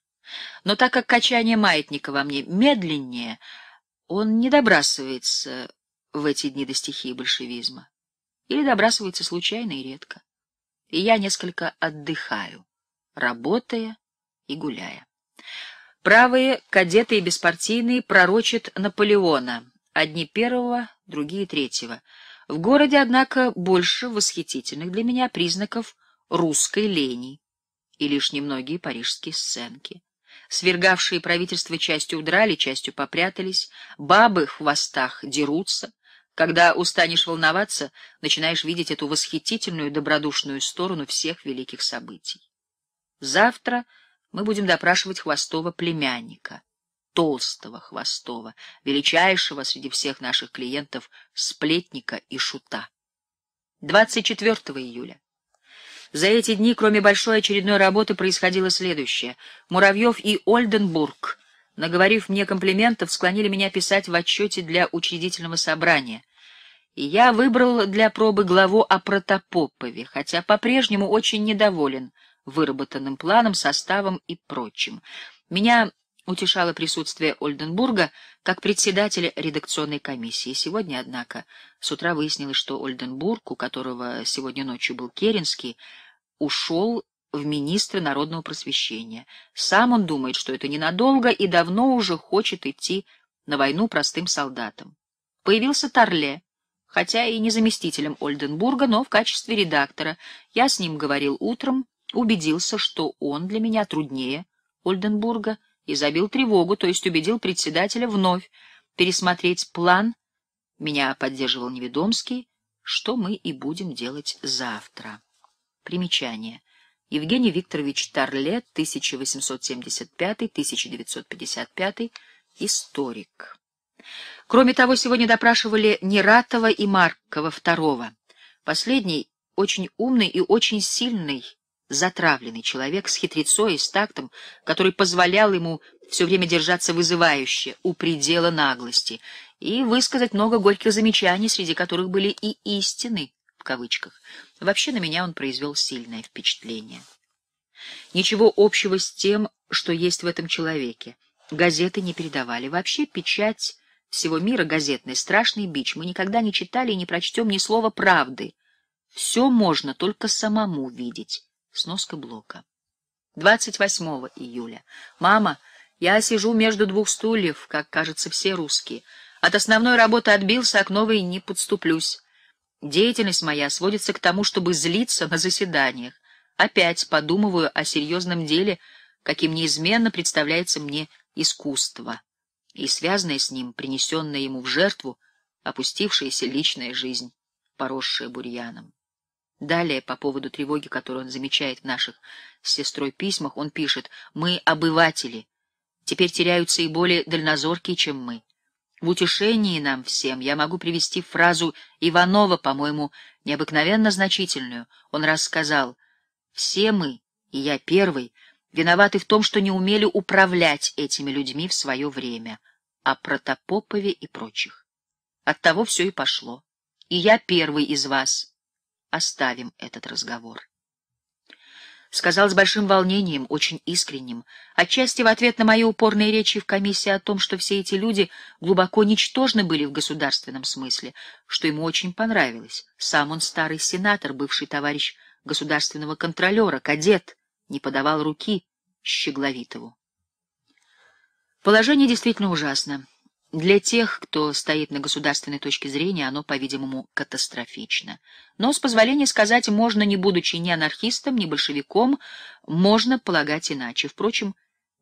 Но так как качание маятника во мне медленнее, он не добрасывается в эти дни до стихии большевизма. Или добрасывается случайно и редко и я несколько отдыхаю, работая и гуляя. Правые, кадеты и беспартийные пророчат Наполеона, одни первого, другие третьего. В городе, однако, больше восхитительных для меня признаков русской лени и лишь немногие парижские сценки. Свергавшие правительство частью удрали, частью попрятались, бабы в хвостах дерутся, когда устанешь волноваться, начинаешь видеть эту восхитительную добродушную сторону всех великих событий. Завтра мы будем допрашивать Хвостова племянника, толстого Хвостова, величайшего среди всех наших клиентов сплетника и шута. 24 июля. За эти дни, кроме большой очередной работы, происходило следующее. Муравьев и Ольденбург — наговорив мне комплиментов, склонили меня писать в отчете для учредительного собрания. И я выбрал для пробы главу о Протопопове, хотя по-прежнему очень недоволен выработанным планом, составом и прочим. Меня утешало присутствие Ольденбурга как председателя редакционной комиссии. Сегодня, однако, с утра выяснилось, что Ольденбург, у которого сегодня ночью был Керенский, ушел в министры народного просвещения. Сам он думает, что это ненадолго, и давно уже хочет идти на войну простым солдатам. Появился Торле, хотя и не заместителем Ольденбурга, но в качестве редактора. Я с ним говорил утром, убедился, что он для меня труднее Ольденбурга, и забил тревогу, то есть убедил председателя вновь пересмотреть план. Меня поддерживал Неведомский, что мы и будем делать завтра. Примечание. Евгений Викторович Тарле, 1875-1955, историк. Кроме того, сегодня допрашивали Нератова и Маркова II. Последний очень умный и очень сильный, затравленный человек с хитрецой и с тактом, который позволял ему все время держаться вызывающе, у предела наглости, и высказать много горьких замечаний, среди которых были и истины, кавычках. Вообще на меня он произвел сильное впечатление. Ничего общего с тем, что есть в этом человеке. Газеты не передавали. Вообще печать всего мира газетный, страшный бич. Мы никогда не читали и не прочтем ни слова правды. Все можно только самому видеть. Сноска блока. 28 июля. Мама, я сижу между двух стульев, как кажется, все русские. От основной работы отбился, а к новой не подступлюсь. Деятельность моя сводится к тому, чтобы злиться на заседаниях. Опять подумываю о серьезном деле, каким неизменно представляется мне искусство, и связанное с ним, принесенное ему в жертву, опустившаяся личная жизнь, поросшая бурьяном. Далее, по поводу тревоги, которую он замечает в наших с сестрой письмах, он пишет «Мы обыватели. Теперь теряются и более дальнозоркие, чем мы. В утешении нам всем я могу привести фразу Иванова, по-моему, необыкновенно значительную. Он рассказал, «Все мы, и я первый, виноваты в том, что не умели управлять этими людьми в свое время, о протопопове и прочих. Оттого все и пошло. И я первый из вас. Оставим этот разговор» сказал с большим волнением, очень искренним, отчасти в ответ на мои упорные речи в комиссии о том, что все эти люди глубоко ничтожны были в государственном смысле, что ему очень понравилось. Сам он старый сенатор, бывший товарищ государственного контролера, кадет, не подавал руки Щегловитову. Положение действительно ужасно. Для тех, кто стоит на государственной точке зрения, оно, по-видимому, катастрофично. Но, с позволения сказать, можно, не будучи ни анархистом, ни большевиком, можно полагать иначе. Впрочем,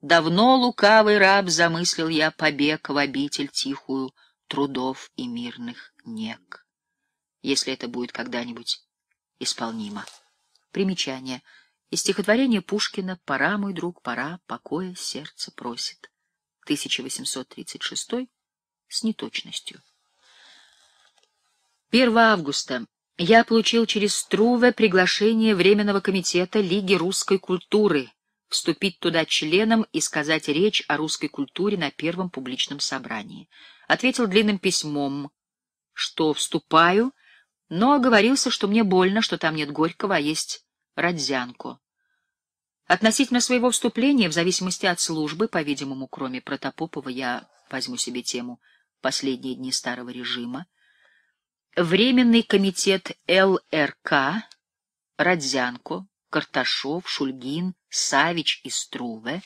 давно лукавый раб замыслил я побег в обитель тихую трудов и мирных нек. Если это будет когда-нибудь исполнимо. Примечание. Из стихотворения Пушкина «Пора, мой друг, пора, покоя сердце просит». 1836 с неточностью. 1 августа я получил через Труве приглашение Временного комитета Лиги русской культуры вступить туда членом и сказать речь о русской культуре на первом публичном собрании. Ответил длинным письмом, что вступаю, но оговорился, что мне больно, что там нет Горького, а есть Родзянко. Относительно своего вступления, в зависимости от службы, по-видимому, кроме Протопопова, я возьму себе тему — последние дни старого режима, Временный комитет ЛРК, Родзянко, Карташов, Шульгин, Савич и Струве.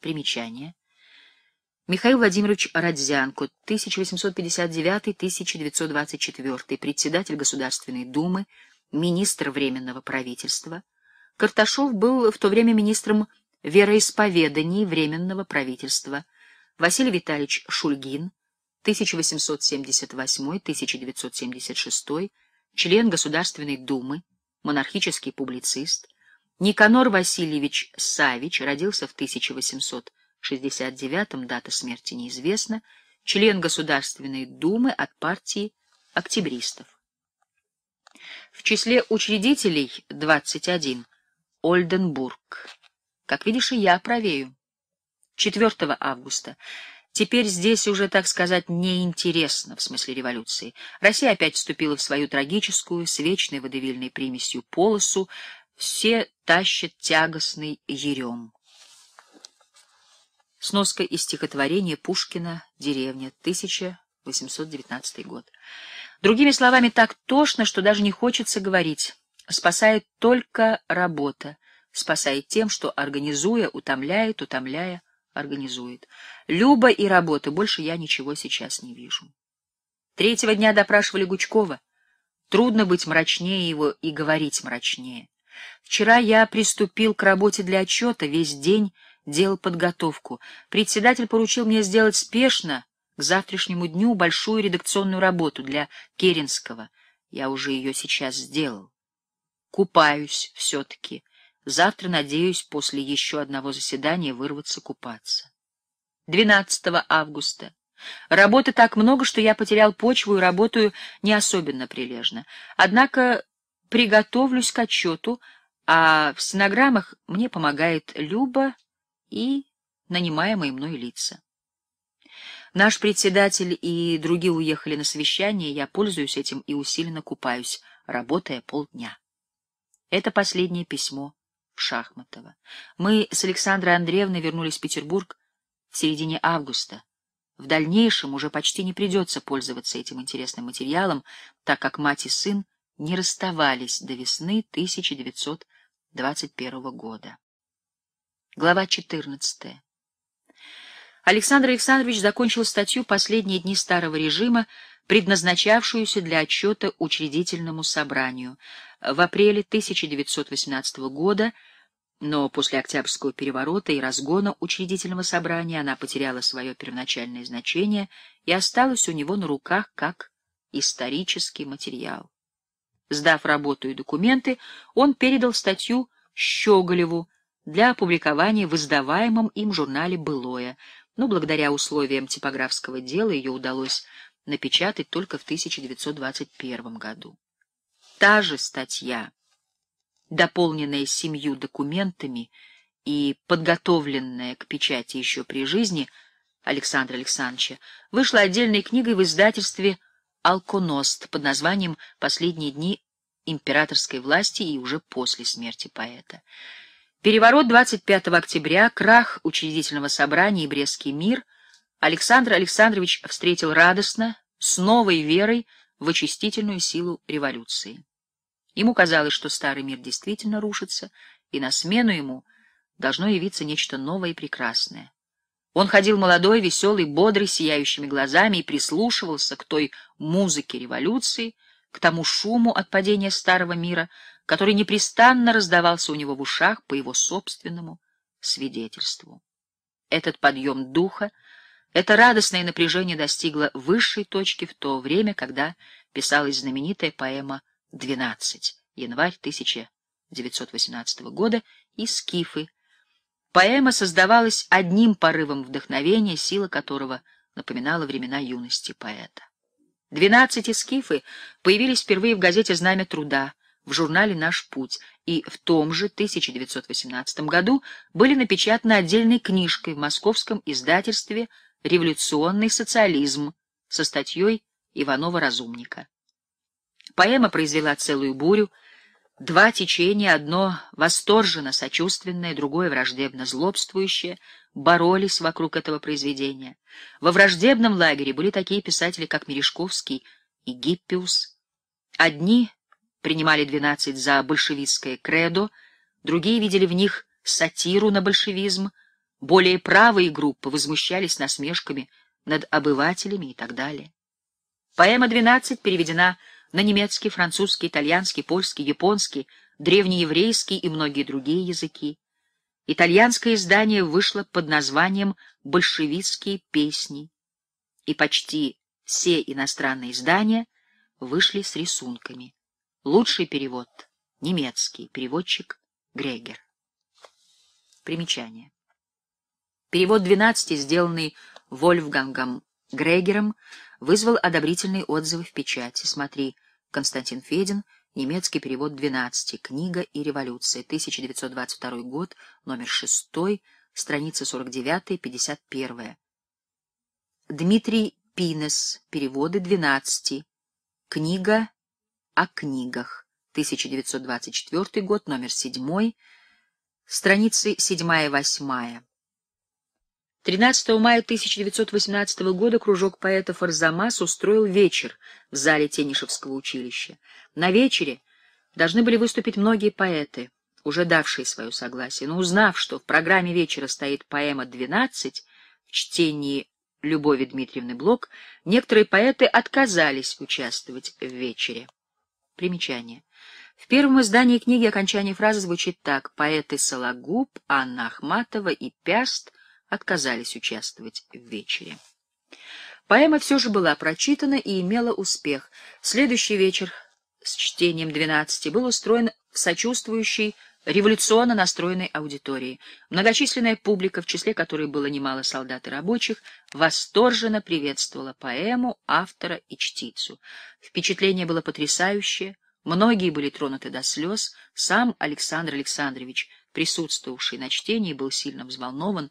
Примечание. Михаил Владимирович Родзянко, 1859-1924, председатель Государственной Думы, министр Временного правительства. Карташов был в то время министром вероисповеданий Временного правительства. Василий Витальевич Шульгин, 1878-1976, член Государственной Думы, монархический публицист. Никанор Васильевич Савич родился в 1869, дата смерти неизвестна, член Государственной Думы от партии октябристов. В числе учредителей 21 Ольденбург. Как видишь, и я правею. 4 августа Теперь здесь уже, так сказать, неинтересно в смысле революции. Россия опять вступила в свою трагическую, с вечной водевильной примесью полосу. Все тащат тягостный ерем. Сноска из стихотворения Пушкина «Деревня», 1819 год. Другими словами, так тошно, что даже не хочется говорить. Спасает только работа. Спасает тем, что, организуя, утомляет, утомляя, организует. Люба и работы, больше я ничего сейчас не вижу. Третьего дня допрашивали Гучкова. Трудно быть мрачнее его и говорить мрачнее. Вчера я приступил к работе для отчета, весь день делал подготовку. Председатель поручил мне сделать спешно к завтрашнему дню большую редакционную работу для Керенского. Я уже ее сейчас сделал. Купаюсь все-таки Завтра, надеюсь, после еще одного заседания вырваться купаться. 12 августа. Работы так много, что я потерял почву и работаю не особенно прилежно. Однако приготовлюсь к отчету, а в синограммах мне помогает Люба и нанимаемые мной лица. Наш председатель и другие уехали на совещание, я пользуюсь этим и усиленно купаюсь, работая полдня. Это последнее письмо Шахматова. Мы с Александрой Андреевной вернулись в Петербург в середине августа. В дальнейшем уже почти не придется пользоваться этим интересным материалом, так как мать и сын не расставались до весны 1921 года. Глава 14. Александр Александрович закончил статью «Последние дни старого режима», предназначавшуюся для отчета учредительному собранию в апреле 1918 года, но после Октябрьского переворота и разгона учредительного собрания она потеряла свое первоначальное значение и осталась у него на руках как исторический материал. Сдав работу и документы, он передал статью Щеголеву для опубликования в издаваемом им журнале «Былое», но благодаря условиям типографского дела ее удалось напечатать только в 1921 году. Та же статья, дополненная семью документами и подготовленная к печати еще при жизни Александра Александровича, вышла отдельной книгой в издательстве «Алконост» под названием «Последние дни императорской власти и уже после смерти поэта». Переворот 25 октября, крах учредительного собрания и Брестский мир Александр Александрович встретил радостно, с новой верой, в очистительную силу революции. Ему казалось, что старый мир действительно рушится, и на смену ему должно явиться нечто новое и прекрасное. Он ходил молодой, веселый, бодрый, сияющими глазами и прислушивался к той музыке революции, к тому шуму от падения старого мира, который непрестанно раздавался у него в ушах по его собственному свидетельству. Этот подъем духа — это радостное напряжение достигло высшей точки в то время, когда писалась знаменитая поэма «12», январь 1918 года, и «Скифы». Поэма создавалась одним порывом вдохновения, сила которого напоминала времена юности поэта. «Двенадцать» и «Скифы» появились впервые в газете «Знамя труда», в журнале «Наш путь», и в том же 1918 году были напечатаны отдельной книжкой в московском издательстве «Скифы» «Революционный социализм» со статьей Иванова-Разумника. Поэма произвела целую бурю, Два течения, одно восторженно сочувственное, другое враждебно злобствующее, боролись вокруг этого произведения. Во враждебном лагере были такие писатели, как Мережковский и Гиппиус. Одни принимали «Двенадцать» за большевистское кредо, другие видели в них сатиру на большевизм, более правые группы возмущались насмешками над обывателями и так далее. Поэма 12 переведена на немецкий, французский, итальянский, польский, японский, древнееврейский и многие другие языки. Итальянское издание вышло под названием «Большевистские песни», и почти все иностранные издания вышли с рисунками. Лучший перевод — немецкий, переводчик Грегер. Примечание. Перевод 12, сделанный Вольфгангом Грегером, вызвал одобрительные отзывы в печати. Смотри, Константин Федин, немецкий перевод 12, книга и революция, 1922 год, номер 6, страница 49-51. Дмитрий Пинес, переводы 12, книга о книгах, 1924 год, номер 7, страницы 7-8. 13 мая 1918 года кружок поэтов Арзамас устроил вечер в зале Тенишевского училища. На вечере должны были выступить многие поэты, уже давшие свое согласие, но узнав, что в программе вечера стоит поэма «12» в чтении Любови Дмитриевны Блок, некоторые поэты отказались участвовать в вечере. Примечание. В первом издании книги окончание фразы звучит так «Поэты Сологуб, Анна Ахматова и Пяст – отказались участвовать в вечере. Поэма все же была прочитана и имела успех. Следующий вечер с чтением двенадцати был устроен в сочувствующей революционно настроенной аудитории. Многочисленная публика, в числе которой было немало солдат и рабочих, восторженно приветствовала поэму, автора и чтицу. Впечатление было потрясающее, многие были тронуты до слез, сам Александр Александрович, присутствовавший на чтении, был сильно взволнован,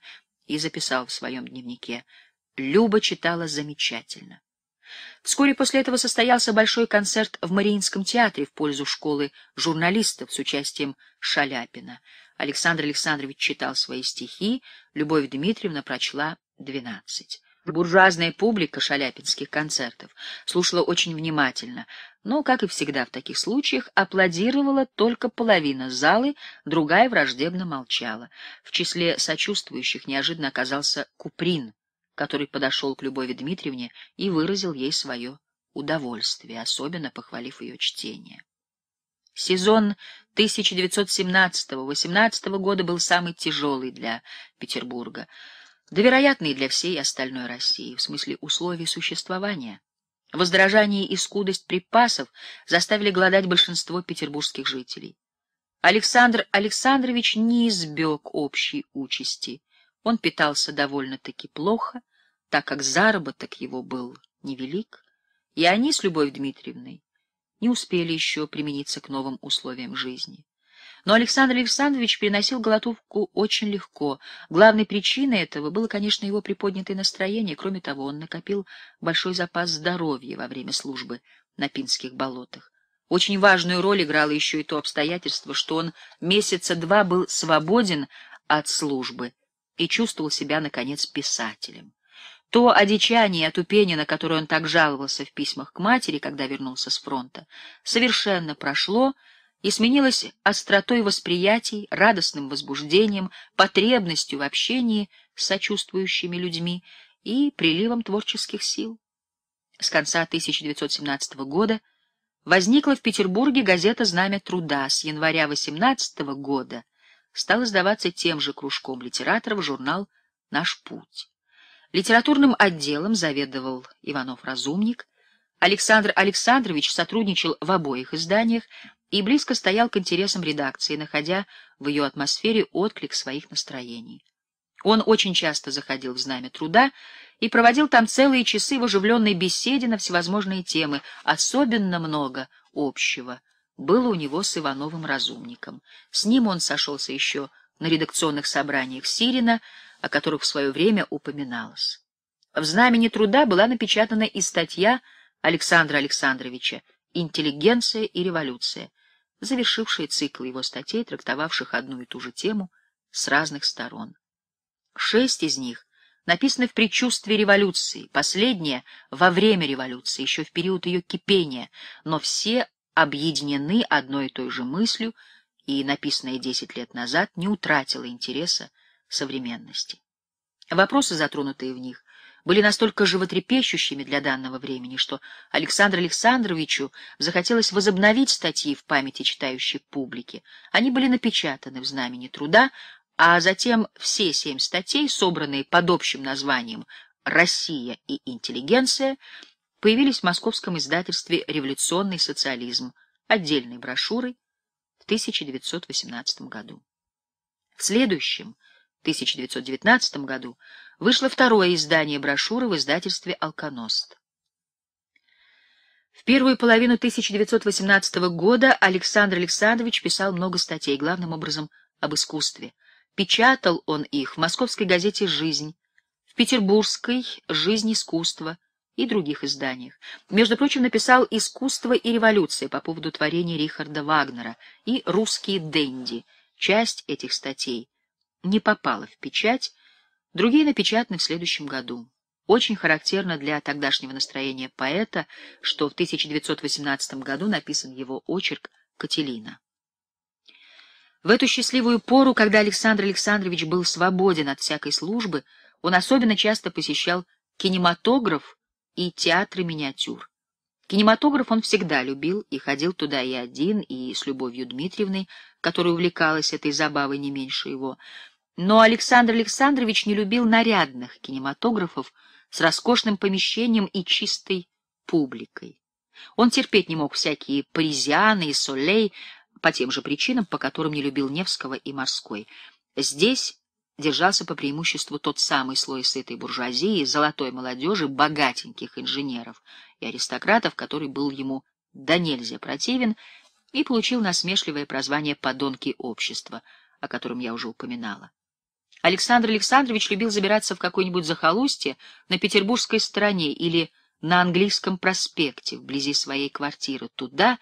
и записал в своем дневнике. Люба читала замечательно. Вскоре после этого состоялся большой концерт в Мариинском театре в пользу школы журналистов с участием Шаляпина. Александр Александрович читал свои стихи, Любовь Дмитриевна прочла двенадцать. Буржуазная публика шаляпинских концертов слушала очень внимательно. Но, как и всегда в таких случаях, аплодировала только половина залы, другая враждебно молчала. В числе сочувствующих неожиданно оказался Куприн, который подошел к Любови Дмитриевне и выразил ей свое удовольствие, особенно похвалив ее чтение. Сезон 1917-18 года был самый тяжелый для Петербурга, да, вероятно, и для всей остальной России, в смысле условий существования. Воздражание и скудость припасов заставили голодать большинство петербургских жителей. Александр Александрович не избег общей участи. Он питался довольно-таки плохо, так как заработок его был невелик, и они с Любовью Дмитриевной не успели еще примениться к новым условиям жизни. Но Александр Александрович переносил глотовку очень легко. Главной причиной этого было, конечно, его приподнятое настроение. Кроме того, он накопил большой запас здоровья во время службы на Пинских болотах. Очень важную роль играло еще и то обстоятельство, что он месяца два был свободен от службы и чувствовал себя, наконец, писателем. То одичание и отупение, на которое он так жаловался в письмах к матери, когда вернулся с фронта, совершенно прошло, и сменилось остротой восприятий, радостным возбуждением, потребностью в общении с сочувствующими людьми и приливом творческих сил. С конца 1917 года возникла в Петербурге газета «Знамя труда», с января 18 года стал издаваться тем же кружком литераторов журнал «Наш путь». Литературным отделом заведовал Иванов Разумник, Александр Александрович сотрудничал в обоих изданиях, и близко стоял к интересам редакции, находя в ее атмосфере отклик своих настроений. Он очень часто заходил в «Знамя труда» и проводил там целые часы в оживленной беседе на всевозможные темы. Особенно много общего было у него с Ивановым Разумником. С ним он сошелся еще на редакционных собраниях Сирина, о которых в свое время упоминалось. В «Знамени труда» была напечатана и статья Александра Александровича «Интеллигенция и революция», завершившие цикл его статей, трактовавших одну и ту же тему с разных сторон. Шесть из них написаны в предчувствии революции, последняя — во время революции, еще в период ее кипения, но все объединены одной и той же мыслью, и написанное десять лет назад не утратила интереса современности. Вопросы, затронутые в них, были настолько животрепещущими для данного времени, что Александру Александровичу захотелось возобновить статьи в памяти читающей публики. Они были напечатаны в знамени труда, а затем все семь статей, собранные под общим названием «Россия и интеллигенция», появились в московском издательстве «Революционный социализм» отдельной брошюрой в 1918 году. В следующем, 1919 году, вышло второе издание брошюры в издательстве «Алконост». В первую половину 1918 года Александр Александрович писал много статей, главным образом об искусстве. Печатал он их в московской газете «Жизнь», в петербургской «Жизнь искусства» и других изданиях. Между прочим, написал «Искусство и революция» по поводу творения Рихарда Вагнера и «Русские денди». Часть этих статей не попала в печать, Другие напечатаны в следующем году. Очень характерно для тогдашнего настроения поэта, что в 1918 году написан его очерк «Кателина». В эту счастливую пору, когда Александр Александрович был свободен от всякой службы, он особенно часто посещал кинематограф и театры миниатюр. Кинематограф он всегда любил и ходил туда и один, и с Любовью Дмитриевной, которая увлекалась этой забавой не меньше его. Но Александр Александрович не любил нарядных кинематографов с роскошным помещением и чистой публикой. Он терпеть не мог всякие паризианы и солей по тем же причинам, по которым не любил Невского и Морской. Здесь держался по преимуществу тот самый слой сытой буржуазии, золотой молодежи, богатеньких инженеров и аристократов, который был ему до нельзя противен и получил насмешливое прозвание «подонки общества», о котором я уже упоминала. Александр Александрович любил забираться в какое-нибудь захолустье на петербургской стороне или на английском проспекте вблизи своей квартиры, туда,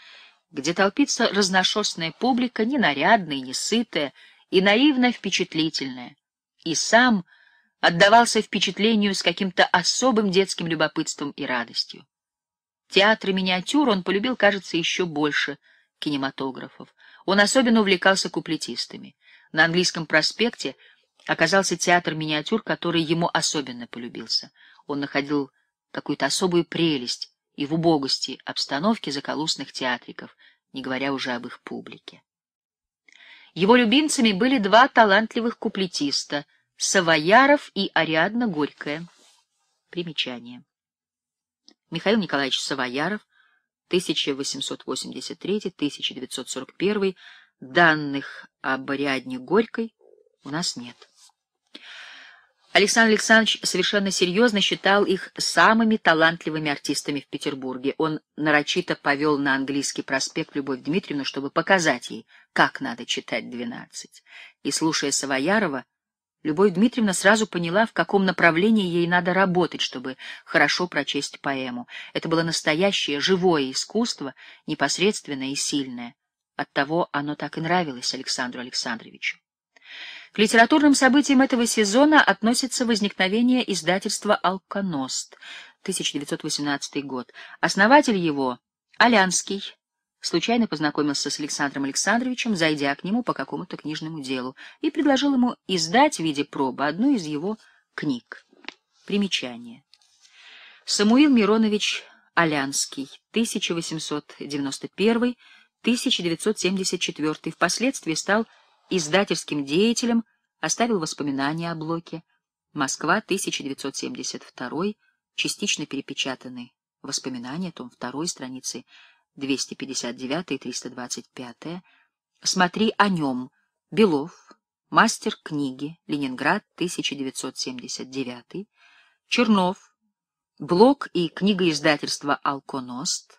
где толпится разношерстная публика, ненарядная, несытая и наивно впечатлительная. И сам отдавался впечатлению с каким-то особым детским любопытством и радостью. Театр и миниатюр он полюбил, кажется, еще больше кинематографов. Он особенно увлекался куплетистами. На английском проспекте — оказался театр миниатюр, который ему особенно полюбился. Он находил какую-то особую прелесть и в убогости обстановки заколусных театриков, не говоря уже об их публике. Его любимцами были два талантливых куплетиста — Савояров и Ариадна Горькая. Примечание. Михаил Николаевич Савояров, 1883-1941, данных об Ариадне Горькой, у нас нет. Александр Александрович совершенно серьезно считал их самыми талантливыми артистами в Петербурге. Он нарочито повел на английский проспект Любовь Дмитриевну, чтобы показать ей, как надо читать «Двенадцать». И, слушая Савоярова, Любовь Дмитриевна сразу поняла, в каком направлении ей надо работать, чтобы хорошо прочесть поэму. Это было настоящее, живое искусство, непосредственное и сильное. Оттого оно так и нравилось Александру Александровичу. К литературным событиям этого сезона относится возникновение издательства «Алконост» 1918 год. Основатель его — Алянский. Случайно познакомился с Александром Александровичем, зайдя к нему по какому-то книжному делу, и предложил ему издать в виде пробы одну из его книг. Примечание. Самуил Миронович Алянский, 1891-1974, впоследствии стал издательским деятелям оставил воспоминания о Блоке. Москва, 1972, частично перепечатаны. Воспоминания, том 2, страницы 259 и 325. Смотри о нем. Белов. Мастер книги. Ленинград, 1979. Чернов. Блок и книга издательства «Алконост».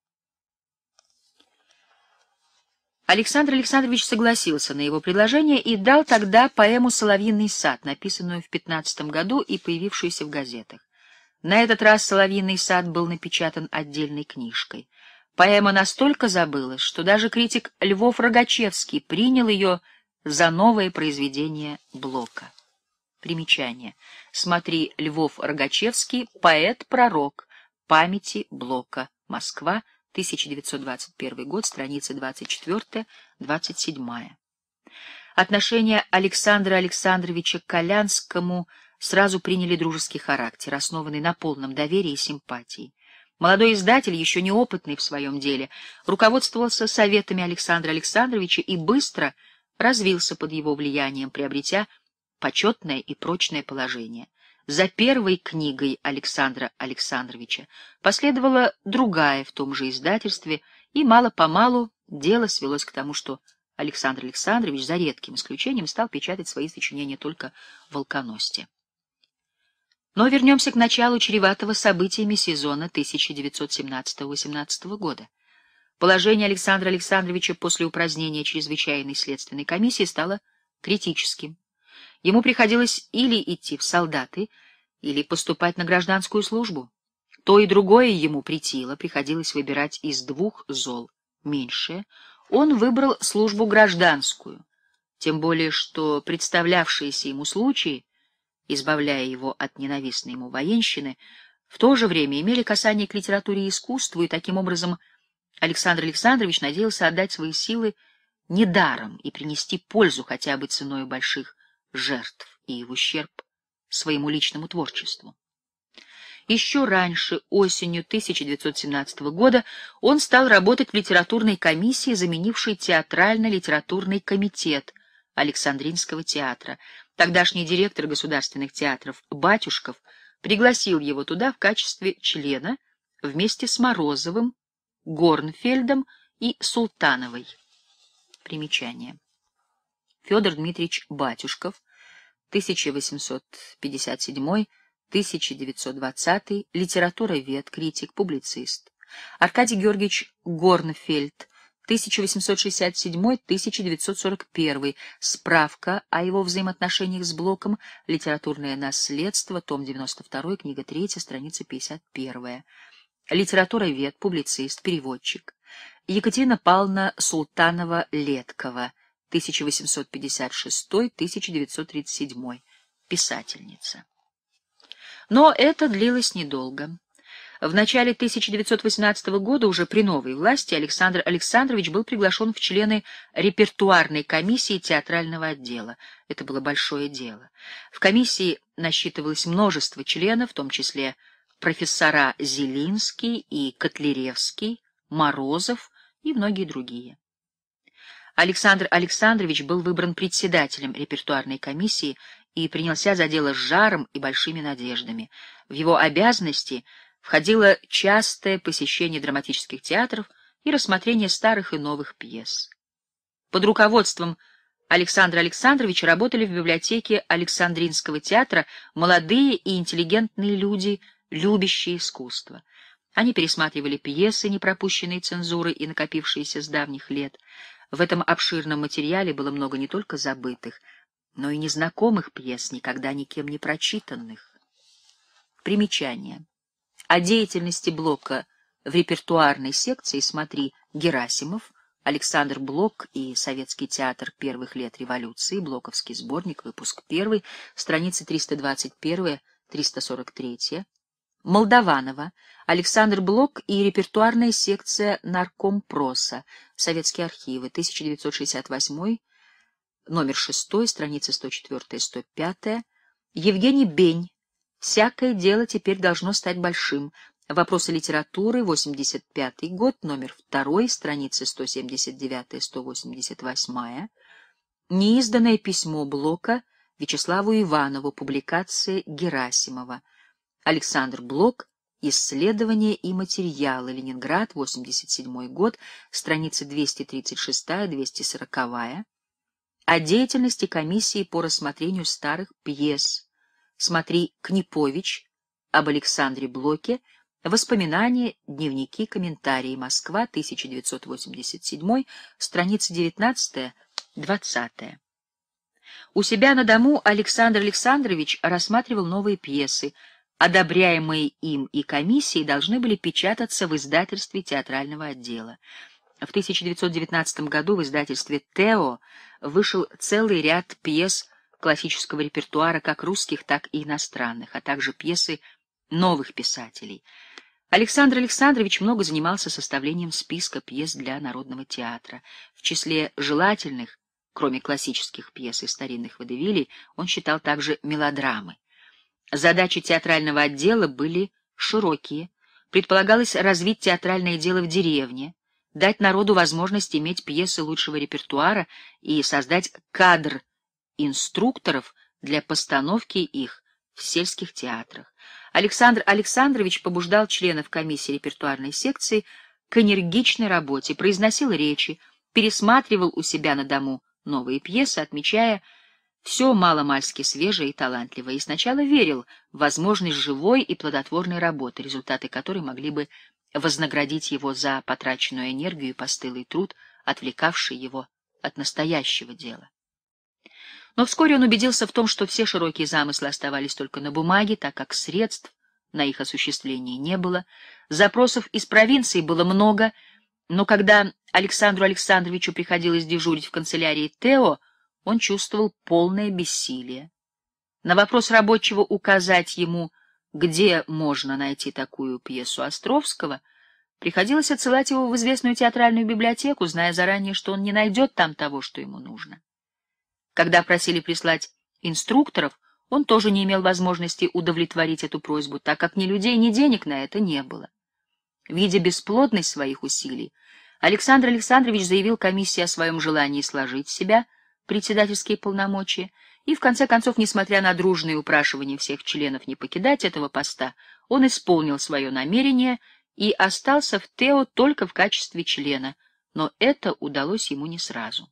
Александр Александрович согласился на его предложение и дал тогда поэму «Соловьиный сад», написанную в 15 году и появившуюся в газетах. На этот раз «Соловьиный сад» был напечатан отдельной книжкой. Поэма настолько забылась, что даже критик Львов Рогачевский принял ее за новое произведение Блока. Примечание. Смотри, Львов Рогачевский, поэт-пророк, памяти Блока, Москва, 1921 год, страницы 24-27. Отношения Александра Александровича к Колянскому сразу приняли дружеский характер, основанный на полном доверии и симпатии. Молодой издатель, еще неопытный в своем деле, руководствовался советами Александра Александровича и быстро развился под его влиянием, приобретя почетное и прочное положение — за первой книгой Александра Александровича последовала другая в том же издательстве, и мало-помалу дело свелось к тому, что Александр Александрович, за редким исключением, стал печатать свои сочинения только в «Волконосте». Но вернемся к началу чреватого событиями сезона 1917-18 года. Положение Александра Александровича после упразднения чрезвычайной следственной комиссии стало критическим. Ему приходилось или идти в солдаты, или поступать на гражданскую службу. То и другое ему притило, приходилось выбирать из двух зол меньшее. Он выбрал службу гражданскую, тем более что представлявшиеся ему случаи, избавляя его от ненавистной ему военщины, в то же время имели касание к литературе и искусству, и таким образом Александр Александрович надеялся отдать свои силы не даром и принести пользу хотя бы ценой больших жертв и в ущерб своему личному творчеству. Еще раньше, осенью 1917 года, он стал работать в литературной комиссии, заменившей театрально-литературный комитет Александринского театра. Тогдашний директор государственных театров Батюшков пригласил его туда в качестве члена вместе с Морозовым, Горнфельдом и Султановой. Примечание. Федор Дмитриевич Батюшков, 1857-1920, литературовед, критик, публицист. Аркадий Георгиевич Горнфельд, 1867-1941. Справка о его взаимоотношениях с Блоком. Литературное наследство. Том 92, книга 3, страница 51. Литературовед, публицист, переводчик. Екатерина Павловна Султанова-Леткова. 1856-1937, писательница. Но это длилось недолго. В начале 1918 года, уже при новой власти, Александр Александрович был приглашен в члены репертуарной комиссии театрального отдела. Это было большое дело. В комиссии насчитывалось множество членов, в том числе профессора Зелинский и Котляревский, Морозов и многие другие. Александр Александрович был выбран председателем репертуарной комиссии и принялся за дело с жаром и большими надеждами. В его обязанности входило частое посещение драматических театров и рассмотрение старых и новых пьес. Под руководством Александра Александровича работали в библиотеке Александринского театра молодые и интеллигентные люди, любящие искусство. Они пересматривали пьесы, не пропущенные цензурой и накопившиеся с давних лет. В этом обширном материале было много не только забытых, но и незнакомых пьес, никогда никем не прочитанных. Примечание. О деятельности Блока в репертуарной секции смотри Герасимов, Александр Блок и Советский театр первых лет революции, Блоковский сборник, выпуск 1, страницы 321-343. Молдаванова, Александр Блок и репертуарная секция Наркомпроса, советские архивы, 1968, номер 6, страница 104-105. Евгений Бень. «Всякое дело теперь должно стать большим». Вопросы литературы, 85 год, номер 2, страницы 179-188. Неизданное письмо Блока Вячеславу Иванову, публикация Герасимова. Александр Блок, Исследования и материалы. Ленинград, 87 год, страница 236-240. О деятельности комиссии по рассмотрению старых пьес. Смотри Книпович об Александре Блоке. Воспоминания, дневники, комментарии. Москва, 1987, страница 19-20. У себя на дому Александр Александрович рассматривал новые пьесы одобряемые им и комиссией, должны были печататься в издательстве театрального отдела. В 1919 году в издательстве «Тео» вышел целый ряд пьес классического репертуара, как русских, так и иностранных, а также пьесы новых писателей. Александр Александрович много занимался составлением списка пьес для Народного театра. В числе желательных, кроме классических пьес и старинных водевилей, он считал также мелодрамы. Задачи театрального отдела были широкие. Предполагалось развить театральное дело в деревне, дать народу возможность иметь пьесы лучшего репертуара и создать кадр инструкторов для постановки их в сельских театрах. Александр Александрович побуждал членов комиссии репертуарной секции к энергичной работе, произносил речи, пересматривал у себя на дому новые пьесы, отмечая, все маломальски свежее и талантливое, и сначала верил в возможность живой и плодотворной работы, результаты которой могли бы вознаградить его за потраченную энергию и постылый труд, отвлекавший его от настоящего дела. Но вскоре он убедился в том, что все широкие замыслы оставались только на бумаге, так как средств на их осуществление не было, запросов из провинции было много, но когда Александру Александровичу приходилось дежурить в канцелярии Тео, он чувствовал полное бессилие. На вопрос рабочего указать ему, где можно найти такую пьесу Островского, приходилось отсылать его в известную театральную библиотеку, зная заранее, что он не найдет там того, что ему нужно. Когда просили прислать инструкторов, он тоже не имел возможности удовлетворить эту просьбу, так как ни людей, ни денег на это не было. Видя бесплодность своих усилий, Александр Александрович заявил комиссии о своем желании сложить себя — председательские полномочия, и, в конце концов, несмотря на дружные упрашивания всех членов не покидать этого поста, он исполнил свое намерение и остался в Тео только в качестве члена, но это удалось ему не сразу.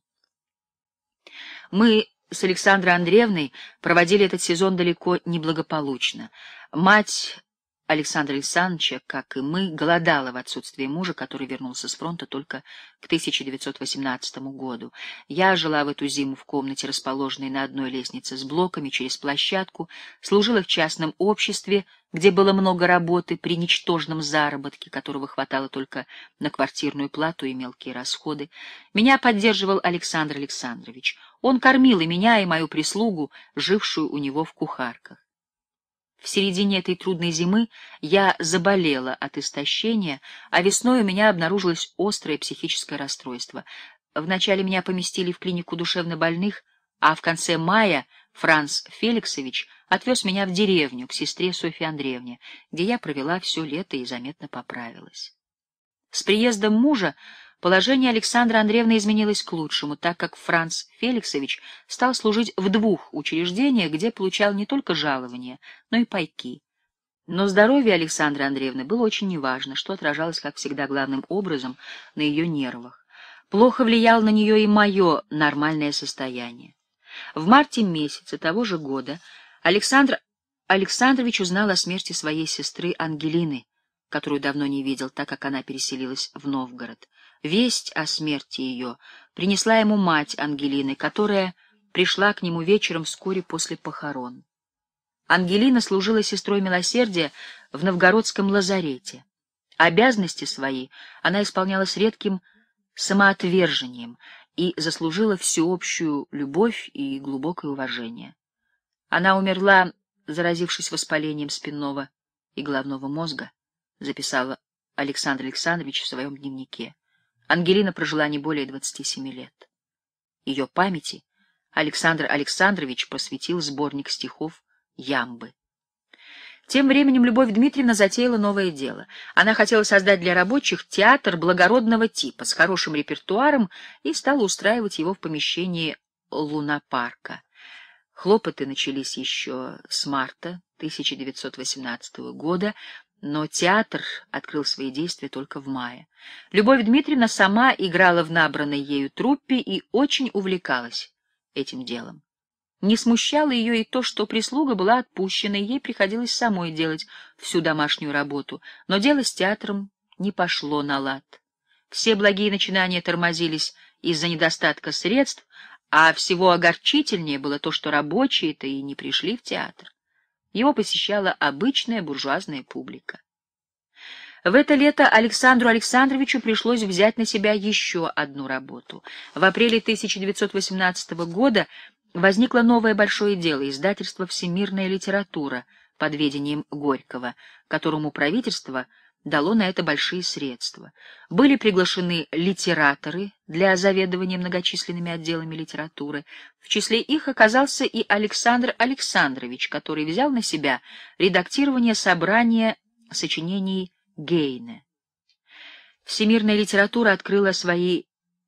Мы с Александрой Андреевной проводили этот сезон далеко не благополучно. Мать Александра Александровича, как и мы, голодала в отсутствии мужа, который вернулся с фронта только к 1918 году. Я жила в эту зиму в комнате, расположенной на одной лестнице с блоками через площадку, служила в частном обществе, где было много работы при ничтожном заработке, которого хватало только на квартирную плату и мелкие расходы. Меня поддерживал Александр Александрович. Он кормил и меня, и мою прислугу, жившую у него в кухарках. В середине этой трудной зимы я заболела от истощения, а весной у меня обнаружилось острое психическое расстройство. Вначале меня поместили в клинику душевнобольных, а в конце мая Франц Феликсович отвез меня в деревню к сестре Софье Андреевне, где я провела все лето и заметно поправилась. С приездом мужа Положение Александра Андреевны изменилось к лучшему, так как Франц Феликсович стал служить в двух учреждениях, где получал не только жалования, но и пайки. Но здоровье Александры Андреевны было очень неважно, что отражалось, как всегда, главным образом на ее нервах. Плохо влияло на нее и мое нормальное состояние. В марте месяце того же года Александр Александрович узнал о смерти своей сестры Ангелины, которую давно не видел, так как она переселилась в Новгород. Весть о смерти ее принесла ему мать Ангелины, которая пришла к нему вечером вскоре после похорон. Ангелина служила сестрой милосердия в новгородском лазарете. Обязанности свои она исполняла с редким самоотвержением и заслужила всеобщую любовь и глубокое уважение. Она умерла, заразившись воспалением спинного и головного мозга, записала Александр Александрович в своем дневнике. Ангелина прожила не более 27 лет. Ее памяти Александр Александрович посвятил сборник стихов «Ямбы». Тем временем Любовь Дмитриевна затеяла новое дело. Она хотела создать для рабочих театр благородного типа с хорошим репертуаром и стала устраивать его в помещении Лунапарка. Хлопоты начались еще с марта 1918 года, но театр открыл свои действия только в мае. Любовь Дмитриевна сама играла в набранной ею труппе и очень увлекалась этим делом. Не смущало ее и то, что прислуга была отпущена, и ей приходилось самой делать всю домашнюю работу, но дело с театром не пошло на лад. Все благие начинания тормозились из-за недостатка средств, а всего огорчительнее было то, что рабочие-то и не пришли в театр его посещала обычная буржуазная публика. В это лето Александру Александровичу пришлось взять на себя еще одну работу. В апреле 1918 года возникло новое большое дело издательство «Всемирная литература» под ведением Горького, которому правительство – дало на это большие средства. Были приглашены литераторы для заведования многочисленными отделами литературы. В числе их оказался и Александр Александрович, который взял на себя редактирование собрания сочинений Гейне. Всемирная литература открыла свои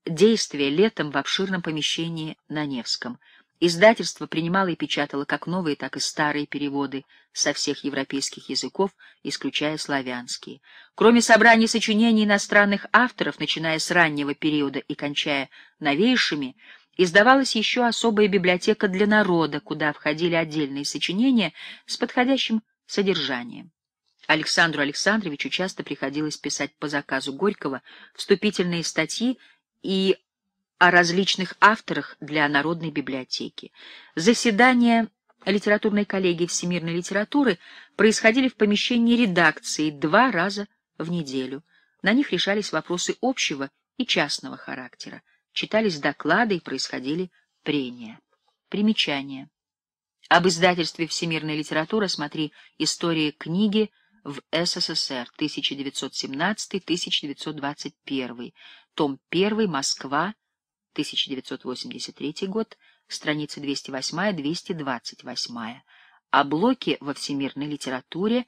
действия летом в обширном помещении на Невском — Издательство принимало и печатало как новые, так и старые переводы со всех европейских языков, исключая славянские. Кроме собраний сочинений иностранных авторов, начиная с раннего периода и кончая новейшими, издавалась еще особая библиотека для народа, куда входили отдельные сочинения с подходящим содержанием. Александру Александровичу часто приходилось писать по заказу Горького вступительные статьи и о различных авторах для Народной библиотеки. Заседания литературной коллегии всемирной литературы происходили в помещении редакции два раза в неделю. На них решались вопросы общего и частного характера, читались доклады и происходили прения. Примечание. Об издательстве «Всемирная литература» смотри «История книги» в СССР 1917-1921, том 1, Москва, 1983 год, страница 208-228. О блоке во всемирной литературе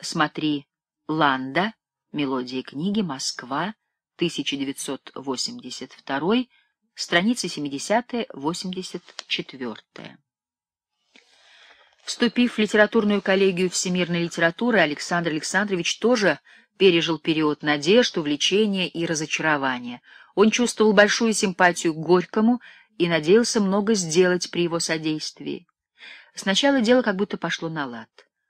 смотри «Ланда. Мелодии книги. Москва. 1982. Страница 70-84. Вступив в литературную коллегию всемирной литературы, Александр Александрович тоже пережил период надежд, увлечения и разочарования — он чувствовал большую симпатию к Горькому и надеялся много сделать при его содействии. Сначала дело как будто пошло на лад.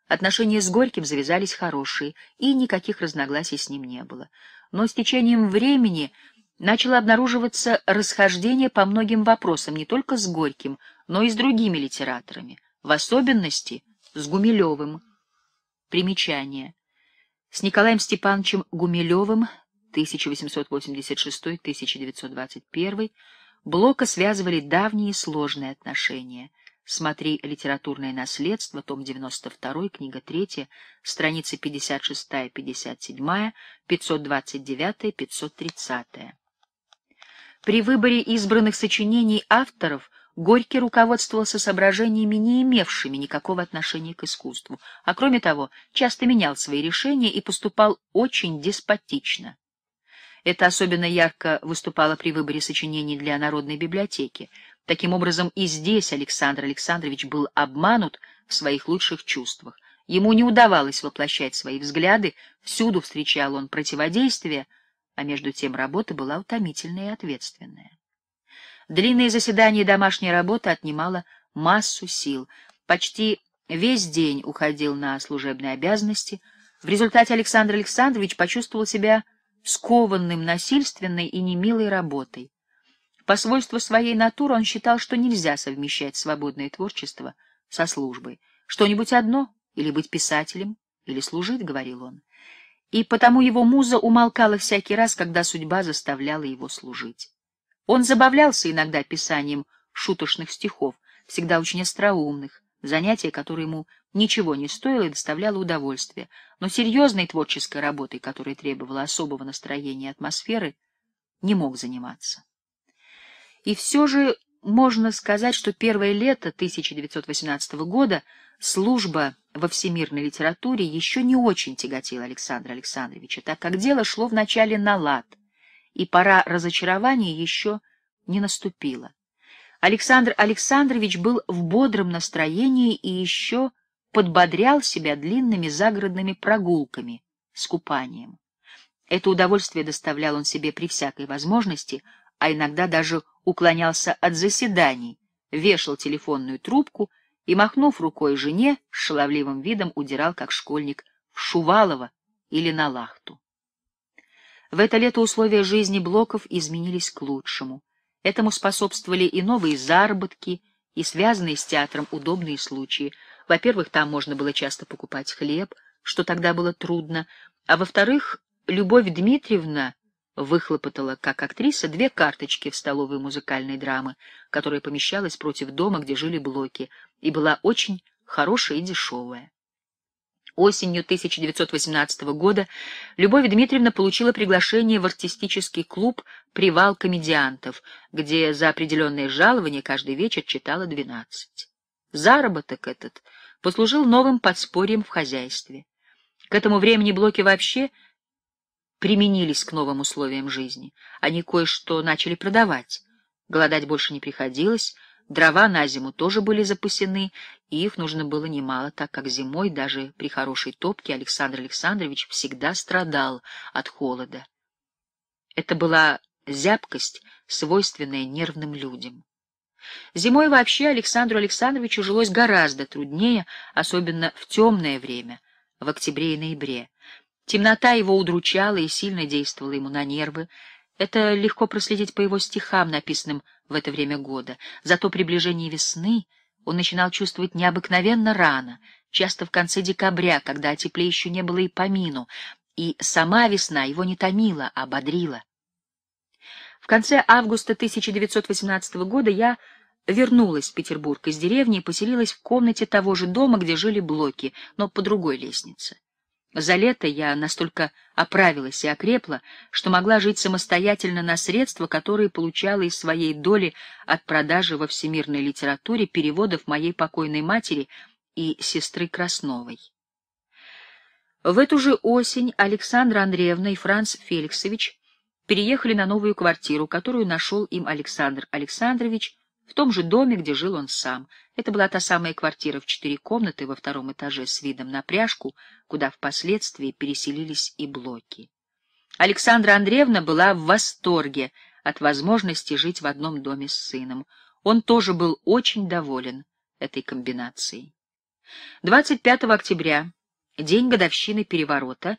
Отношения с Горьким завязались хорошие, и никаких разногласий с ним не было. Но с течением времени начало обнаруживаться расхождение по многим вопросам не только с Горьким, но и с другими литераторами, в особенности с Гумилевым. Примечание. С Николаем Степановичем Гумилевым 1886-1921 Блока связывали давние сложные отношения. Смотри «Литературное наследство», том 92, книга 3, страницы 56-57, 529-530. При выборе избранных сочинений авторов Горький руководствовался соображениями, не имевшими никакого отношения к искусству, а кроме того, часто менял свои решения и поступал очень деспотично. Это особенно ярко выступало при выборе сочинений для Народной библиотеки. Таким образом, и здесь Александр Александрович был обманут в своих лучших чувствах. Ему не удавалось воплощать свои взгляды, всюду встречал он противодействие, а между тем работа была утомительная и ответственная. Длинные заседания и домашняя работа отнимала массу сил. Почти весь день уходил на служебные обязанности. В результате Александр Александрович почувствовал себя скованным насильственной и немилой работой. По свойству своей натуры он считал, что нельзя совмещать свободное творчество со службой. Что-нибудь одно, или быть писателем, или служить, — говорил он. И потому его муза умолкала всякий раз, когда судьба заставляла его служить. Он забавлялся иногда писанием шуточных стихов, всегда очень остроумных, занятие, которое ему ничего не стоило и доставляло удовольствие, но серьезной творческой работой, которая требовала особого настроения и атмосферы, не мог заниматься. И все же можно сказать, что первое лето 1918 года служба во всемирной литературе еще не очень тяготила Александра Александровича, так как дело шло вначале на лад, и пора разочарования еще не наступила. Александр Александрович был в бодром настроении и еще подбодрял себя длинными загородными прогулками с купанием. Это удовольствие доставлял он себе при всякой возможности, а иногда даже уклонялся от заседаний, вешал телефонную трубку и, махнув рукой жене, с шаловливым видом удирал, как школьник, в Шувалово или на Лахту. В это лето условия жизни Блоков изменились к лучшему. Этому способствовали и новые заработки, и связанные с театром удобные случаи — во-первых, там можно было часто покупать хлеб, что тогда было трудно, а во-вторых, Любовь Дмитриевна выхлопотала, как актриса, две карточки в столовой музыкальной драмы, которая помещалась против дома, где жили блоки, и была очень хорошая и дешевая. Осенью 1918 года Любовь Дмитриевна получила приглашение в артистический клуб «Привал комедиантов», где за определенные жалование каждый вечер читала 12. Заработок этот — послужил новым подспорьем в хозяйстве. К этому времени блоки вообще применились к новым условиям жизни. Они кое-что начали продавать. Голодать больше не приходилось, дрова на зиму тоже были запасены, и их нужно было немало, так как зимой даже при хорошей топке Александр Александрович всегда страдал от холода. Это была зябкость, свойственная нервным людям. Зимой вообще Александру Александровичу жилось гораздо труднее, особенно в темное время, в октябре и ноябре. Темнота его удручала и сильно действовала ему на нервы. Это легко проследить по его стихам, написанным в это время года. Зато приближение весны он начинал чувствовать необыкновенно рано, часто в конце декабря, когда о тепле еще не было и помину, и сама весна его не томила, а бодрила. В конце августа 1918 года я вернулась в Петербург из деревни и поселилась в комнате того же дома, где жили блоки, но по другой лестнице. За лето я настолько оправилась и окрепла, что могла жить самостоятельно на средства, которые получала из своей доли от продажи во всемирной литературе переводов моей покойной матери и сестры Красновой. В эту же осень Александра Андреевна и Франц Феликсович переехали на новую квартиру, которую нашел им Александр Александрович, в том же доме, где жил он сам. Это была та самая квартира в четыре комнаты во втором этаже с видом на пряжку, куда впоследствии переселились и блоки. Александра Андреевна была в восторге от возможности жить в одном доме с сыном. Он тоже был очень доволен этой комбинацией. 25 октября, день годовщины переворота,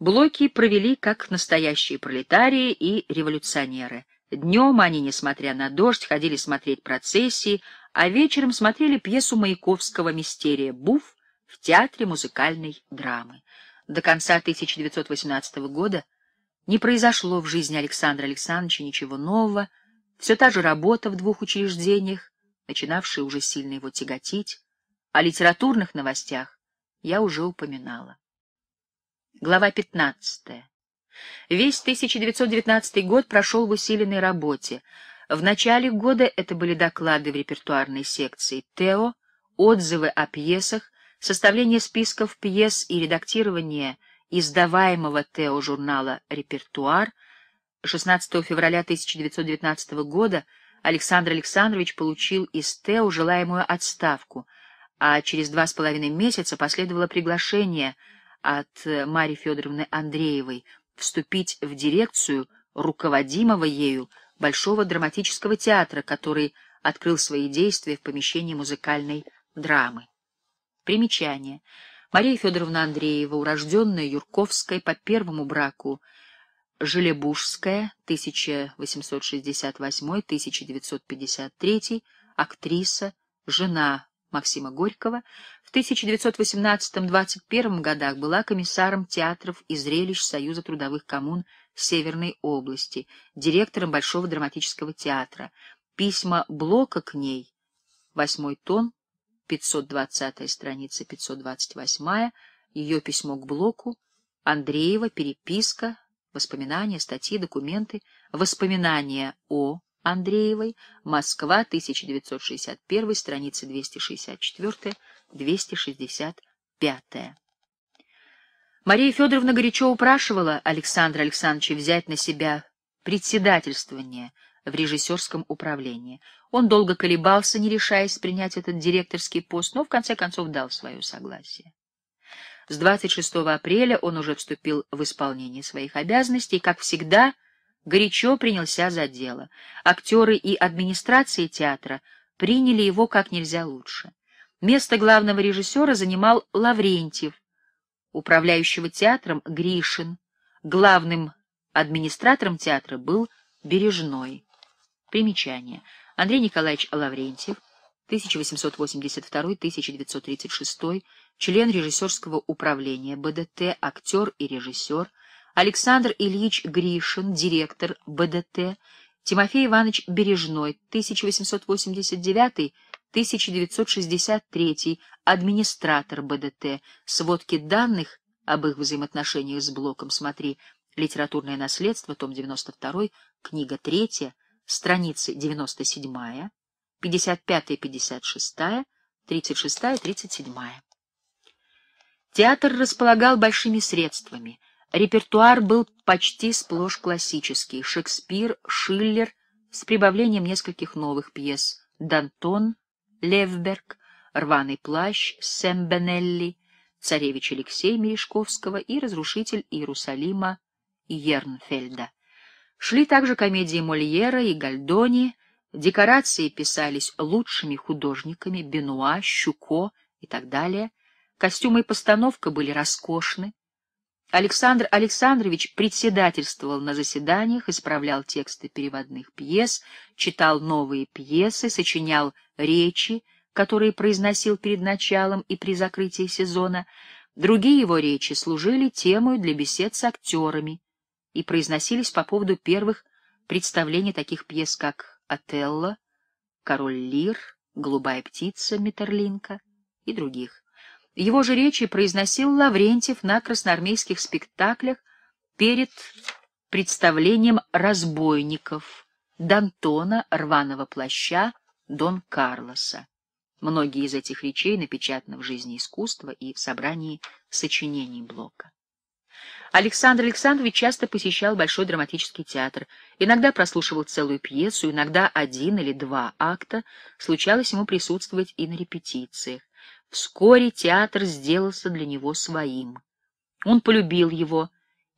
блоки провели как настоящие пролетарии и революционеры — Днем они, несмотря на дождь, ходили смотреть процессии, а вечером смотрели пьесу Маяковского «Мистерия Буф» в Театре музыкальной драмы. До конца 1918 года не произошло в жизни Александра Александровича ничего нового, все та же работа в двух учреждениях, начинавшая уже сильно его тяготить, о литературных новостях я уже упоминала. Глава пятнадцатая. Весь 1919 год прошел в усиленной работе. В начале года это были доклады в репертуарной секции «Тео», отзывы о пьесах, составление списков пьес и редактирование издаваемого Тео журнала «Репертуар». 16 февраля 1919 года Александр Александрович получил из Тео желаемую отставку, а через два с половиной месяца последовало приглашение от Марии Федоровны Андреевой — вступить в дирекцию руководимого ею Большого драматического театра, который открыл свои действия в помещении музыкальной драмы. Примечание. Мария Федоровна Андреева, урожденная Юрковской по первому браку, Желебужская, 1868-1953, актриса, жена Максима Горького, в 1918-21 годах была комиссаром театров и зрелищ Союза трудовых коммун Северной области, директором Большого драматического театра. Письма Блока к ней, Восьмой тон, 520 страница, 528 ее письмо к Блоку, Андреева, переписка, воспоминания, статьи, документы, воспоминания о... Андреевой, Москва, 1961, страница 264-265. Мария Федоровна горячо упрашивала Александра Александровича взять на себя председательствование в режиссерском управлении. Он долго колебался, не решаясь принять этот директорский пост, но в конце концов дал свое согласие. С 26 апреля он уже вступил в исполнение своих обязанностей, как всегда — горячо принялся за дело. Актеры и администрация театра приняли его как нельзя лучше. Место главного режиссера занимал Лаврентьев, управляющего театром Гришин, главным администратором театра был Бережной. Примечание. Андрей Николаевич Лаврентьев, 1882-1936, член режиссерского управления БДТ, актер и режиссер, Александр Ильич Гришин, директор БДТ, Тимофей Иванович Бережной, 1889-1963, администратор БДТ, сводки данных об их взаимоотношениях с блоком, смотри, литературное наследство, том 92, книга 3, страницы 97, 55-56, 36-37. Театр располагал большими средствами — Репертуар был почти сплошь классический. Шекспир, Шиллер, с прибавлением нескольких новых пьес. Дантон, Левберг, Рваный плащ, Сэм Бенелли, Царевич Алексей Мережковского и Разрушитель Иерусалима Ернфельда. Шли также комедии Мольера и Гальдони, декорации писались лучшими художниками Бенуа, Щуко и так далее. Костюмы и постановка были роскошны, Александр Александрович председательствовал на заседаниях, исправлял тексты переводных пьес, читал новые пьесы, сочинял речи, которые произносил перед началом и при закрытии сезона. Другие его речи служили темой для бесед с актерами и произносились по поводу первых представлений таких пьес, как «Отелло», «Король Лир», «Голубая птица» Метерлинка и других. Его же речи произносил Лаврентьев на красноармейских спектаклях перед представлением разбойников Дантона, рваного плаща, Дон Карлоса. Многие из этих речей напечатаны в «Жизни искусства» и в собрании сочинений Блока. Александр Александрович часто посещал Большой драматический театр, иногда прослушивал целую пьесу, иногда один или два акта, случалось ему присутствовать и на репетициях. Вскоре театр сделался для него своим. Он полюбил его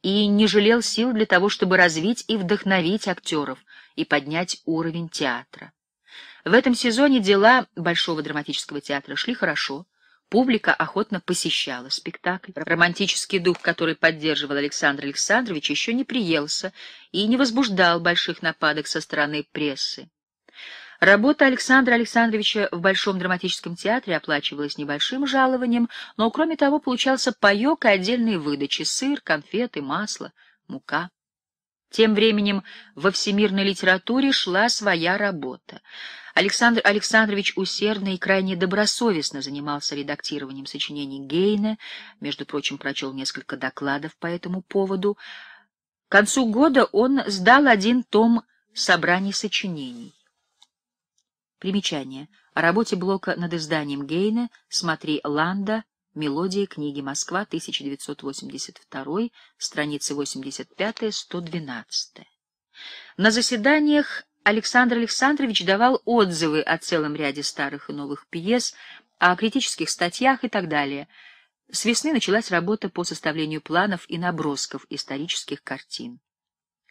и не жалел сил для того, чтобы развить и вдохновить актеров и поднять уровень театра. В этом сезоне дела Большого драматического театра шли хорошо, публика охотно посещала спектакль. Романтический дух, который поддерживал Александр Александрович, еще не приелся и не возбуждал больших нападок со стороны прессы. Работа Александра Александровича в Большом драматическом театре оплачивалась небольшим жалованием, но, кроме того, получался паек и отдельные выдачи — сыр, конфеты, масло, мука. Тем временем во всемирной литературе шла своя работа. Александр Александрович усердно и крайне добросовестно занимался редактированием сочинений Гейна, между прочим, прочел несколько докладов по этому поводу. К концу года он сдал один том собраний сочинений. Примечание. О работе Блока над изданием Гейна смотри «Ланда. Мелодия книги Москва. 1982. Страницы 85-112». На заседаниях Александр Александрович давал отзывы о целом ряде старых и новых пьес, о критических статьях и так далее. С весны началась работа по составлению планов и набросков исторических картин.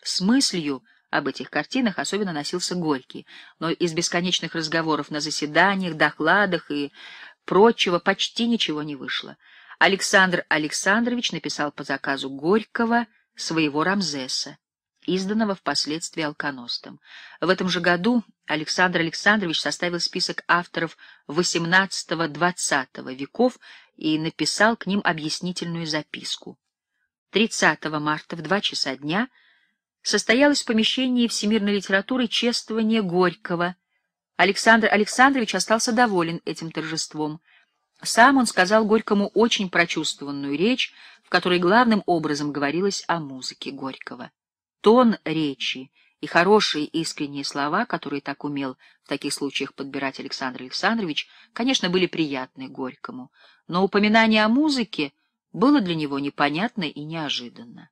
С мыслью об этих картинах особенно носился Горький, но из бесконечных разговоров на заседаниях, докладах и прочего почти ничего не вышло. Александр Александрович написал по заказу Горького своего Рамзеса, изданного впоследствии алконостом. В этом же году Александр Александрович составил список авторов XVIII-XX веков и написал к ним объяснительную записку. 30 марта в 2 часа дня – состоялось в помещении всемирной литературы чествование Горького. Александр Александрович остался доволен этим торжеством. Сам он сказал Горькому очень прочувствованную речь, в которой главным образом говорилось о музыке Горького. Тон речи и хорошие искренние слова, которые так умел в таких случаях подбирать Александр Александрович, конечно, были приятны Горькому, но упоминание о музыке было для него непонятно и неожиданно.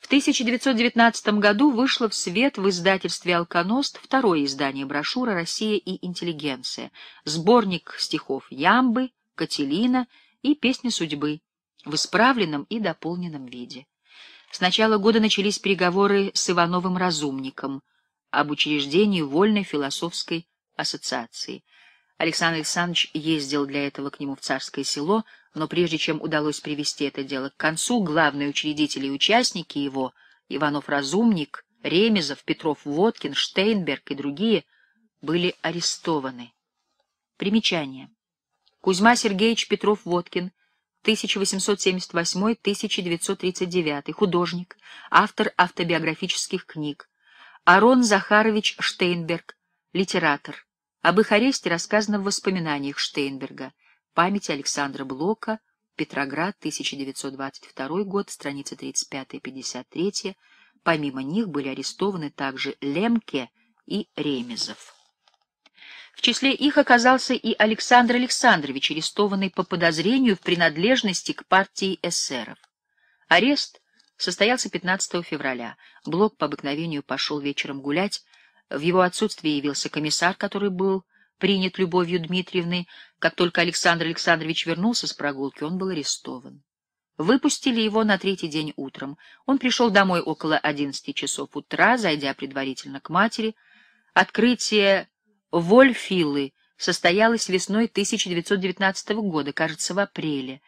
В 1919 году вышло в свет в издательстве «Алконост» второе издание брошюры «Россия и интеллигенция», сборник стихов Ямбы, Кателина и «Песни судьбы» в исправленном и дополненном виде. С начала года начались переговоры с Ивановым Разумником об учреждении Вольной философской ассоциации — Александр Александрович ездил для этого к нему в Царское село, но прежде чем удалось привести это дело к концу, главные учредители и участники его, Иванов-Разумник, Ремезов, Петров-Водкин, Штейнберг и другие, были арестованы. Примечание. Кузьма Сергеевич Петров-Водкин, 1878-1939, художник, автор автобиографических книг. Арон Захарович Штейнберг, литератор. Об их аресте рассказано в воспоминаниях Штейнберга, памяти Александра Блока, Петроград, 1922 год, страница 35-53. Помимо них были арестованы также Лемке и Ремезов. В числе их оказался и Александр Александрович, арестованный по подозрению в принадлежности к партии эсеров. Арест состоялся 15 февраля. Блок по обыкновению пошел вечером гулять, в его отсутствие явился комиссар, который был принят любовью Дмитриевны. Как только Александр Александрович вернулся с прогулки, он был арестован. Выпустили его на третий день утром. Он пришел домой около одиннадцати часов утра, зайдя предварительно к матери. Открытие Вольфилы состоялось весной 1919 года, кажется, в апреле.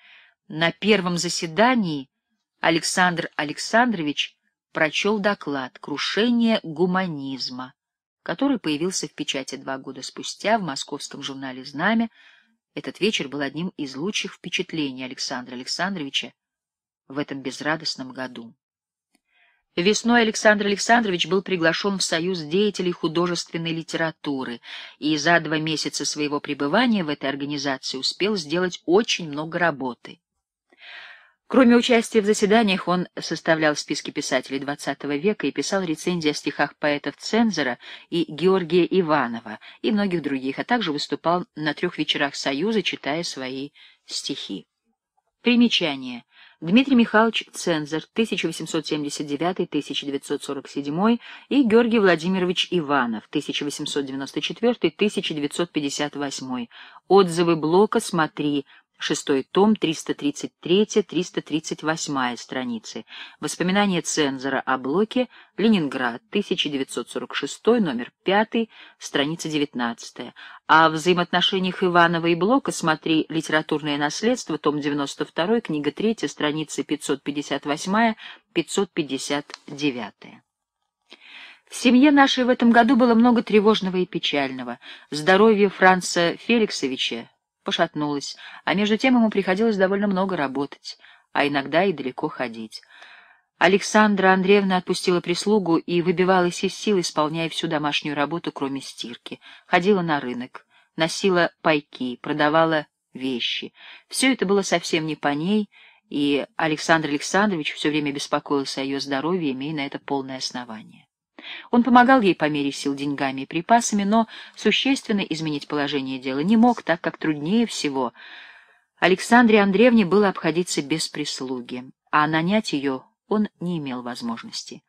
На первом заседании Александр Александрович прочел доклад «Крушение гуманизма» который появился в печати два года спустя в московском журнале «Знамя». Этот вечер был одним из лучших впечатлений Александра Александровича в этом безрадостном году. Весной Александр Александрович был приглашен в Союз деятелей художественной литературы и за два месяца своего пребывания в этой организации успел сделать очень много работы. Кроме участия в заседаниях, он составлял списки писателей XX века и писал рецензии о стихах поэтов Цензора и Георгия Иванова и многих других, а также выступал на трех вечерах Союза, читая свои стихи. Примечание. Дмитрий Михайлович Цензор, 1879-1947 и Георгий Владимирович Иванов, 1894-1958. Отзывы блока «Смотри», шестой том, 333-338 страницы. Воспоминания цензора о блоке «Ленинград», 1946, номер 5, страница 19. О взаимоотношениях Иванова и Блока смотри «Литературное наследство», том 92, книга 3, страницы 558-559. В семье нашей в этом году было много тревожного и печального. Здоровье Франца Феликсовича, пошатнулась, а между тем ему приходилось довольно много работать, а иногда и далеко ходить. Александра Андреевна отпустила прислугу и выбивалась из сил, исполняя всю домашнюю работу, кроме стирки. Ходила на рынок, носила пайки, продавала вещи. Все это было совсем не по ней, и Александр Александрович все время беспокоился о ее здоровье, имея на это полное основание. Он помогал ей по мере сил деньгами и припасами, но существенно изменить положение дела не мог, так как труднее всего Александре Андреевне было обходиться без прислуги, а нанять ее он не имел возможности.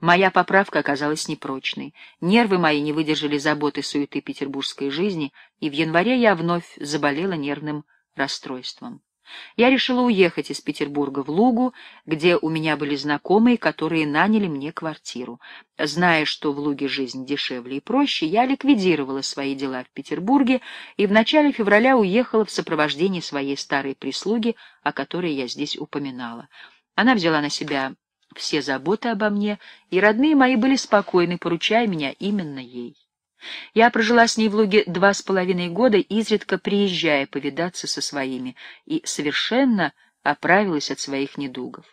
Моя поправка оказалась непрочной. Нервы мои не выдержали заботы суеты петербургской жизни, и в январе я вновь заболела нервным расстройством. Я решила уехать из Петербурга в Лугу, где у меня были знакомые, которые наняли мне квартиру. Зная, что в Луге жизнь дешевле и проще, я ликвидировала свои дела в Петербурге и в начале февраля уехала в сопровождении своей старой прислуги, о которой я здесь упоминала. Она взяла на себя все заботы обо мне, и родные мои были спокойны, поручая меня именно ей. Я прожила с ней в Луге два с половиной года, изредка приезжая повидаться со своими, и совершенно оправилась от своих недугов.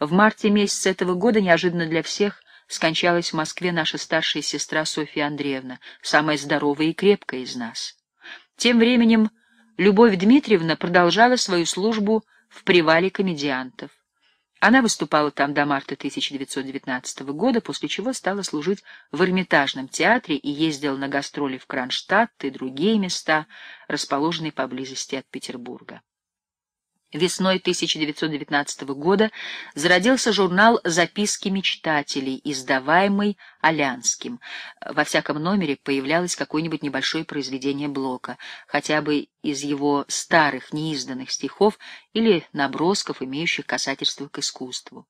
В марте месяца этого года неожиданно для всех скончалась в Москве наша старшая сестра Софья Андреевна, самая здоровая и крепкая из нас. Тем временем Любовь Дмитриевна продолжала свою службу в привале комедиантов. Она выступала там до марта 1919 года, после чего стала служить в Эрмитажном театре и ездила на гастроли в Кронштадт и другие места, расположенные поблизости от Петербурга. Весной 1919 года зародился журнал «Записки мечтателей», издаваемый Алянским. Во всяком номере появлялось какое-нибудь небольшое произведение Блока, хотя бы из его старых неизданных стихов или набросков, имеющих касательство к искусству.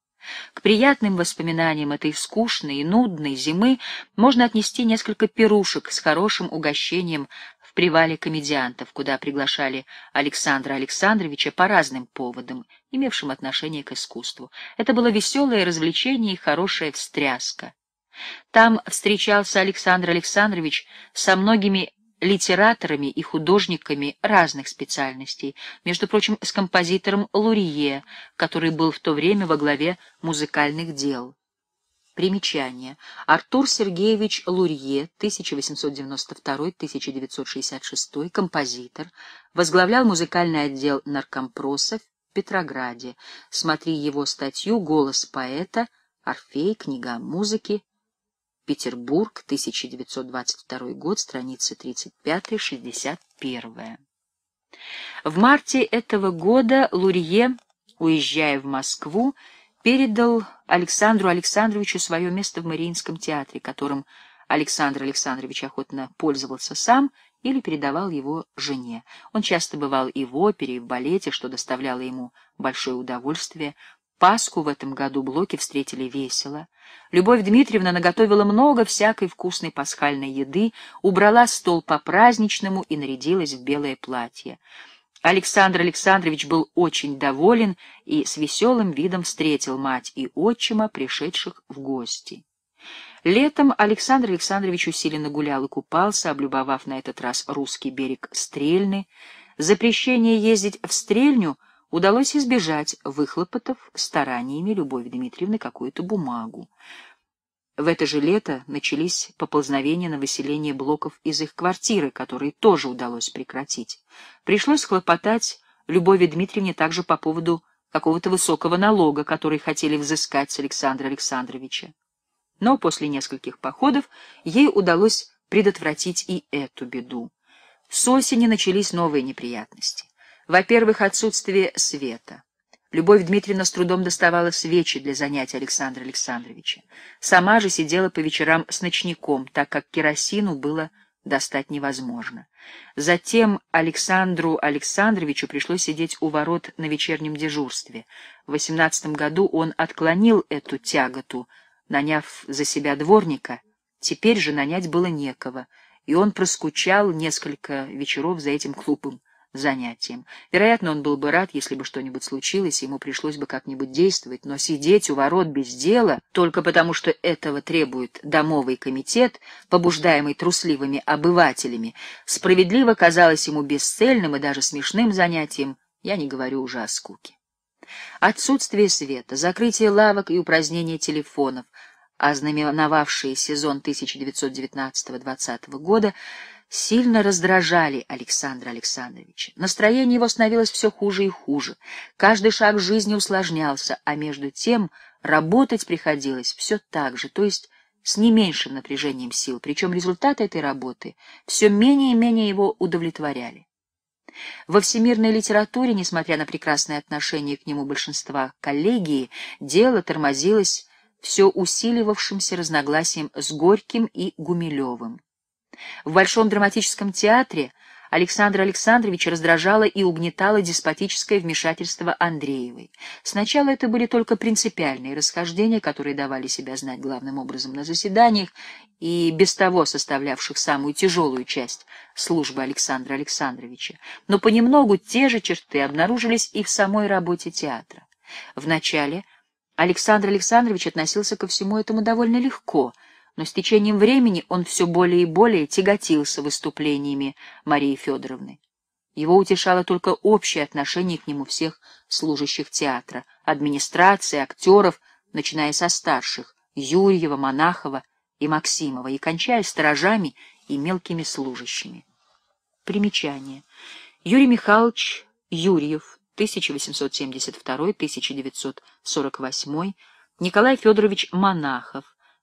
К приятным воспоминаниям этой скучной и нудной зимы можно отнести несколько пирушек с хорошим угощением привале комедиантов, куда приглашали Александра Александровича по разным поводам, имевшим отношение к искусству. Это было веселое развлечение и хорошая встряска. Там встречался Александр Александрович со многими литераторами и художниками разных специальностей, между прочим, с композитором Лурие, который был в то время во главе музыкальных дел. Примечание. Артур Сергеевич Лурье, 1892-1966, композитор, возглавлял музыкальный отдел наркомпроса в Петрограде. Смотри его статью «Голос поэта», «Орфей», «Книга музыки», Петербург, 1922 год, страницы 35-61. В марте этого года Лурье, уезжая в Москву, передал Александру Александровичу свое место в Мариинском театре, которым Александр Александрович охотно пользовался сам или передавал его жене. Он часто бывал и в опере, и в балете, что доставляло ему большое удовольствие. Пасху в этом году блоки встретили весело. Любовь Дмитриевна наготовила много всякой вкусной пасхальной еды, убрала стол по-праздничному и нарядилась в белое платье. Александр Александрович был очень доволен и с веселым видом встретил мать и отчима, пришедших в гости. Летом Александр Александрович усиленно гулял и купался, облюбовав на этот раз русский берег Стрельны. Запрещение ездить в Стрельню удалось избежать, выхлопотов стараниями Любови Дмитриевны какую-то бумагу. В это же лето начались поползновения на выселение блоков из их квартиры, которые тоже удалось прекратить. Пришлось хлопотать Любови Дмитриевне также по поводу какого-то высокого налога, который хотели взыскать с Александра Александровича. Но после нескольких походов ей удалось предотвратить и эту беду. С осени начались новые неприятности. Во-первых, отсутствие света. Любовь Дмитриевна с трудом доставала свечи для занятий Александра Александровича. Сама же сидела по вечерам с ночником, так как керосину было достать невозможно. Затем Александру Александровичу пришлось сидеть у ворот на вечернем дежурстве. В восемнадцатом году он отклонил эту тяготу, наняв за себя дворника. Теперь же нанять было некого, и он проскучал несколько вечеров за этим клубом занятием. Вероятно, он был бы рад, если бы что-нибудь случилось, ему пришлось бы как-нибудь действовать, но сидеть у ворот без дела, только потому что этого требует домовый комитет, побуждаемый трусливыми обывателями, справедливо казалось ему бесцельным и даже смешным занятием, я не говорю уже о скуке. Отсутствие света, закрытие лавок и упразднение телефонов, ознаменовавшие сезон 1919-20 года, сильно раздражали Александра Александровича. Настроение его становилось все хуже и хуже. Каждый шаг жизни усложнялся, а между тем работать приходилось все так же, то есть с не меньшим напряжением сил, причем результаты этой работы все менее и менее его удовлетворяли. Во всемирной литературе, несмотря на прекрасное отношение к нему большинства коллегии, дело тормозилось все усиливавшимся разногласием с Горьким и Гумилевым. В Большом драматическом театре Александра Александровича раздражало и угнетало деспотическое вмешательство Андреевой. Сначала это были только принципиальные расхождения, которые давали себя знать главным образом на заседаниях и без того составлявших самую тяжелую часть службы Александра Александровича. Но понемногу те же черты обнаружились и в самой работе театра. Вначале Александр Александрович относился ко всему этому довольно легко — но с течением времени он все более и более тяготился выступлениями Марии Федоровны. Его утешало только общее отношение к нему всех служащих театра, администрации, актеров, начиная со старших, Юрьева, Монахова и Максимова, и кончая сторожами и мелкими служащими. Примечание. Юрий Михайлович Юрьев, 1872-1948, Николай Федорович Монахов,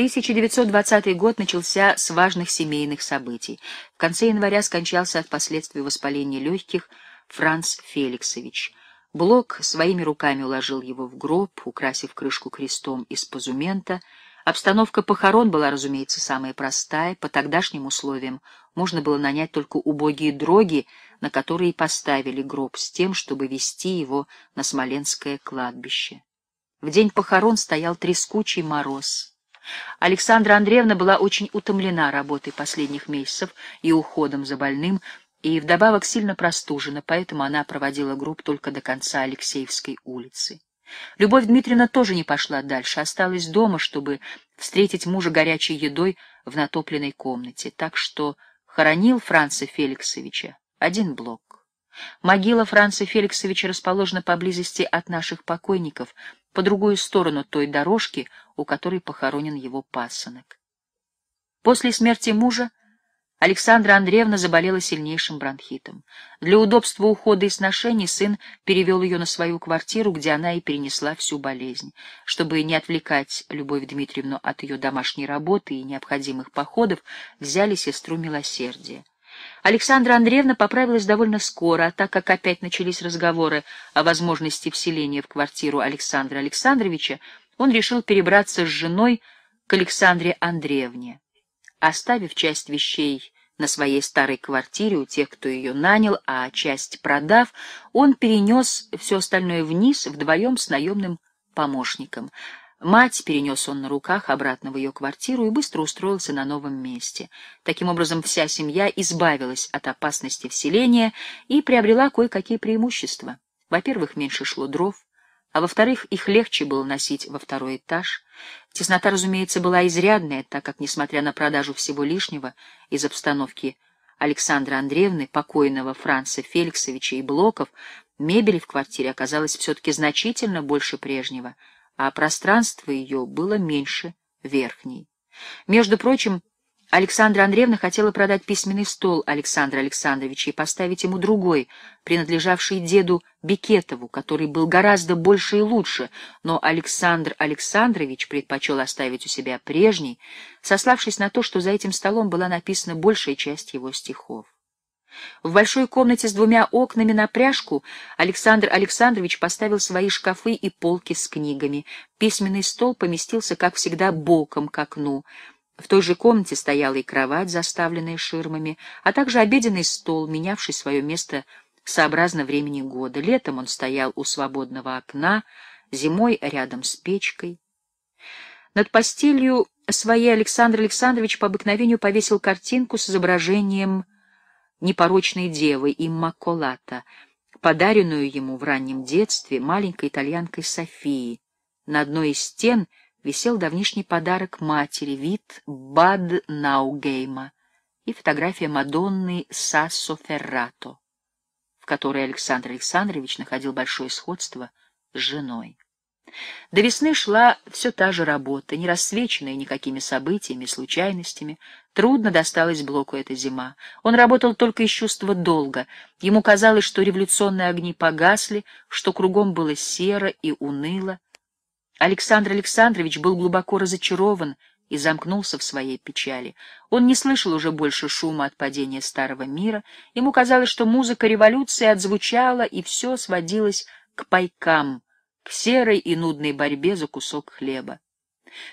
1920 год начался с важных семейных событий. В конце января скончался от последствий воспаления легких Франц Феликсович. Блок своими руками уложил его в гроб, украсив крышку крестом из позумента. Обстановка похорон была, разумеется, самая простая. По тогдашним условиям можно было нанять только убогие дроги, на которые поставили гроб с тем, чтобы вести его на Смоленское кладбище. В день похорон стоял трескучий мороз. Александра Андреевна была очень утомлена работой последних месяцев и уходом за больным, и вдобавок сильно простужена, поэтому она проводила групп только до конца Алексеевской улицы. Любовь Дмитриевна тоже не пошла дальше, осталась дома, чтобы встретить мужа горячей едой в натопленной комнате, так что хоронил Франца Феликсовича один блок. Могила Франца Феликсовича расположена поблизости от наших покойников, по другую сторону той дорожки, у которой похоронен его пасынок. После смерти мужа Александра Андреевна заболела сильнейшим бронхитом. Для удобства ухода и сношений сын перевел ее на свою квартиру, где она и перенесла всю болезнь. Чтобы не отвлекать Любовь Дмитриевну от ее домашней работы и необходимых походов, взяли сестру милосердия. Александра Андреевна поправилась довольно скоро, а так как опять начались разговоры о возможности вселения в квартиру Александра Александровича, он решил перебраться с женой к Александре Андреевне. Оставив часть вещей на своей старой квартире у тех, кто ее нанял, а часть продав, он перенес все остальное вниз вдвоем с наемным помощником. Мать перенес он на руках обратно в ее квартиру и быстро устроился на новом месте. Таким образом, вся семья избавилась от опасности вселения и приобрела кое-какие преимущества. Во-первых, меньше шло дров, а во-вторых, их легче было носить во второй этаж. Теснота, разумеется, была изрядная, так как, несмотря на продажу всего лишнего из обстановки Александры Андреевны, покойного Франца Феликсовича и Блоков, мебели в квартире оказалось все-таки значительно больше прежнего — а пространство ее было меньше верхней. Между прочим, Александра Андреевна хотела продать письменный стол Александра Александровича и поставить ему другой, принадлежавший деду Бекетову, который был гораздо больше и лучше, но Александр Александрович предпочел оставить у себя прежний, сославшись на то, что за этим столом была написана большая часть его стихов. В большой комнате с двумя окнами на пряжку Александр Александрович поставил свои шкафы и полки с книгами. Письменный стол поместился, как всегда, боком к окну. В той же комнате стояла и кровать, заставленная ширмами, а также обеденный стол, менявший свое место сообразно времени года. Летом он стоял у свободного окна, зимой рядом с печкой. Над постелью своей Александр Александрович по обыкновению повесил картинку с изображением — непорочной девы Иммаколата, подаренную ему в раннем детстве маленькой итальянкой Софии. На одной из стен висел давнишний подарок матери, вид Бад Наугейма и фотография Мадонны Сассо Феррато, в которой Александр Александрович находил большое сходство с женой. До весны шла все та же работа, не рассвеченная никакими событиями, случайностями. Трудно досталась Блоку эта зима. Он работал только из чувства долга. Ему казалось, что революционные огни погасли, что кругом было серо и уныло. Александр Александрович был глубоко разочарован и замкнулся в своей печали. Он не слышал уже больше шума от падения старого мира. Ему казалось, что музыка революции отзвучала, и все сводилось к пайкам — в серой и нудной борьбе за кусок хлеба.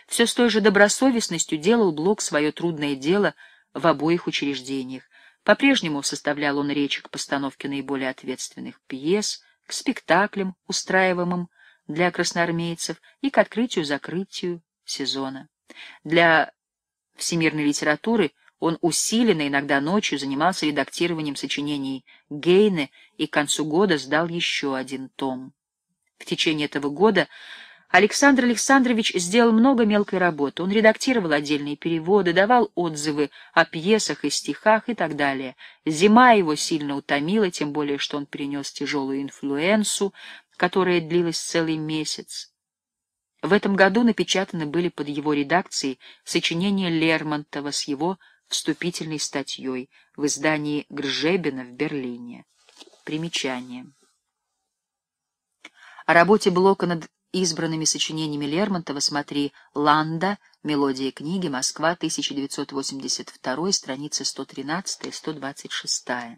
Все с той же добросовестностью делал Блок свое трудное дело в обоих учреждениях. По-прежнему составлял он речи к постановке наиболее ответственных пьес, к спектаклям, устраиваемым для красноармейцев, и к открытию-закрытию сезона. Для всемирной литературы он усиленно, иногда ночью, занимался редактированием сочинений Гейне и к концу года сдал еще один том. В течение этого года Александр Александрович сделал много мелкой работы. Он редактировал отдельные переводы, давал отзывы о пьесах и стихах и так далее. Зима его сильно утомила, тем более, что он перенес тяжелую инфлюенсу, которая длилась целый месяц. В этом году напечатаны были под его редакцией сочинения Лермонтова с его вступительной статьей в издании Гржебина в Берлине. Примечание. О работе Блока над избранными сочинениями Лермонтова смотри «Ланда. Мелодия книги. Москва. 1982. Страницы 113-126».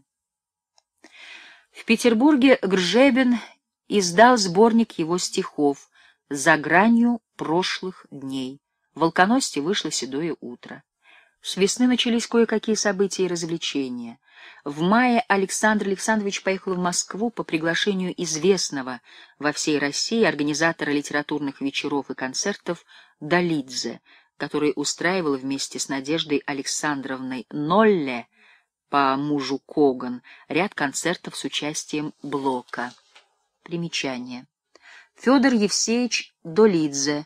В Петербурге Гржебин издал сборник его стихов «За гранью прошлых дней». В «Волконосте» вышло «Седое утро». С весны начались кое-какие события и развлечения. В мае Александр Александрович поехал в Москву по приглашению известного во всей России организатора литературных вечеров и концертов Долидзе, который устраивал вместе с Надеждой Александровной Нолле по мужу Коган ряд концертов с участием Блока. Примечание. Федор Евсеевич Долидзе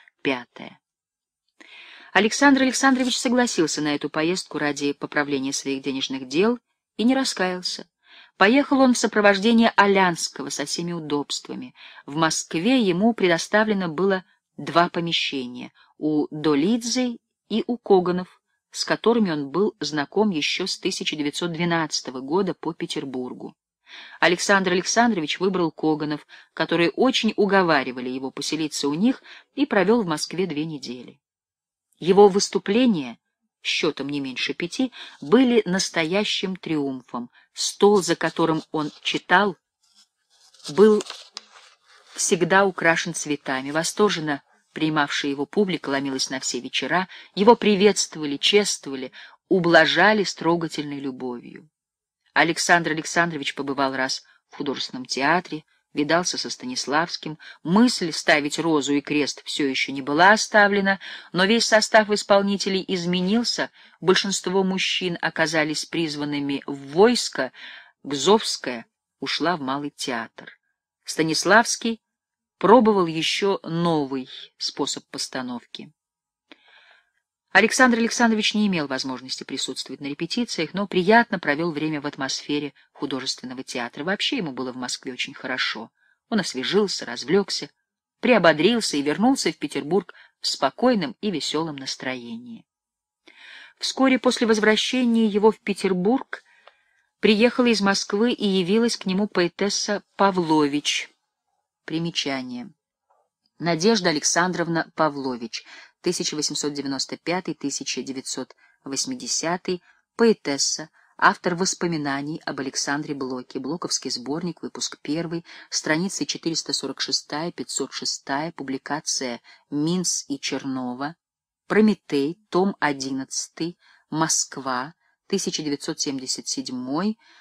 Пятое. Александр Александрович согласился на эту поездку ради поправления своих денежных дел и не раскаялся. Поехал он в сопровождении Алянского со всеми удобствами. В Москве ему предоставлено было два помещения — у Долидзе и у Коганов, с которыми он был знаком еще с 1912 года по Петербургу. Александр Александрович выбрал Коганов, которые очень уговаривали его поселиться у них, и провел в Москве две недели. Его выступления, счетом не меньше пяти, были настоящим триумфом. Стол, за которым он читал, был всегда украшен цветами. Восторженно принимавшая его публика ломилась на все вечера, его приветствовали, чествовали, ублажали строгательной любовью. Александр Александрович побывал раз в художественном театре, видался со Станиславским. Мысль ставить розу и крест все еще не была оставлена, но весь состав исполнителей изменился, большинство мужчин оказались призванными в войско, Гзовская ушла в Малый театр. Станиславский пробовал еще новый способ постановки. Александр Александрович не имел возможности присутствовать на репетициях, но приятно провел время в атмосфере художественного театра. Вообще ему было в Москве очень хорошо. Он освежился, развлекся, приободрился и вернулся в Петербург в спокойном и веселом настроении. Вскоре после возвращения его в Петербург приехала из Москвы и явилась к нему поэтесса Павлович. Примечание. Надежда Александровна Павлович, 1895-1980, поэтесса, автор воспоминаний об Александре Блоке, Блоковский сборник, выпуск 1, страницы 446-506, публикация Минс и Чернова, Прометей, том 11, Москва, 1977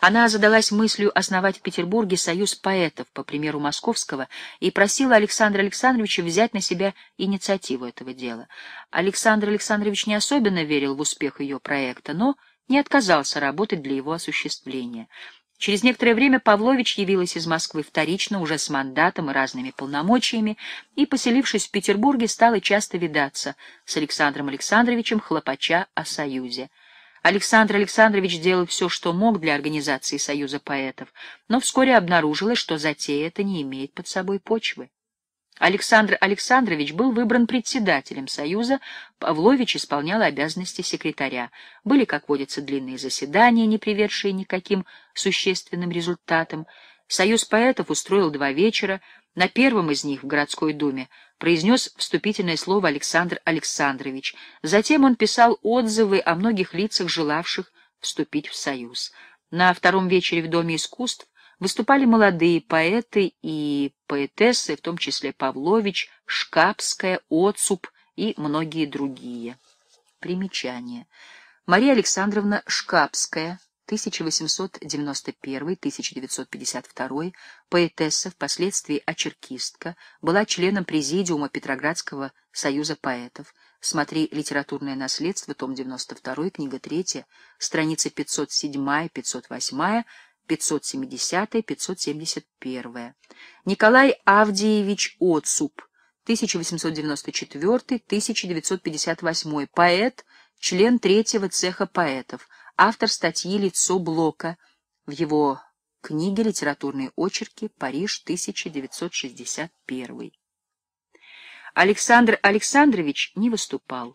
Она задалась мыслью основать в Петербурге союз поэтов, по примеру московского, и просила Александра Александровича взять на себя инициативу этого дела. Александр Александрович не особенно верил в успех ее проекта, но не отказался работать для его осуществления. Через некоторое время Павлович явилась из Москвы вторично, уже с мандатом и разными полномочиями, и, поселившись в Петербурге, стала часто видаться с Александром Александровичем, хлопача о союзе. Александр Александрович делал все, что мог для организации Союза поэтов, но вскоре обнаружилось, что затея эта не имеет под собой почвы. Александр Александрович был выбран председателем Союза, Павлович исполнял обязанности секретаря. Были, как водится, длинные заседания, не приведшие никаким существенным результатам. Союз поэтов устроил два вечера — на первом из них в городской думе произнес вступительное слово Александр Александрович. Затем он писал отзывы о многих лицах, желавших вступить в Союз. На втором вечере в Доме искусств выступали молодые поэты и поэтессы, в том числе Павлович, Шкапская, Оцуп и многие другие. Примечание. Мария Александровна Шкапская, 1891-1952, поэтесса, впоследствии очеркистка, была членом Президиума Петроградского союза поэтов. Смотри «Литературное наследство», том 92, книга 3, страницы 507, 508, 570, 571. Николай Авдеевич Отсуп, 1894-1958, поэт, член третьего цеха поэтов – автор статьи «Лицо Блока» в его книге «Литературные очерки. Париж, 1961». Александр Александрович не выступал.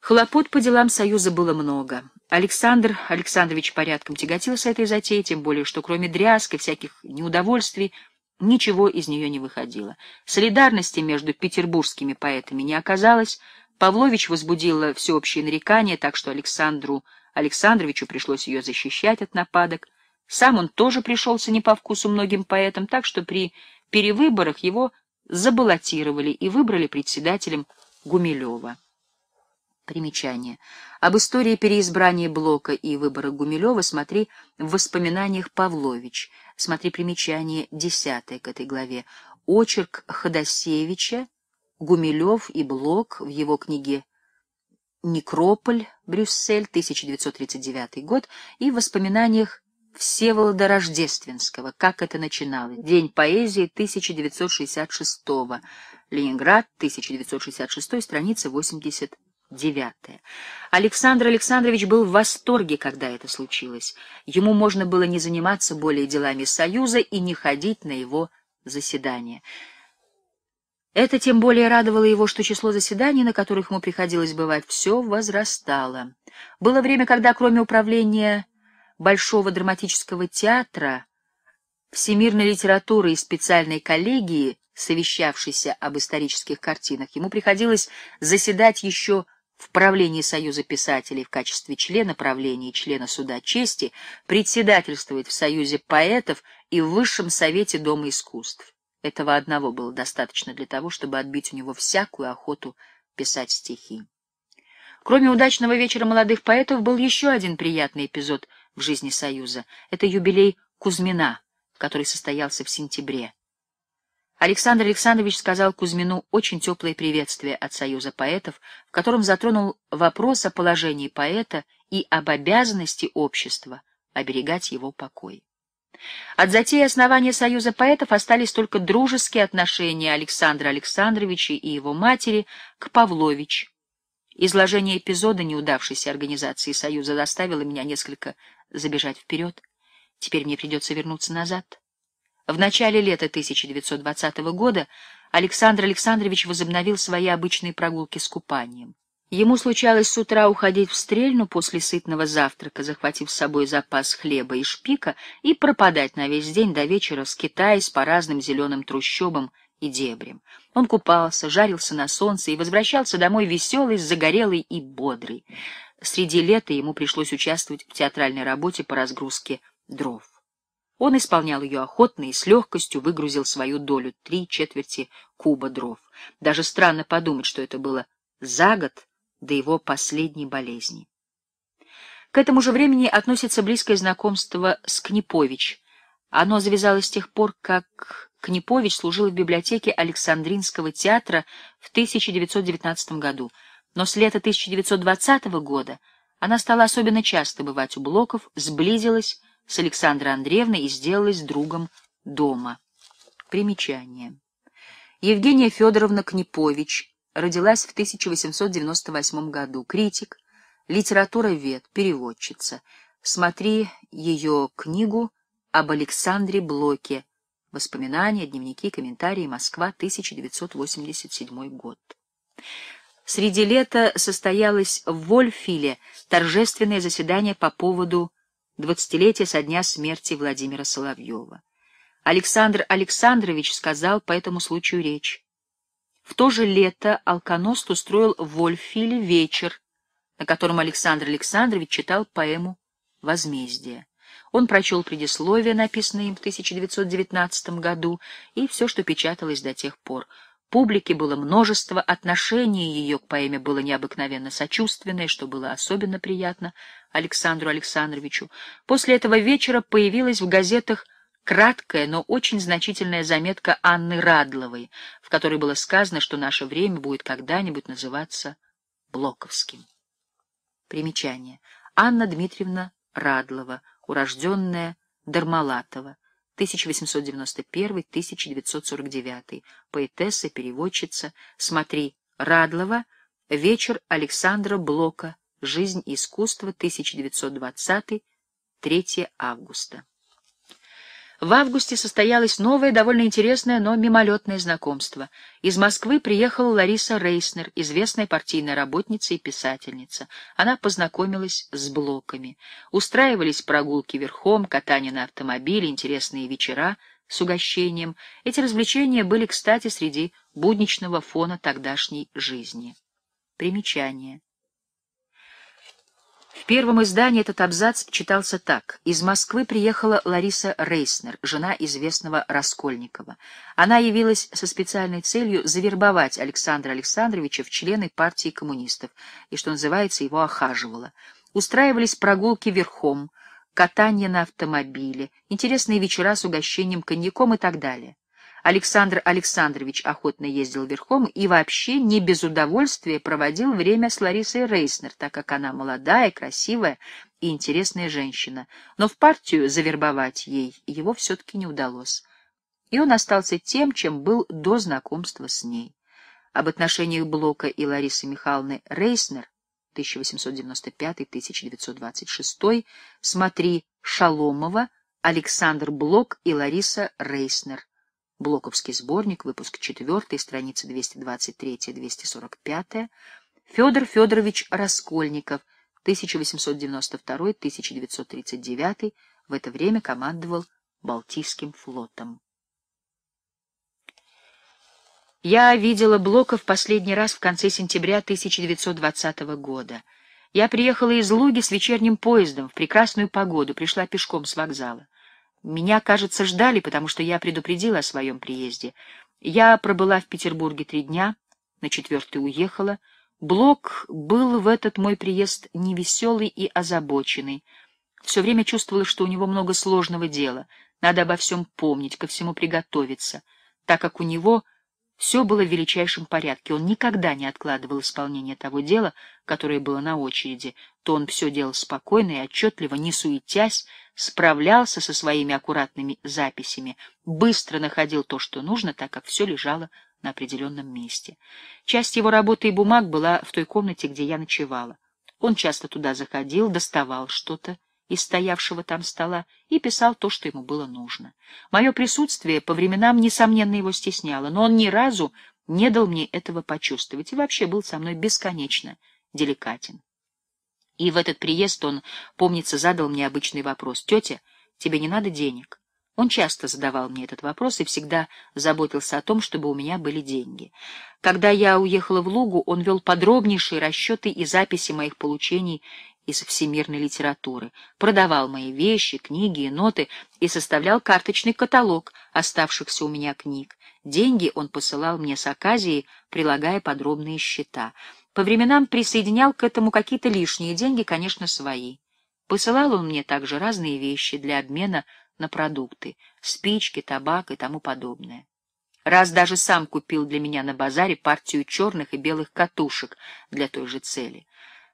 Хлопот по делам Союза было много. Александр Александрович порядком тяготился этой затеей, тем более, что кроме дрязг и всяких неудовольствий ничего из нее не выходило. Солидарности между петербургскими поэтами не оказалось, Павлович возбудила всеобщие нарекания, так что Александру Александровичу пришлось ее защищать от нападок. Сам он тоже пришелся не по вкусу многим поэтам, так что при перевыборах его забаллотировали и выбрали председателем Гумилева. Примечание. Об истории переизбрания Блока и выбора Гумилева смотри в воспоминаниях Павлович. Смотри примечание, десятое к этой главе. Очерк Ходосевича, Гумилев и Блок в его книге Некрополь, Брюссель, 1939 год, и в воспоминаниях Всеволода Рождественского, как это начиналось, День поэзии 1966 Ленинград, 1966, страница 89 Александр Александрович был в восторге, когда это случилось. Ему можно было не заниматься более делами Союза и не ходить на его заседания. Это тем более радовало его, что число заседаний, на которых ему приходилось бывать, все возрастало. Было время, когда кроме управления Большого драматического театра, Всемирной литературы и специальной коллегии, совещавшейся об исторических картинах, ему приходилось заседать еще в правлении Союза писателей в качестве члена правления и члена Суда чести, председательствовать в Союзе поэтов и в Высшем совете Дома искусств. Этого одного было достаточно для того, чтобы отбить у него всякую охоту писать стихи. Кроме удачного вечера молодых поэтов был еще один приятный эпизод в жизни Союза. Это юбилей Кузьмина, который состоялся в сентябре. Александр Александрович сказал Кузьмину очень теплое приветствие от Союза поэтов, в котором затронул вопрос о положении поэта и об обязанности общества оберегать его покой. От затеи основания Союза поэтов остались только дружеские отношения Александра Александровича и его матери к Павлович. Изложение эпизода неудавшейся организации Союза заставило меня несколько забежать вперед. Теперь мне придется вернуться назад. В начале лета 1920 года Александр Александрович возобновил свои обычные прогулки с купанием. Ему случалось с утра уходить в стрельну после сытного завтрака, захватив с собой запас хлеба и шпика, и пропадать на весь день до вечера, скитаясь по разным зеленым трущобам и дебрям. Он купался, жарился на солнце и возвращался домой веселый, загорелый и бодрый. Среди лета ему пришлось участвовать в театральной работе по разгрузке дров. Он исполнял ее охотно и с легкостью выгрузил свою долю три четверти куба дров. Даже странно подумать, что это было за год, до его последней болезни. К этому же времени относится близкое знакомство с Книпович. Оно завязалось с тех пор, как Книпович служил в библиотеке Александринского театра в 1919 году, но с лета 1920 года она стала особенно часто бывать у Блоков, сблизилась с Александрой Андреевной и сделалась другом дома. Примечание. Евгения Федоровна Книпович, родилась в 1898 году, критик, литературовед, переводчица. Смотри ее книгу об Александре Блоке Воспоминания, дневники, комментарии. Москва, 1987 год. Среди лета состоялось в Вольфиле торжественное заседание по поводу 20-летия со дня смерти Владимира Соловьева. Александр Александрович сказал по этому случаю речь. В то же лето Алконост устроил в Вольфиле вечер, на котором Александр Александрович читал поэму «Возмездие». Он прочел предисловие, написанное им в 1919 году, и все, что печаталось до тех пор. Публике было множество, отношение ее к поэме было необыкновенно сочувственное, что было особенно приятно Александру Александровичу. После этого вечера появилась в газетах «Александр краткая, но очень значительная заметка Анны Радловой, в которой было сказано, что наше время будет когда-нибудь называться Блоковским. Примечание. Анна Дмитриевна Радлова, урожденная Дармалатова, 1891-1949, поэтесса, переводчица, смотри, Радлова, Вечер Александра Блока, Жизнь и искусство, 1920, 3 августа. В августе состоялось новое, довольно интересное, но мимолетное знакомство. Из Москвы приехала Лариса Рейснер, известная партийная работница и писательница. Она познакомилась с блоками. Устраивались прогулки верхом, катание на автомобиле, интересные вечера с угощением. Эти развлечения были, кстати, среди будничного фона тогдашней жизни. Примечание первом издании этот абзац читался так. Из Москвы приехала Лариса Рейснер, жена известного Раскольникова. Она явилась со специальной целью завербовать Александра Александровича в члены партии коммунистов и, что называется, его охаживала. Устраивались прогулки верхом, катание на автомобиле, интересные вечера с угощением коньяком и так далее. Александр Александрович охотно ездил верхом и вообще не без удовольствия проводил время с Ларисой Рейснер, так как она молодая, красивая и интересная женщина. Но в партию завербовать ей его все-таки не удалось. И он остался тем, чем был до знакомства с ней. Об отношениях Блока и Ларисы Михайловны Рейснер 1895-1926 смотри Шаломова, Александр Блок и Лариса Рейснер. Блоковский сборник, выпуск 4, страницы 223-245, Федор Федорович Раскольников, 1892-1939, в это время командовал Балтийским флотом. Я видела Блока в последний раз в конце сентября 1920 года. Я приехала из Луги с вечерним поездом в прекрасную погоду, пришла пешком с вокзала. Меня, кажется, ждали, потому что я предупредила о своем приезде. Я пробыла в Петербурге три дня, на четвертый уехала. Блок был в этот мой приезд невеселый и озабоченный. Все время чувствовала, что у него много сложного дела. Надо обо всем помнить, ко всему приготовиться, так как у него все было в величайшем порядке. Он никогда не откладывал исполнение того дела, которое было на очереди. То он все делал спокойно и отчетливо, не суетясь, справлялся со своими аккуратными записями, быстро находил то, что нужно, так как все лежало на определенном месте. Часть его работы и бумаг была в той комнате, где я ночевала. Он часто туда заходил, доставал что-то из стоявшего там стола и писал то, что ему было нужно. Мое присутствие по временам, несомненно, его стесняло, но он ни разу не дал мне этого почувствовать и вообще был со мной бесконечно деликатен. И в этот приезд он, помнится, задал мне обычный вопрос. «Тетя, тебе не надо денег?» Он часто задавал мне этот вопрос и всегда заботился о том, чтобы у меня были деньги. Когда я уехала в Лугу, он вел подробнейшие расчеты и записи моих получений из всемирной литературы, продавал мои вещи, книги и ноты и составлял карточный каталог оставшихся у меня книг. Деньги он посылал мне с Аказии, прилагая подробные счета. По временам присоединял к этому какие-то лишние деньги, конечно, свои. Посылал он мне также разные вещи для обмена на продукты, спички, табак и тому подобное. Раз даже сам купил для меня на базаре партию черных и белых катушек для той же цели.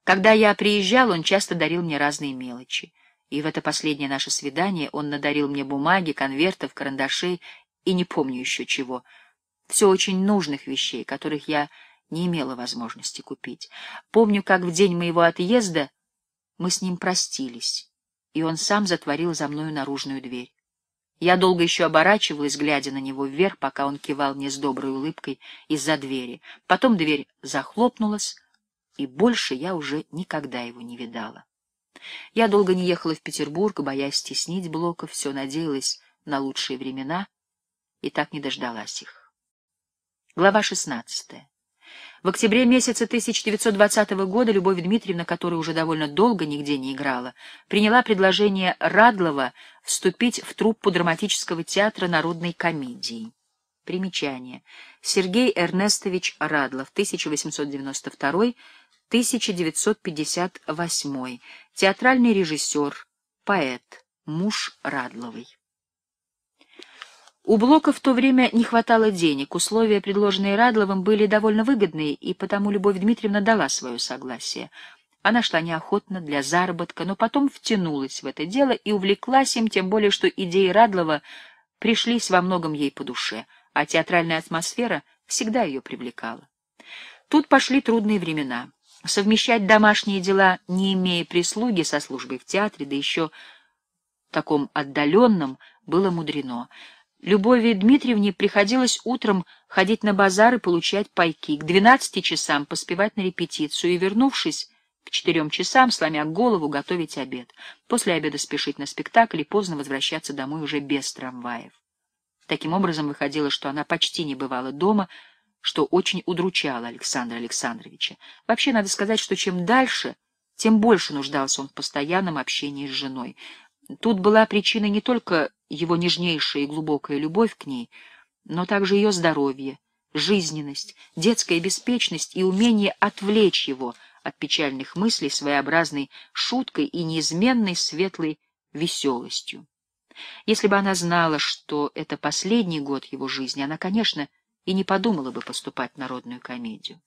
Когда я приезжал, он часто дарил мне разные мелочи. И в это последнее наше свидание он надарил мне бумаги, конвертов, карандашей и не помню еще чего. Все очень нужных вещей, которых я не имела возможности купить. Помню, как в день моего отъезда мы с ним простились, и он сам затворил за мною наружную дверь. Я долго еще оборачивалась, глядя на него вверх, пока он кивал мне с доброй улыбкой из-за двери. Потом дверь захлопнулась, и больше я уже никогда его не видала. Я долго не ехала в Петербург, боясь стеснить Блока, все надеялась на лучшие времена и так не дождалась их. Глава шестнадцатая. В октябре месяца 1920 года Любовь Дмитриевна, которая уже довольно долго нигде не играла, приняла предложение Радлова вступить в труппу драматического театра народной комедии. Примечание. Сергей Эрнестович Радлов, 1892-1958. Театральный режиссер, поэт, муж Радловой. У Блока в то время не хватало денег, условия, предложенные Радловым, были довольно выгодные, и потому Любовь Дмитриевна дала свое согласие. Она шла неохотно, для заработка, но потом втянулась в это дело и увлеклась им, тем более, что идеи Радлова пришлись во многом ей по душе, а театральная атмосфера всегда ее привлекала. Тут пошли трудные времена. Совмещать домашние дела, не имея прислуги со службой в театре, да еще в таком отдаленном, было мудрено. Любови Дмитриевне приходилось утром ходить на базар и получать пайки, к двенадцати часам поспевать на репетицию и, вернувшись, к четырем часам, сломя голову, готовить обед. После обеда спешить на спектакль и поздно возвращаться домой уже без трамваев. Таким образом, выходило, что она почти не бывала дома, что очень удручало Александра Александровича. Вообще, надо сказать, что чем дальше, тем больше нуждался он в постоянном общении с женой — Тут была причина не только его нежнейшая и глубокая любовь к ней, но также ее здоровье, жизненность, детская беспечность и умение отвлечь его от печальных мыслей своеобразной шуткой и неизменной светлой веселостью. Если бы она знала, что это последний год его жизни, она, конечно, и не подумала бы поступать в народную комедию.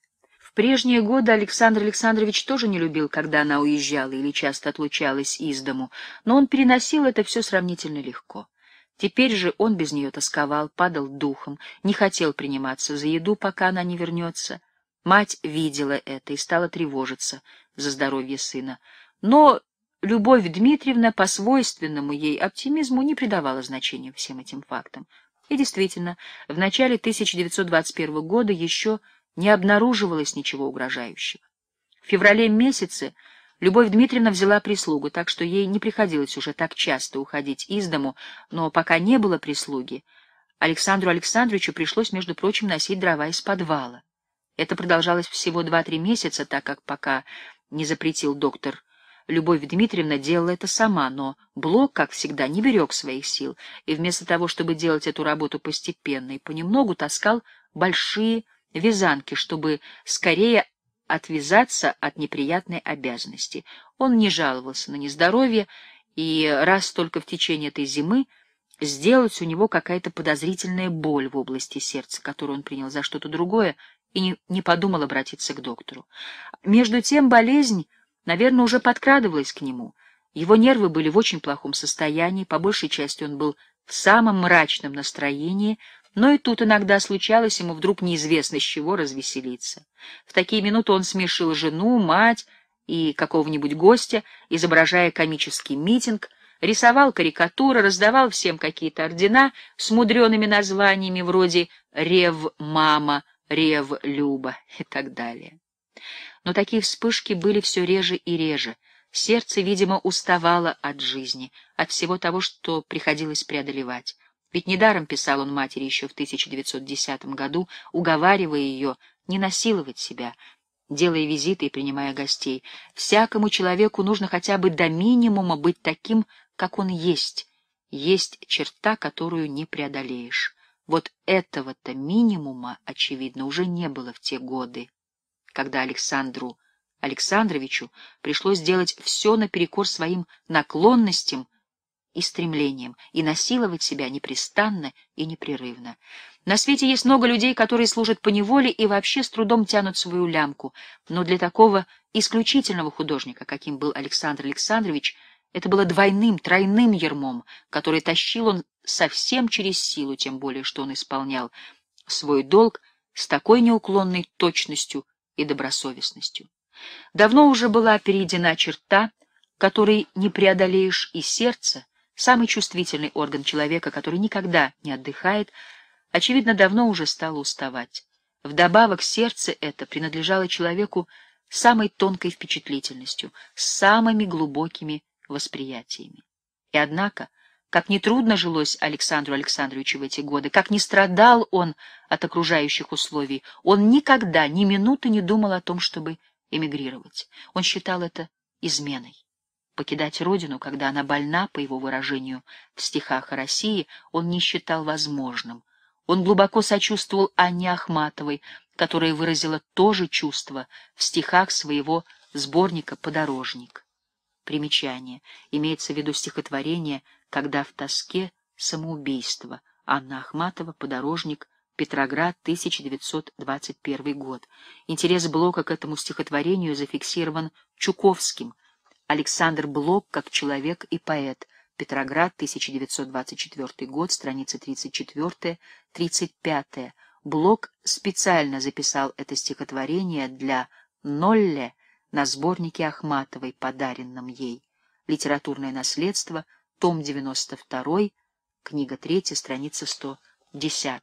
В прежние годы Александр Александрович тоже не любил, когда она уезжала или часто отлучалась из дому, но он переносил это все сравнительно легко. Теперь же он без нее тосковал, падал духом, не хотел приниматься за еду, пока она не вернется. Мать видела это и стала тревожиться за здоровье сына. Но Любовь Дмитриевна по свойственному ей оптимизму не придавала значения всем этим фактам. И действительно, в начале 1921 года еще не обнаруживалось ничего угрожающего. В феврале месяце Любовь Дмитриевна взяла прислугу, так что ей не приходилось уже так часто уходить из дому, но пока не было прислуги, Александру Александровичу пришлось, между прочим, носить дрова из подвала. Это продолжалось всего два-три месяца, так как пока не запретил доктор Любовь Дмитриевна делала это сама, но Блок, как всегда, не берег своих сил, и вместо того, чтобы делать эту работу постепенно и понемногу, таскал большие вязанки, чтобы скорее отвязаться от неприятной обязанности. Он не жаловался на нездоровье, и раз только в течение этой зимы сделалась у него какая-то подозрительная боль в области сердца, которую он принял за что-то другое и не подумал обратиться к доктору. Между тем болезнь, наверное, уже подкрадывалась к нему. Его нервы были в очень плохом состоянии, по большей части он был в самом мрачном настроении — но и тут иногда случалось ему вдруг неизвестно с чего развеселиться. В такие минуты он смешил жену, мать и какого-нибудь гостя, изображая комический митинг, рисовал карикатуры, раздавал всем какие-то ордена с мудреными названиями вроде «Рев-мама», «Рев-люба» и так далее. Но такие вспышки были все реже и реже. Сердце, видимо, уставало от жизни, от всего того, что приходилось преодолевать. Ведь недаром писал он матери еще в 1910 году, уговаривая ее не насиловать себя, делая визиты и принимая гостей. Всякому человеку нужно хотя бы до минимума быть таким, как он есть. Есть черта, которую не преодолеешь. Вот этого-то минимума, очевидно, уже не было в те годы, когда Александру Александровичу пришлось делать все наперекор своим наклонностям, и стремлением, и насиловать себя непрестанно и непрерывно. На свете есть много людей, которые служат по неволе и вообще с трудом тянут свою лямку, но для такого исключительного художника, каким был Александр Александрович, это было двойным, тройным ермом, который тащил он совсем через силу, тем более, что он исполнял свой долг с такой неуклонной точностью и добросовестностью. Давно уже была перейдена черта, которой не преодолеешь и сердце, Самый чувствительный орган человека, который никогда не отдыхает, очевидно, давно уже стал уставать. Вдобавок, сердце это принадлежало человеку с самой тонкой впечатлительностью, с самыми глубокими восприятиями. И однако, как нетрудно жилось Александру Александровичу в эти годы, как не страдал он от окружающих условий, он никогда ни минуты не думал о том, чтобы эмигрировать. Он считал это изменой. Покидать родину, когда она больна, по его выражению, в стихах о России, он не считал возможным. Он глубоко сочувствовал Анне Ахматовой, которая выразила то же чувство в стихах своего сборника «Подорожник». Примечание. Имеется в виду стихотворение «Когда в тоске самоубийство». Анна Ахматова, «Подорожник», Петроград, 1921 год. Интерес Блока к этому стихотворению зафиксирован Чуковским – Александр Блок как человек и поэт. Петроград, 1924 год, страница 34-35. Блок специально записал это стихотворение для Нолле на сборнике Ахматовой, подаренном ей. Литературное наследство, том 92, книга 3, страница 110.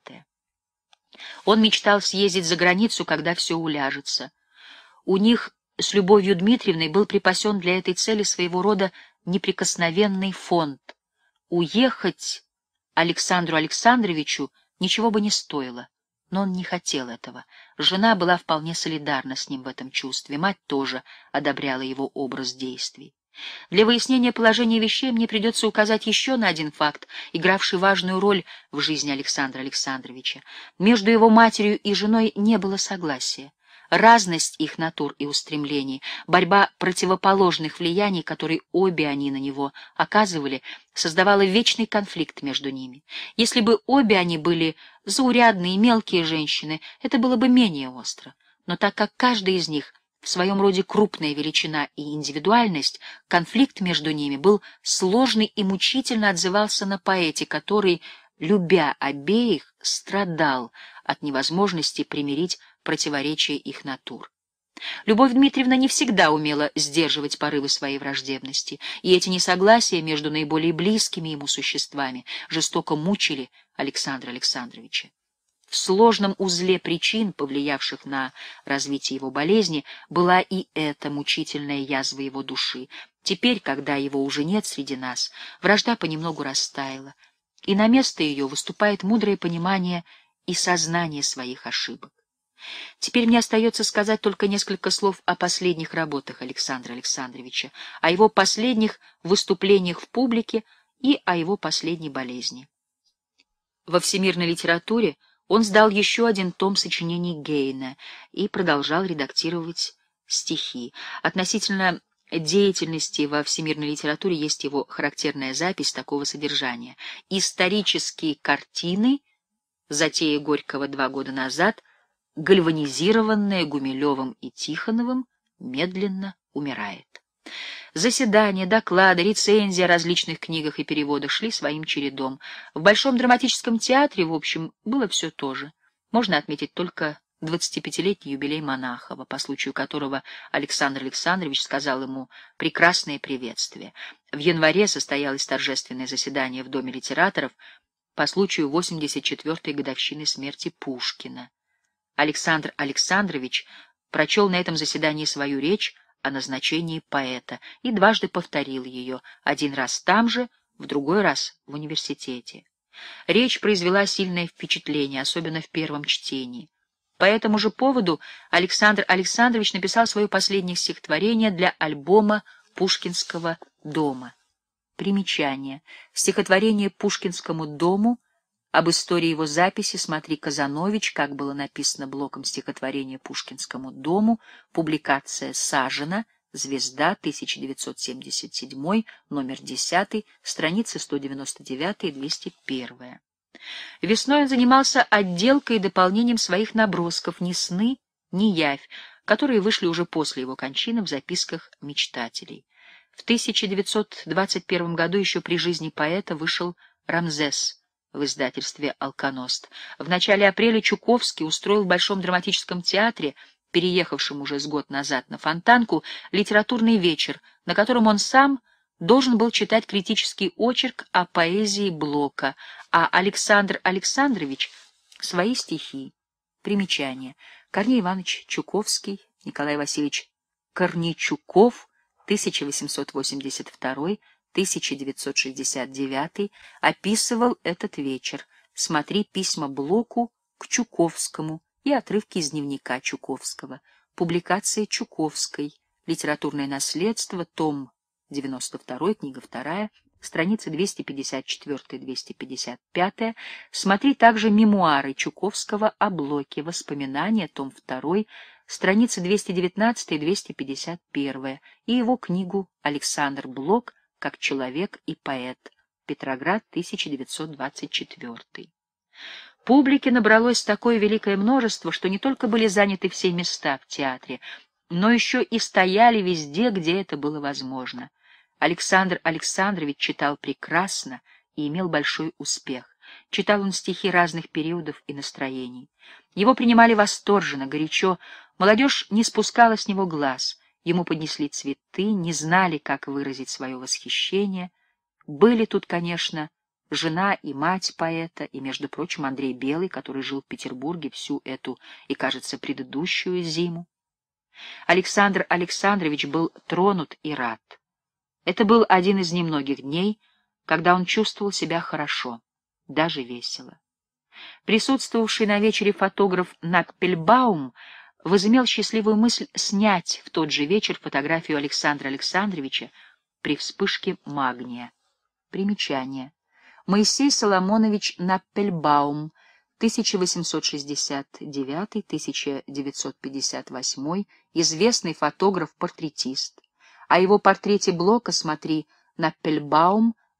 Он мечтал съездить за границу, когда все уляжется. У них с Любовью Дмитриевной был припасен для этой цели своего рода неприкосновенный фонд. Уехать Александру Александровичу ничего бы не стоило, но он не хотел этого. Жена была вполне солидарна с ним в этом чувстве, мать тоже одобряла его образ действий. Для выяснения положения вещей мне придется указать еще на один факт, игравший важную роль в жизни Александра Александровича. Между его матерью и женой не было согласия разность их натур и устремлений, борьба противоположных влияний, которые обе они на него оказывали, создавала вечный конфликт между ними. Если бы обе они были заурядные мелкие женщины, это было бы менее остро. Но так как каждая из них в своем роде крупная величина и индивидуальность, конфликт между ними был сложный и мучительно отзывался на поэте, который, любя обеих, страдал от невозможности примирить противоречия их натур. Любовь Дмитриевна не всегда умела сдерживать порывы своей враждебности, и эти несогласия между наиболее близкими ему существами жестоко мучили Александра Александровича. В сложном узле причин, повлиявших на развитие его болезни, была и эта мучительная язва его души. Теперь, когда его уже нет среди нас, вражда понемногу растаяла, и на место ее выступает мудрое понимание и сознание своих ошибок. Теперь мне остается сказать только несколько слов о последних работах Александра Александровича, о его последних выступлениях в публике и о его последней болезни. Во всемирной литературе он сдал еще один том сочинений Гейна и продолжал редактировать стихи. Относительно деятельности во всемирной литературе есть его характерная запись такого содержания. «Исторические картины. Затея Горького два года назад» гальванизированная Гумилевым и Тихоновым, медленно умирает. Заседания, доклады, рецензии о различных книгах и переводах шли своим чередом. В Большом драматическом театре, в общем, было все то же. Можно отметить только 25-летний юбилей Монахова, по случаю которого Александр Александрович сказал ему прекрасное приветствие. В январе состоялось торжественное заседание в Доме литераторов по случаю 84-й годовщины смерти Пушкина. Александр Александрович прочел на этом заседании свою речь о назначении поэта и дважды повторил ее, один раз там же, в другой раз в университете. Речь произвела сильное впечатление, особенно в первом чтении. По этому же поводу Александр Александрович написал свое последнее стихотворение для альбома Пушкинского дома. Примечание. Стихотворение Пушкинскому дому об истории его записи смотри «Казанович», как было написано блоком стихотворения Пушкинскому дому, публикация «Сажина», «Звезда», 1977, номер 10, страницы 199 и 201. Весной он занимался отделкой и дополнением своих набросков «Ни сны, ни явь», которые вышли уже после его кончины в записках мечтателей. В 1921 году еще при жизни поэта вышел «Рамзес», в издательстве «Алконост». В начале апреля Чуковский устроил в Большом драматическом театре, переехавшем уже с год назад на Фонтанку, литературный вечер, на котором он сам должен был читать критический очерк о поэзии Блока, а Александр Александрович — свои стихи. Примечание. Корней Иванович Чуковский, Николай Васильевич Корничуков, 1882 1969 описывал этот вечер. Смотри письма Блоку к Чуковскому и отрывки из дневника Чуковского. Публикация Чуковской. Литературное наследство. Том 92, книга 2, страницы 254-255. Смотри также мемуары Чуковского о Блоке. Воспоминания. Том 2, страницы 219-251. И его книгу «Александр Блок как человек и поэт. Петроград, 1924. Публики набралось такое великое множество, что не только были заняты все места в театре, но еще и стояли везде, где это было возможно. Александр Александрович читал прекрасно и имел большой успех. Читал он стихи разных периодов и настроений. Его принимали восторженно, горячо, молодежь не спускала с него глаз — Ему поднесли цветы, не знали, как выразить свое восхищение. Были тут, конечно, жена и мать поэта, и, между прочим, Андрей Белый, который жил в Петербурге всю эту и, кажется, предыдущую зиму. Александр Александрович был тронут и рад. Это был один из немногих дней, когда он чувствовал себя хорошо, даже весело. Присутствовавший на вечере фотограф Накпельбаум возымел счастливую мысль снять в тот же вечер фотографию Александра Александровича при вспышке магния. Примечание. Моисей Соломонович Наппельбаум, 1869-1958, известный фотограф-портретист. О его портрете Блока смотри Наппельбаум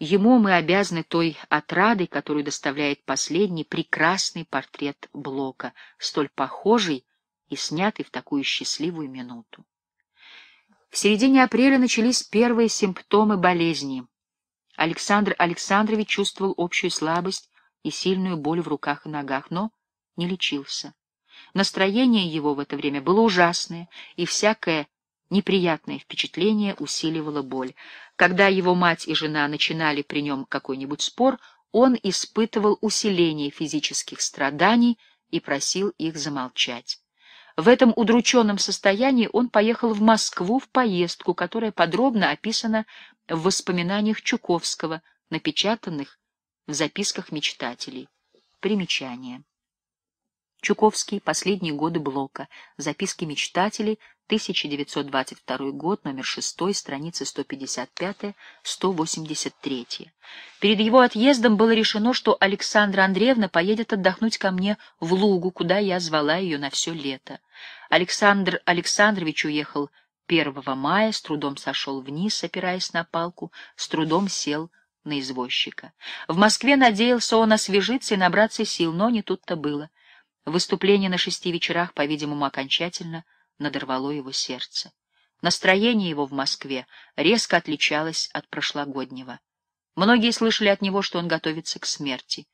Ему мы обязаны той отрадой, которую доставляет последний прекрасный портрет Блока, столь похожий и снятый в такую счастливую минуту. В середине апреля начались первые симптомы болезни. Александр Александрович чувствовал общую слабость и сильную боль в руках и ногах, но не лечился. Настроение его в это время было ужасное, и всякое Неприятное впечатление усиливало боль. Когда его мать и жена начинали при нем какой-нибудь спор, он испытывал усиление физических страданий и просил их замолчать. В этом удрученном состоянии он поехал в Москву в поездку, которая подробно описана в воспоминаниях Чуковского, напечатанных в записках мечтателей. Примечание. Чуковский. Последние годы Блока. Записки мечтателей. 1922 год, номер 6, страницы 155-183. Перед его отъездом было решено, что Александра Андреевна поедет отдохнуть ко мне в Лугу, куда я звала ее на все лето. Александр Александрович уехал 1 мая, с трудом сошел вниз, опираясь на палку, с трудом сел на извозчика. В Москве надеялся он освежиться и набраться сил, но не тут-то было. Выступление на шести вечерах, по-видимому, окончательно надорвало его сердце. Настроение его в Москве резко отличалось от прошлогоднего. Многие слышали от него, что он готовится к смерти.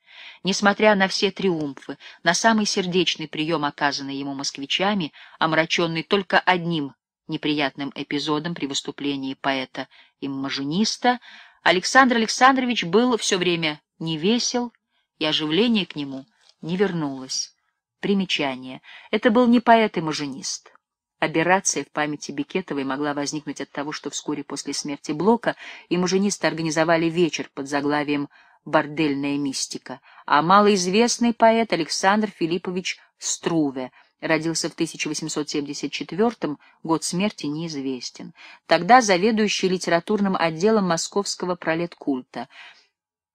Несмотря на все триумфы, на самый сердечный прием, оказанный ему москвичами, омраченный только одним неприятным эпизодом при выступлении поэта и мажениста, Александр Александрович был все время невесел, и оживление к нему не вернулось. Примечание. Это был не поэт и маженист. Аберрация в памяти Бекетовой могла возникнуть от того, что вскоре после смерти Блока и маженисты организовали вечер под заглавием «Бордельная мистика», а малоизвестный поэт Александр Филиппович Струве родился в 1874 год смерти неизвестен, тогда заведующий литературным отделом московского пролеткульта.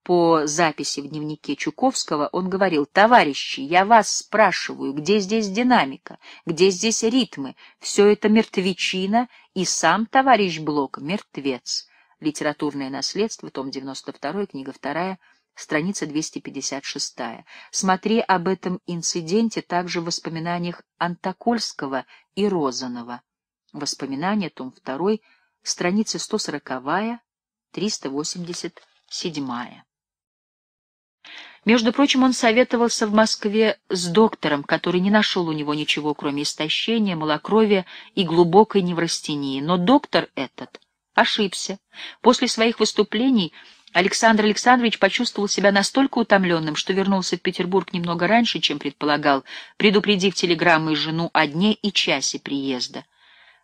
По записи в дневнике Чуковского он говорил, «Товарищи, я вас спрашиваю, где здесь динамика, где здесь ритмы? Все это мертвечина, и сам товарищ Блок — мертвец». Литературное наследство, том 92, книга 2, страница 256. Смотри об этом инциденте также в воспоминаниях Антокольского и Розанова. Воспоминания, том 2, страница 140, 387. Между прочим, он советовался в Москве с доктором, который не нашел у него ничего, кроме истощения, малокровия и глубокой неврастении. Но доктор этот ошибся. После своих выступлений Александр Александрович почувствовал себя настолько утомленным, что вернулся в Петербург немного раньше, чем предполагал, предупредив телеграммой жену о дне и часе приезда.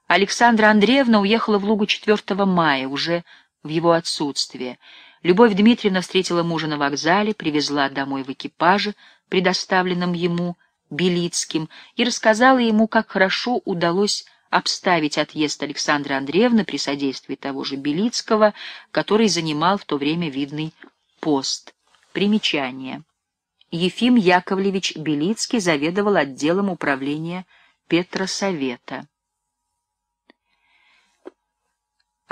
Александра Андреевна уехала в Лугу 4 мая, уже в его отсутствие. Любовь Дмитриевна встретила мужа на вокзале, привезла домой в экипаже, предоставленном ему Белицким, и рассказала ему, как хорошо удалось обставить отъезд Александры Андреевны при содействии того же Белицкого, который занимал в то время видный пост. Примечание. Ефим Яковлевич Белицкий заведовал отделом управления Петросовета.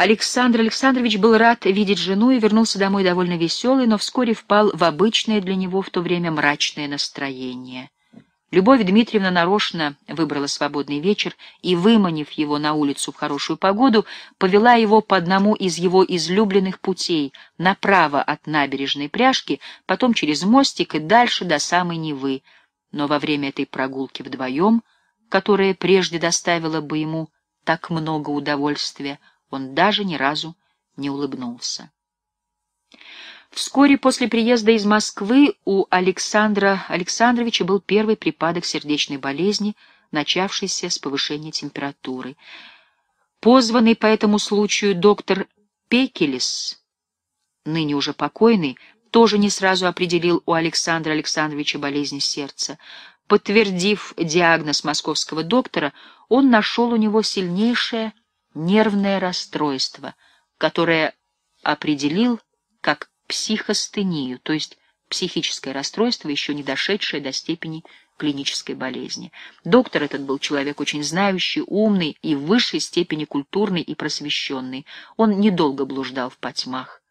Александр Александрович был рад видеть жену и вернулся домой довольно веселый, но вскоре впал в обычное для него в то время мрачное настроение. Любовь Дмитриевна нарочно выбрала свободный вечер и, выманив его на улицу в хорошую погоду, повела его по одному из его излюбленных путей, направо от набережной пряжки, потом через мостик и дальше до самой Невы. Но во время этой прогулки вдвоем, которая прежде доставила бы ему так много удовольствия, он даже ни разу не улыбнулся. Вскоре после приезда из Москвы у Александра Александровича был первый припадок сердечной болезни, начавшийся с повышения температуры. Позванный по этому случаю доктор Пекелес, ныне уже покойный, тоже не сразу определил у Александра Александровича болезнь сердца. Подтвердив диагноз московского доктора, он нашел у него сильнейшее нервное расстройство, которое определил как психостению, то есть психическое расстройство, еще не дошедшее до степени клинической болезни. Доктор этот был человек очень знающий, умный и в высшей степени культурный и просвещенный. Он недолго блуждал в потьмах.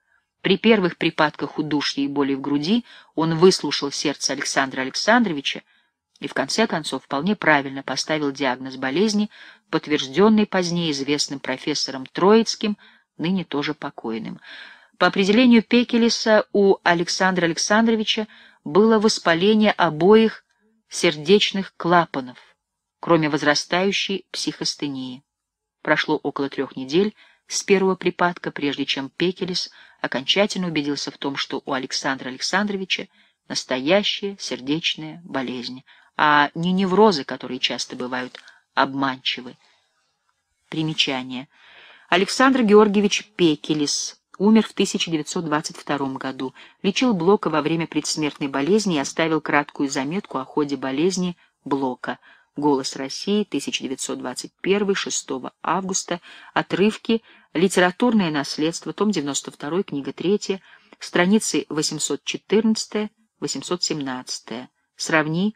При первых припадках удушья и боли в груди он выслушал сердце Александра Александровича, и в конце концов вполне правильно поставил диагноз болезни, подтвержденный позднее известным профессором Троицким, ныне тоже покойным. По определению Пекелеса у Александра Александровича было воспаление обоих сердечных клапанов, кроме возрастающей психостении. Прошло около трех недель с первого припадка, прежде чем Пекелес окончательно убедился в том, что у Александра Александровича настоящая сердечная болезнь, а не неврозы, которые часто бывают обманчивы. Примечание. Александр Георгиевич Пекелис умер в 1922 году, лечил Блока во время предсмертной болезни и оставил краткую заметку о ходе болезни Блока. «Голос России», 1921, 6 августа, отрывки, литературное наследство, том 92, книга 3, страницы 814-817. Сравни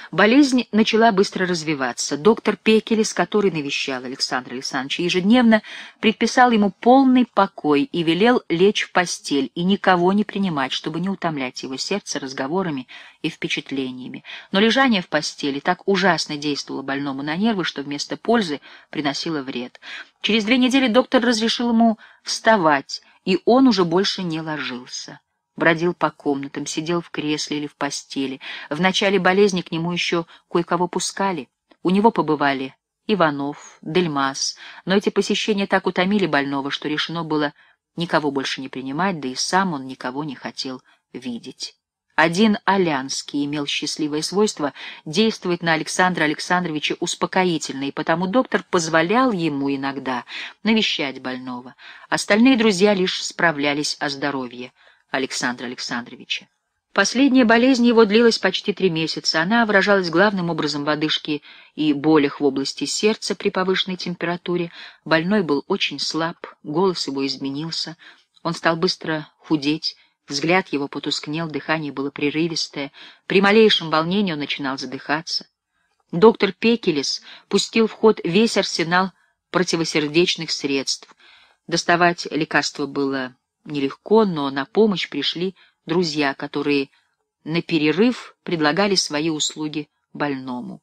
Болезнь начала быстро развиваться. Доктор Пекелес, который навещал Александра Александровича ежедневно, предписал ему полный покой и велел лечь в постель и никого не принимать, чтобы не утомлять его сердце разговорами и впечатлениями. Но лежание в постели так ужасно действовало больному на нервы, что вместо пользы приносило вред. Через две недели доктор разрешил ему вставать, и он уже больше не ложился бродил по комнатам, сидел в кресле или в постели. В начале болезни к нему еще кое-кого пускали. У него побывали Иванов, Дельмас, но эти посещения так утомили больного, что решено было никого больше не принимать, да и сам он никого не хотел видеть. Один Алянский имел счастливое свойство действовать на Александра Александровича успокоительно, и потому доктор позволял ему иногда навещать больного. Остальные друзья лишь справлялись о здоровье. Александра Александровича. Последняя болезнь его длилась почти три месяца. Она выражалась главным образом в одышке и болях в области сердца при повышенной температуре. Больной был очень слаб, голос его изменился, он стал быстро худеть, взгляд его потускнел, дыхание было прерывистое, при малейшем волнении он начинал задыхаться. Доктор Пекелес пустил в ход весь арсенал противосердечных средств. Доставать лекарства было Нелегко, но на помощь пришли друзья, которые на перерыв предлагали свои услуги больному.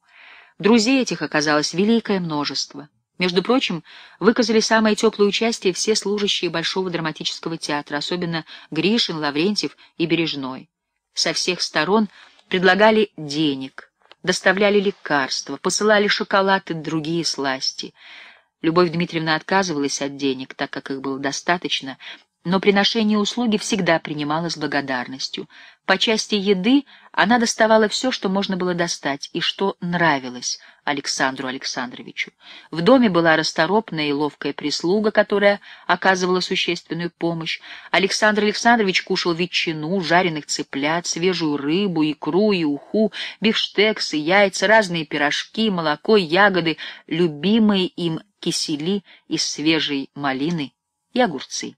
Друзей этих оказалось великое множество. Между прочим, выказали самое теплое участие все служащие Большого драматического театра, особенно Гришин, Лаврентьев и Бережной. Со всех сторон предлагали денег, доставляли лекарства, посылали шоколад и другие сласти. Любовь Дмитриевна отказывалась от денег, так как их было достаточно, но приношение услуги всегда принимала с благодарностью. По части еды она доставала все, что можно было достать и что нравилось Александру Александровичу. В доме была расторопная и ловкая прислуга, которая оказывала существенную помощь. Александр Александрович кушал ветчину, жареных цыплят, свежую рыбу, икру и уху, бифштексы, яйца, разные пирожки, молоко, ягоды, любимые им кисели из свежей малины и огурцы.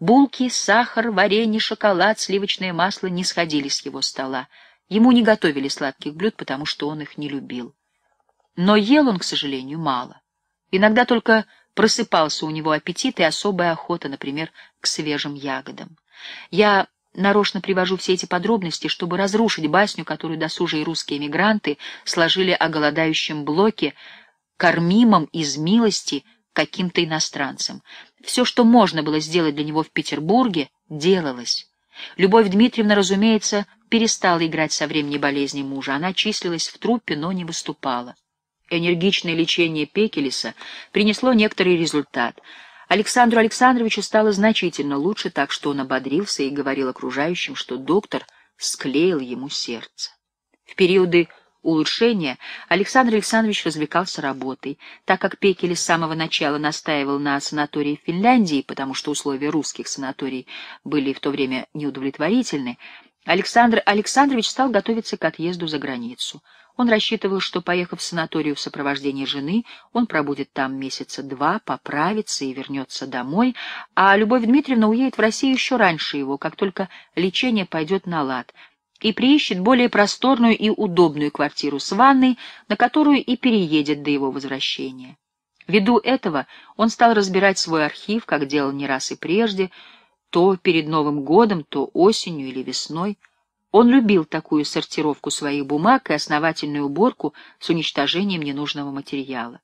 Булки, сахар, варенье, шоколад, сливочное масло не сходили с его стола. Ему не готовили сладких блюд, потому что он их не любил. Но ел он, к сожалению, мало. Иногда только просыпался у него аппетит и особая охота, например, к свежим ягодам. Я нарочно привожу все эти подробности, чтобы разрушить басню, которую досужие русские эмигранты сложили о голодающем блоке, кормимом из милости каким-то иностранцем. Все, что можно было сделать для него в Петербурге, делалось. Любовь Дмитриевна, разумеется, перестала играть со времени болезни мужа. Она числилась в труппе, но не выступала. Энергичное лечение Пекелиса принесло некоторый результат. Александру Александровичу стало значительно лучше, так что он ободрился и говорил окружающим, что доктор склеил ему сердце. В периоды улучшения, Александр Александрович развлекался работой, так как Пекель с самого начала настаивал на санатории в Финляндии, потому что условия русских санаторий были в то время неудовлетворительны, Александр Александрович стал готовиться к отъезду за границу. Он рассчитывал, что, поехав в санаторию в сопровождении жены, он пробудет там месяца два, поправится и вернется домой, а Любовь Дмитриевна уедет в Россию еще раньше его, как только лечение пойдет на лад — и приищет более просторную и удобную квартиру с ванной, на которую и переедет до его возвращения. Ввиду этого он стал разбирать свой архив, как делал не раз и прежде, то перед Новым годом, то осенью или весной. Он любил такую сортировку своих бумаг и основательную уборку с уничтожением ненужного материала.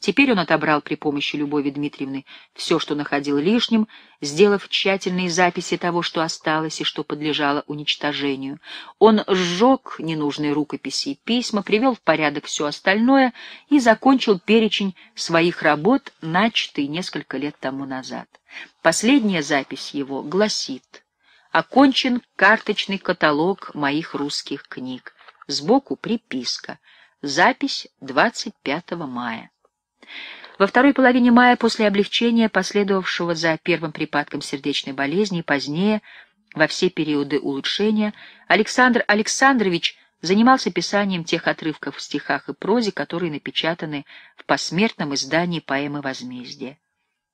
Теперь он отобрал при помощи Любови Дмитриевны все, что находил лишним, сделав тщательные записи того, что осталось и что подлежало уничтожению. Он сжег ненужные рукописи и письма, привел в порядок все остальное и закончил перечень своих работ, начатый несколько лет тому назад. Последняя запись его гласит «Окончен карточный каталог моих русских книг». Сбоку приписка. Запись 25 мая. Во второй половине мая после облегчения, последовавшего за первым припадком сердечной болезни, позднее, во все периоды улучшения, Александр Александрович занимался писанием тех отрывков в стихах и прозе, которые напечатаны в посмертном издании поэмы «Возмездие».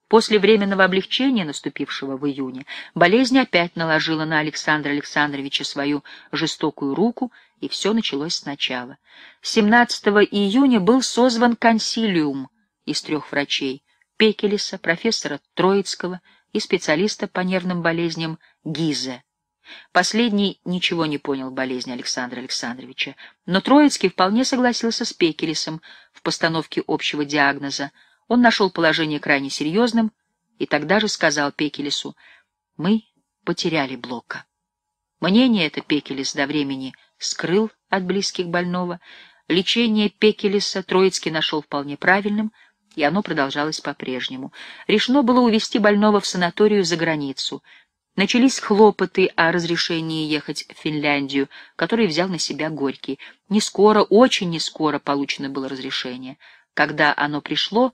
После временного облегчения, наступившего в июне, болезнь опять наложила на Александра Александровича свою жестокую руку, и все началось сначала. 17 июня был созван консилиум, из трех врачей — Пекелеса, профессора Троицкого и специалиста по нервным болезням Гизе. Последний ничего не понял болезни Александра Александровича, но Троицкий вполне согласился с Пекелесом в постановке общего диагноза. Он нашел положение крайне серьезным и тогда же сказал Пекелесу, «Мы потеряли Блока». Мнение это Пекелес до времени скрыл от близких больного. Лечение Пекелеса Троицкий нашел вполне правильным — и оно продолжалось по-прежнему. Решено было увезти больного в санаторию за границу. Начались хлопоты о разрешении ехать в Финляндию, который взял на себя Горький. Не скоро, очень не скоро получено было разрешение. Когда оно пришло,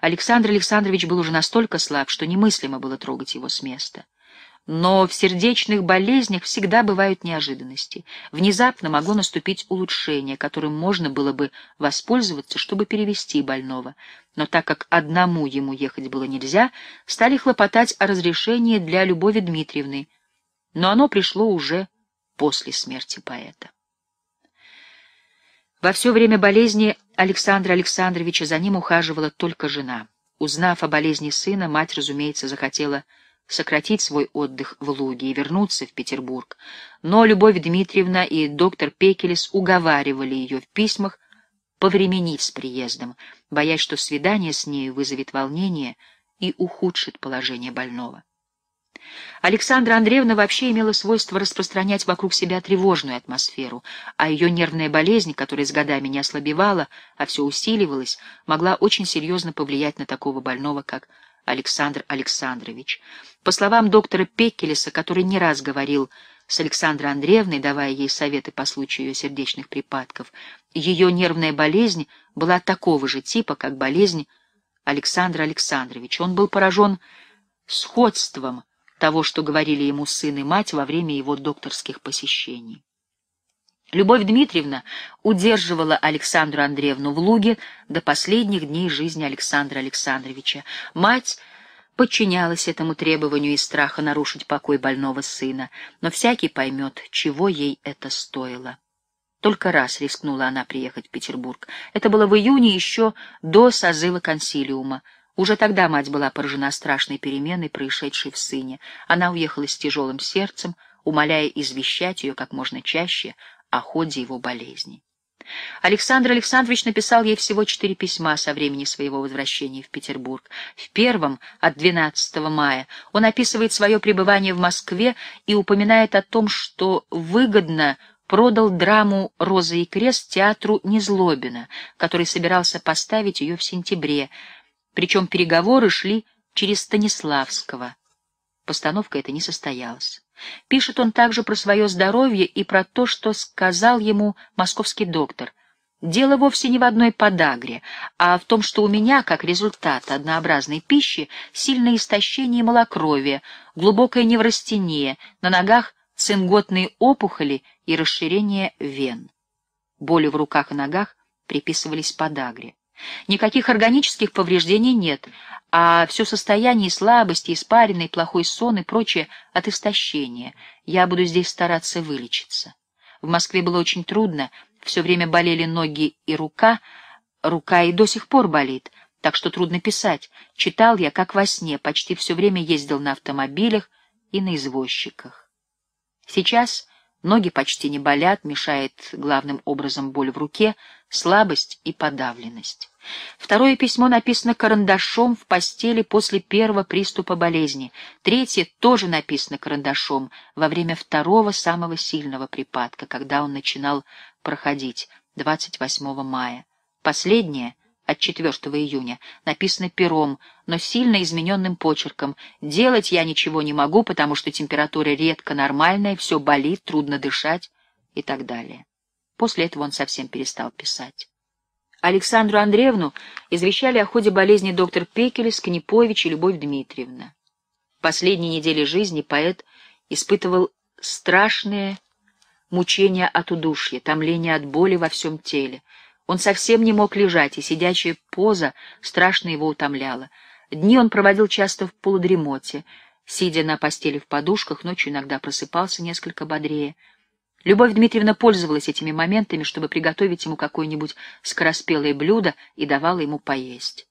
Александр Александрович был уже настолько слаб, что немыслимо было трогать его с места. Но в сердечных болезнях всегда бывают неожиданности. Внезапно могло наступить улучшение, которым можно было бы воспользоваться, чтобы перевести больного. Но так как одному ему ехать было нельзя, стали хлопотать о разрешении для Любови Дмитриевны. Но оно пришло уже после смерти поэта. Во все время болезни Александра Александровича за ним ухаживала только жена. Узнав о болезни сына, мать, разумеется, захотела сократить свой отдых в Луге и вернуться в Петербург, но Любовь Дмитриевна и доктор Пекелес уговаривали ее в письмах повременить с приездом, боясь, что свидание с нею вызовет волнение и ухудшит положение больного. Александра Андреевна вообще имела свойство распространять вокруг себя тревожную атмосферу, а ее нервная болезнь, которая с годами не ослабевала, а все усиливалась, могла очень серьезно повлиять на такого больного, как Александр Александрович. По словам доктора Пеккелеса, который не раз говорил с Александрой Андреевной, давая ей советы по случаю ее сердечных припадков, ее нервная болезнь была такого же типа, как болезнь Александра Александровича. Он был поражен сходством того, что говорили ему сын и мать во время его докторских посещений. Любовь Дмитриевна удерживала Александру Андреевну в Луге до последних дней жизни Александра Александровича. Мать подчинялась этому требованию из страха нарушить покой больного сына, но всякий поймет, чего ей это стоило. Только раз рискнула она приехать в Петербург. Это было в июне еще до созыва консилиума. Уже тогда мать была поражена страшной переменой, происшедшей в сыне. Она уехала с тяжелым сердцем, умоляя извещать ее как можно чаще о ходе его болезни. Александр Александрович написал ей всего четыре письма со времени своего возвращения в Петербург. В первом, от 12 мая, он описывает свое пребывание в Москве и упоминает о том, что выгодно продал драму «Роза и крест» театру Незлобина, который собирался поставить ее в сентябре, причем переговоры шли через Станиславского. Постановка эта не состоялась. Пишет он также про свое здоровье и про то, что сказал ему московский доктор. Дело вовсе не в одной подагре, а в том, что у меня, как результат однообразной пищи, сильное истощение и малокровие, глубокая неврастения, на ногах цинготные опухоли и расширение вен. Боли в руках и ногах приписывались подагре. Никаких органических повреждений нет, а все состояние слабости, испаренный, плохой сон и прочее от истощения. Я буду здесь стараться вылечиться. В Москве было очень трудно, все время болели ноги и рука, рука и до сих пор болит, так что трудно писать. Читал я, как во сне, почти все время ездил на автомобилях и на извозчиках. Сейчас... Ноги почти не болят, мешает главным образом боль в руке, слабость и подавленность. Второе письмо написано карандашом в постели после первого приступа болезни. Третье тоже написано карандашом во время второго самого сильного припадка, когда он начинал проходить, 28 мая. Последнее — от 4 июня, написано пером, но сильно измененным почерком. «Делать я ничего не могу, потому что температура редко нормальная, все болит, трудно дышать» и так далее. После этого он совсем перестал писать. Александру Андреевну извещали о ходе болезни доктор Пекелес, Книпович и Любовь Дмитриевна. Последние недели жизни поэт испытывал страшные мучения от удушья, томление от боли во всем теле — он совсем не мог лежать, и сидячая поза страшно его утомляла. Дни он проводил часто в полудремоте, сидя на постели в подушках, ночью иногда просыпался несколько бодрее. Любовь Дмитриевна пользовалась этими моментами, чтобы приготовить ему какое-нибудь скороспелое блюдо и давала ему поесть.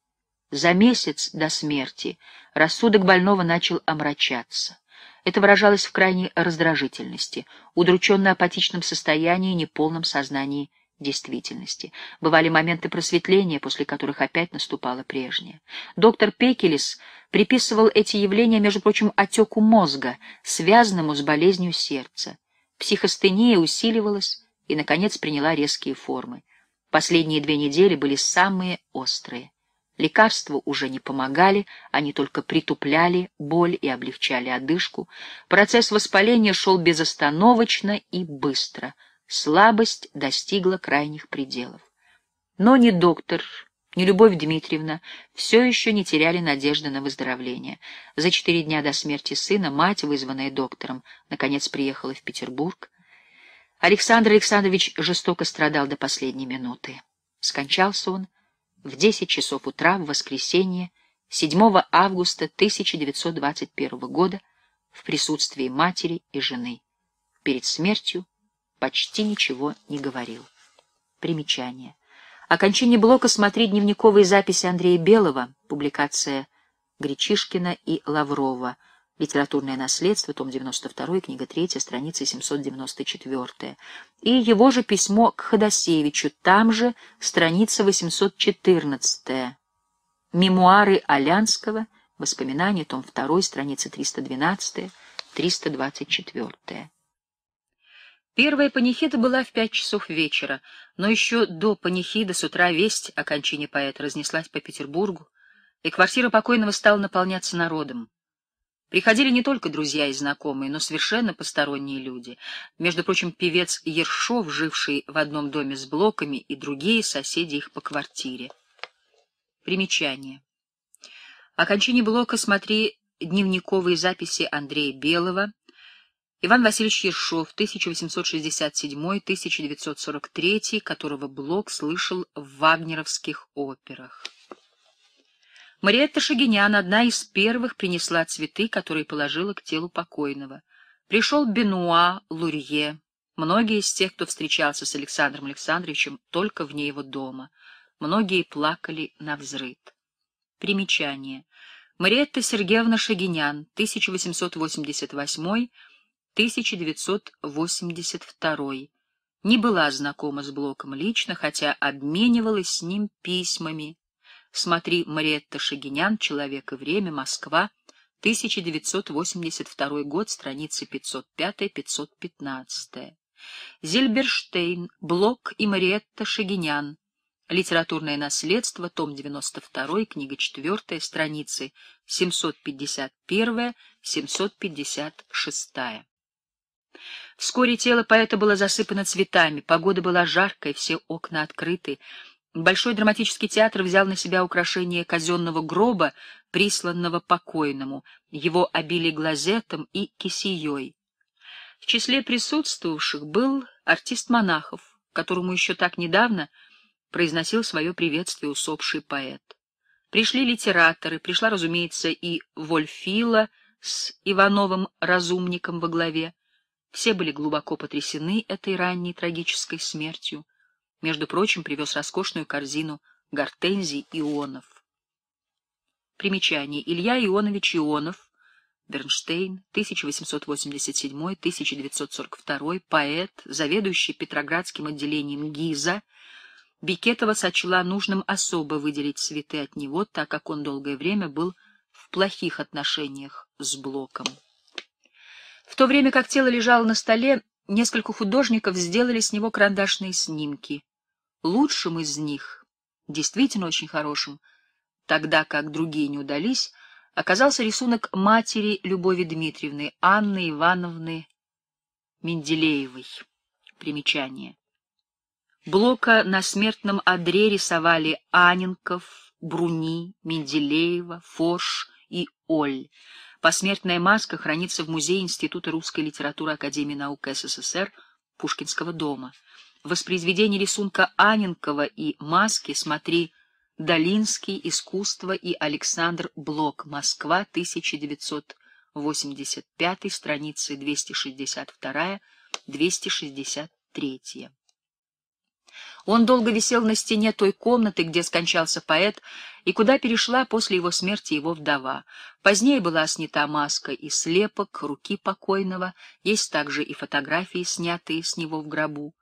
За месяц до смерти рассудок больного начал омрачаться. Это выражалось в крайней раздражительности, удрученно-апатичном состоянии и неполном сознании действительности. Бывали моменты просветления, после которых опять наступало прежнее. Доктор Пекелес приписывал эти явления, между прочим, отеку мозга, связанному с болезнью сердца. Психостения усиливалась и, наконец, приняла резкие формы. Последние две недели были самые острые. Лекарства уже не помогали, они только притупляли боль и облегчали одышку. Процесс воспаления шел безостановочно и быстро — Слабость достигла крайних пределов. Но ни доктор, ни Любовь Дмитриевна все еще не теряли надежды на выздоровление. За четыре дня до смерти сына мать, вызванная доктором, наконец приехала в Петербург. Александр Александрович жестоко страдал до последней минуты. Скончался он в десять часов утра в воскресенье 7 августа 1921 года в присутствии матери и жены. Перед смертью почти ничего не говорил. Примечание. Окончание блока смотри дневниковые записи Андрея Белого, публикация Гречишкина и Лаврова, «Литературное наследство», том 92, книга 3, страница 794, и его же письмо к Ходосевичу, там же, страница 814, «Мемуары Алянского», воспоминания, том 2, страница 312, 324. Первая панихида была в пять часов вечера, но еще до панихиды с утра весть о кончине поэта разнеслась по Петербургу, и квартира покойного стала наполняться народом. Приходили не только друзья и знакомые, но совершенно посторонние люди. Между прочим, певец Ершов, живший в одном доме с блоками, и другие соседи их по квартире. Примечание. О кончине блока смотри дневниковые записи Андрея Белого, Иван Васильевич Ершов, 1867-1943, которого Блок слышал в вагнеровских операх. Мариетта Шагинян, одна из первых, принесла цветы, которые положила к телу покойного. Пришел Бенуа Лурье. Многие из тех, кто встречался с Александром Александровичем, только вне его дома. Многие плакали на взрыд. Примечание. Мариетта Сергеевна Шагинян, 1888 1982, не была знакома с Блоком лично, хотя обменивалась с ним письмами. Смотри, Мариетта Шагинян, «Человек и время», Москва, 1982 год, страницы 505-515. Зельберштейн, Блок и Мариетта Шагинян. Литературное наследство, том 92, книга 4, страницы 751-756. Вскоре тело поэта было засыпано цветами, погода была жаркой, все окна открыты. Большой драматический театр взял на себя украшение казенного гроба, присланного покойному, его обили глазетом и кисеей. В числе присутствовавших был артист монахов, которому еще так недавно произносил свое приветствие усопший поэт. Пришли литераторы, пришла, разумеется, и Вольфила с Ивановым Разумником во главе, все были глубоко потрясены этой ранней трагической смертью. Между прочим, привез роскошную корзину гортензий Ионов. Примечание. Илья Ионович Ионов, Бернштейн, 1887-1942, поэт, заведующий Петроградским отделением ГИЗа, Бикетова сочла нужным особо выделить цветы от него, так как он долгое время был в плохих отношениях с Блоком. В то время как тело лежало на столе, несколько художников сделали с него карандашные снимки. Лучшим из них, действительно очень хорошим, тогда как другие не удались, оказался рисунок матери Любови Дмитриевны, Анны Ивановны Менделеевой. Примечание. Блока на смертном одре рисовали Аненков, Бруни, Менделеева, Форш и Оль. Посмертная маска хранится в Музее Института русской литературы Академии наук СССР Пушкинского дома. Воспроизведение рисунка Аненкова и маски смотри Долинский, искусство и Александр Блок, Москва, 1985, страницы 262-263. Он долго висел на стене той комнаты, где скончался поэт, и куда перешла после его смерти его вдова. Позднее была снята маска и слепок руки покойного, есть также и фотографии, снятые с него в гробу.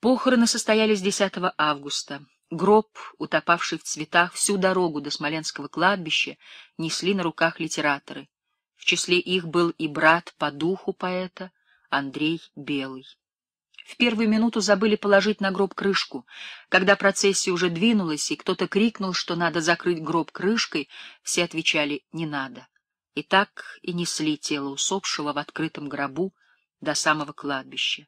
Похороны состоялись 10 августа. Гроб, утопавший в цветах всю дорогу до Смоленского кладбища, несли на руках литераторы. В числе их был и брат по духу поэта Андрей Белый. В первую минуту забыли положить на гроб крышку. Когда процессия уже двинулась, и кто-то крикнул, что надо закрыть гроб крышкой, все отвечали «не надо». И так и несли тело усопшего в открытом гробу до самого кладбища.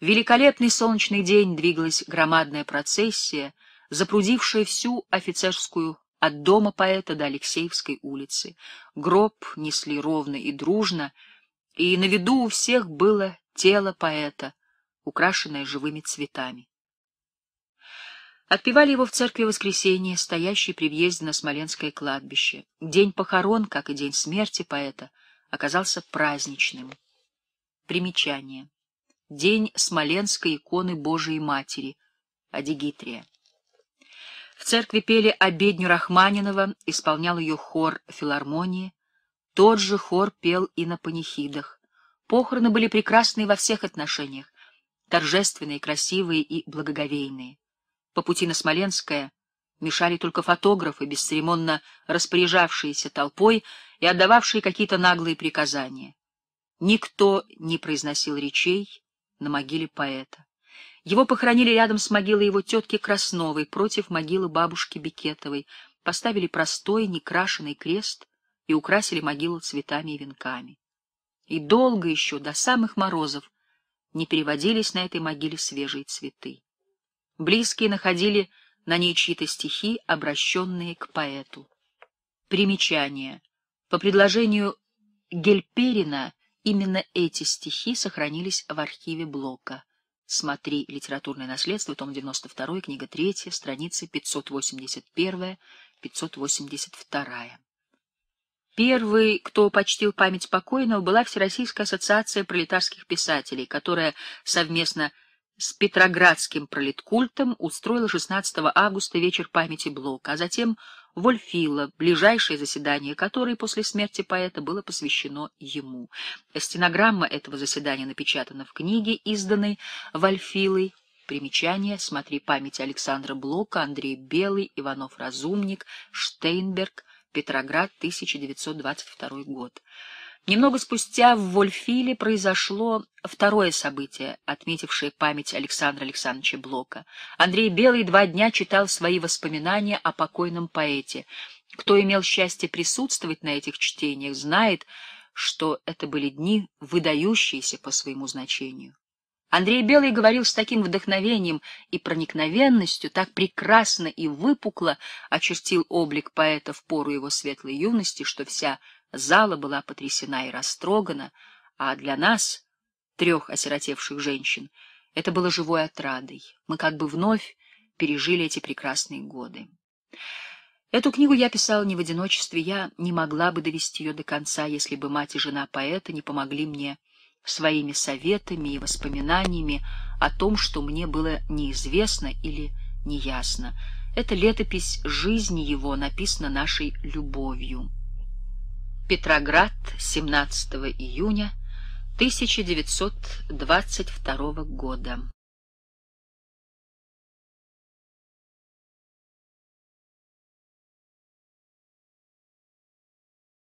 В великолепный солнечный день двигалась громадная процессия, запрудившая всю офицерскую от дома поэта до Алексеевской улицы. Гроб несли ровно и дружно, и на виду у всех было тело поэта, украшенная живыми цветами. Отпевали его в церкви воскресенье, стоящей при въезде на Смоленское кладбище. День похорон, как и день смерти поэта, оказался праздничным. Примечание. День Смоленской иконы Божией Матери, Адигитрия. В церкви пели обедню Рахманинова, исполнял ее хор филармонии. Тот же хор пел и на панихидах. Похороны были прекрасные во всех отношениях торжественные, красивые и благоговейные. По пути на Смоленское мешали только фотографы, бесцеремонно распоряжавшиеся толпой и отдававшие какие-то наглые приказания. Никто не произносил речей на могиле поэта. Его похоронили рядом с могилой его тетки Красновой, против могилы бабушки Бикетовой, поставили простой, некрашенный крест и украсили могилу цветами и венками. И долго еще, до самых морозов, не переводились на этой могиле свежие цветы. Близкие находили на ней чьи-то стихи, обращенные к поэту. Примечание. По предложению Гельперина именно эти стихи сохранились в архиве Блока. Смотри «Литературное наследство», том 92, книга 3, страницы 581-582. Первой, кто почтил память покойного, была Всероссийская ассоциация пролетарских писателей, которая совместно с Петроградским пролеткультом устроила 16 августа вечер памяти Блока, а затем Вольфила, ближайшее заседание которой после смерти поэта было посвящено ему. Стенограмма этого заседания напечатана в книге, изданной Вольфилой. Примечание. Смотри память Александра Блока, Андрей Белый, Иванов Разумник, Штейнберг, Петроград, 1922 год. Немного спустя в Вольфиле произошло второе событие, отметившее память Александра Александровича Блока. Андрей Белый два дня читал свои воспоминания о покойном поэте. Кто имел счастье присутствовать на этих чтениях, знает, что это были дни, выдающиеся по своему значению. Андрей Белый говорил с таким вдохновением и проникновенностью, так прекрасно и выпукло очертил облик поэта в пору его светлой юности, что вся зала была потрясена и растрогана, а для нас, трех осиротевших женщин, это было живой отрадой. Мы как бы вновь пережили эти прекрасные годы. Эту книгу я писала не в одиночестве, я не могла бы довести ее до конца, если бы мать и жена поэта не помогли мне своими советами и воспоминаниями о том, что мне было неизвестно или неясно. Это летопись жизни его написана нашей любовью. Петроград, 17 июня 1922 года.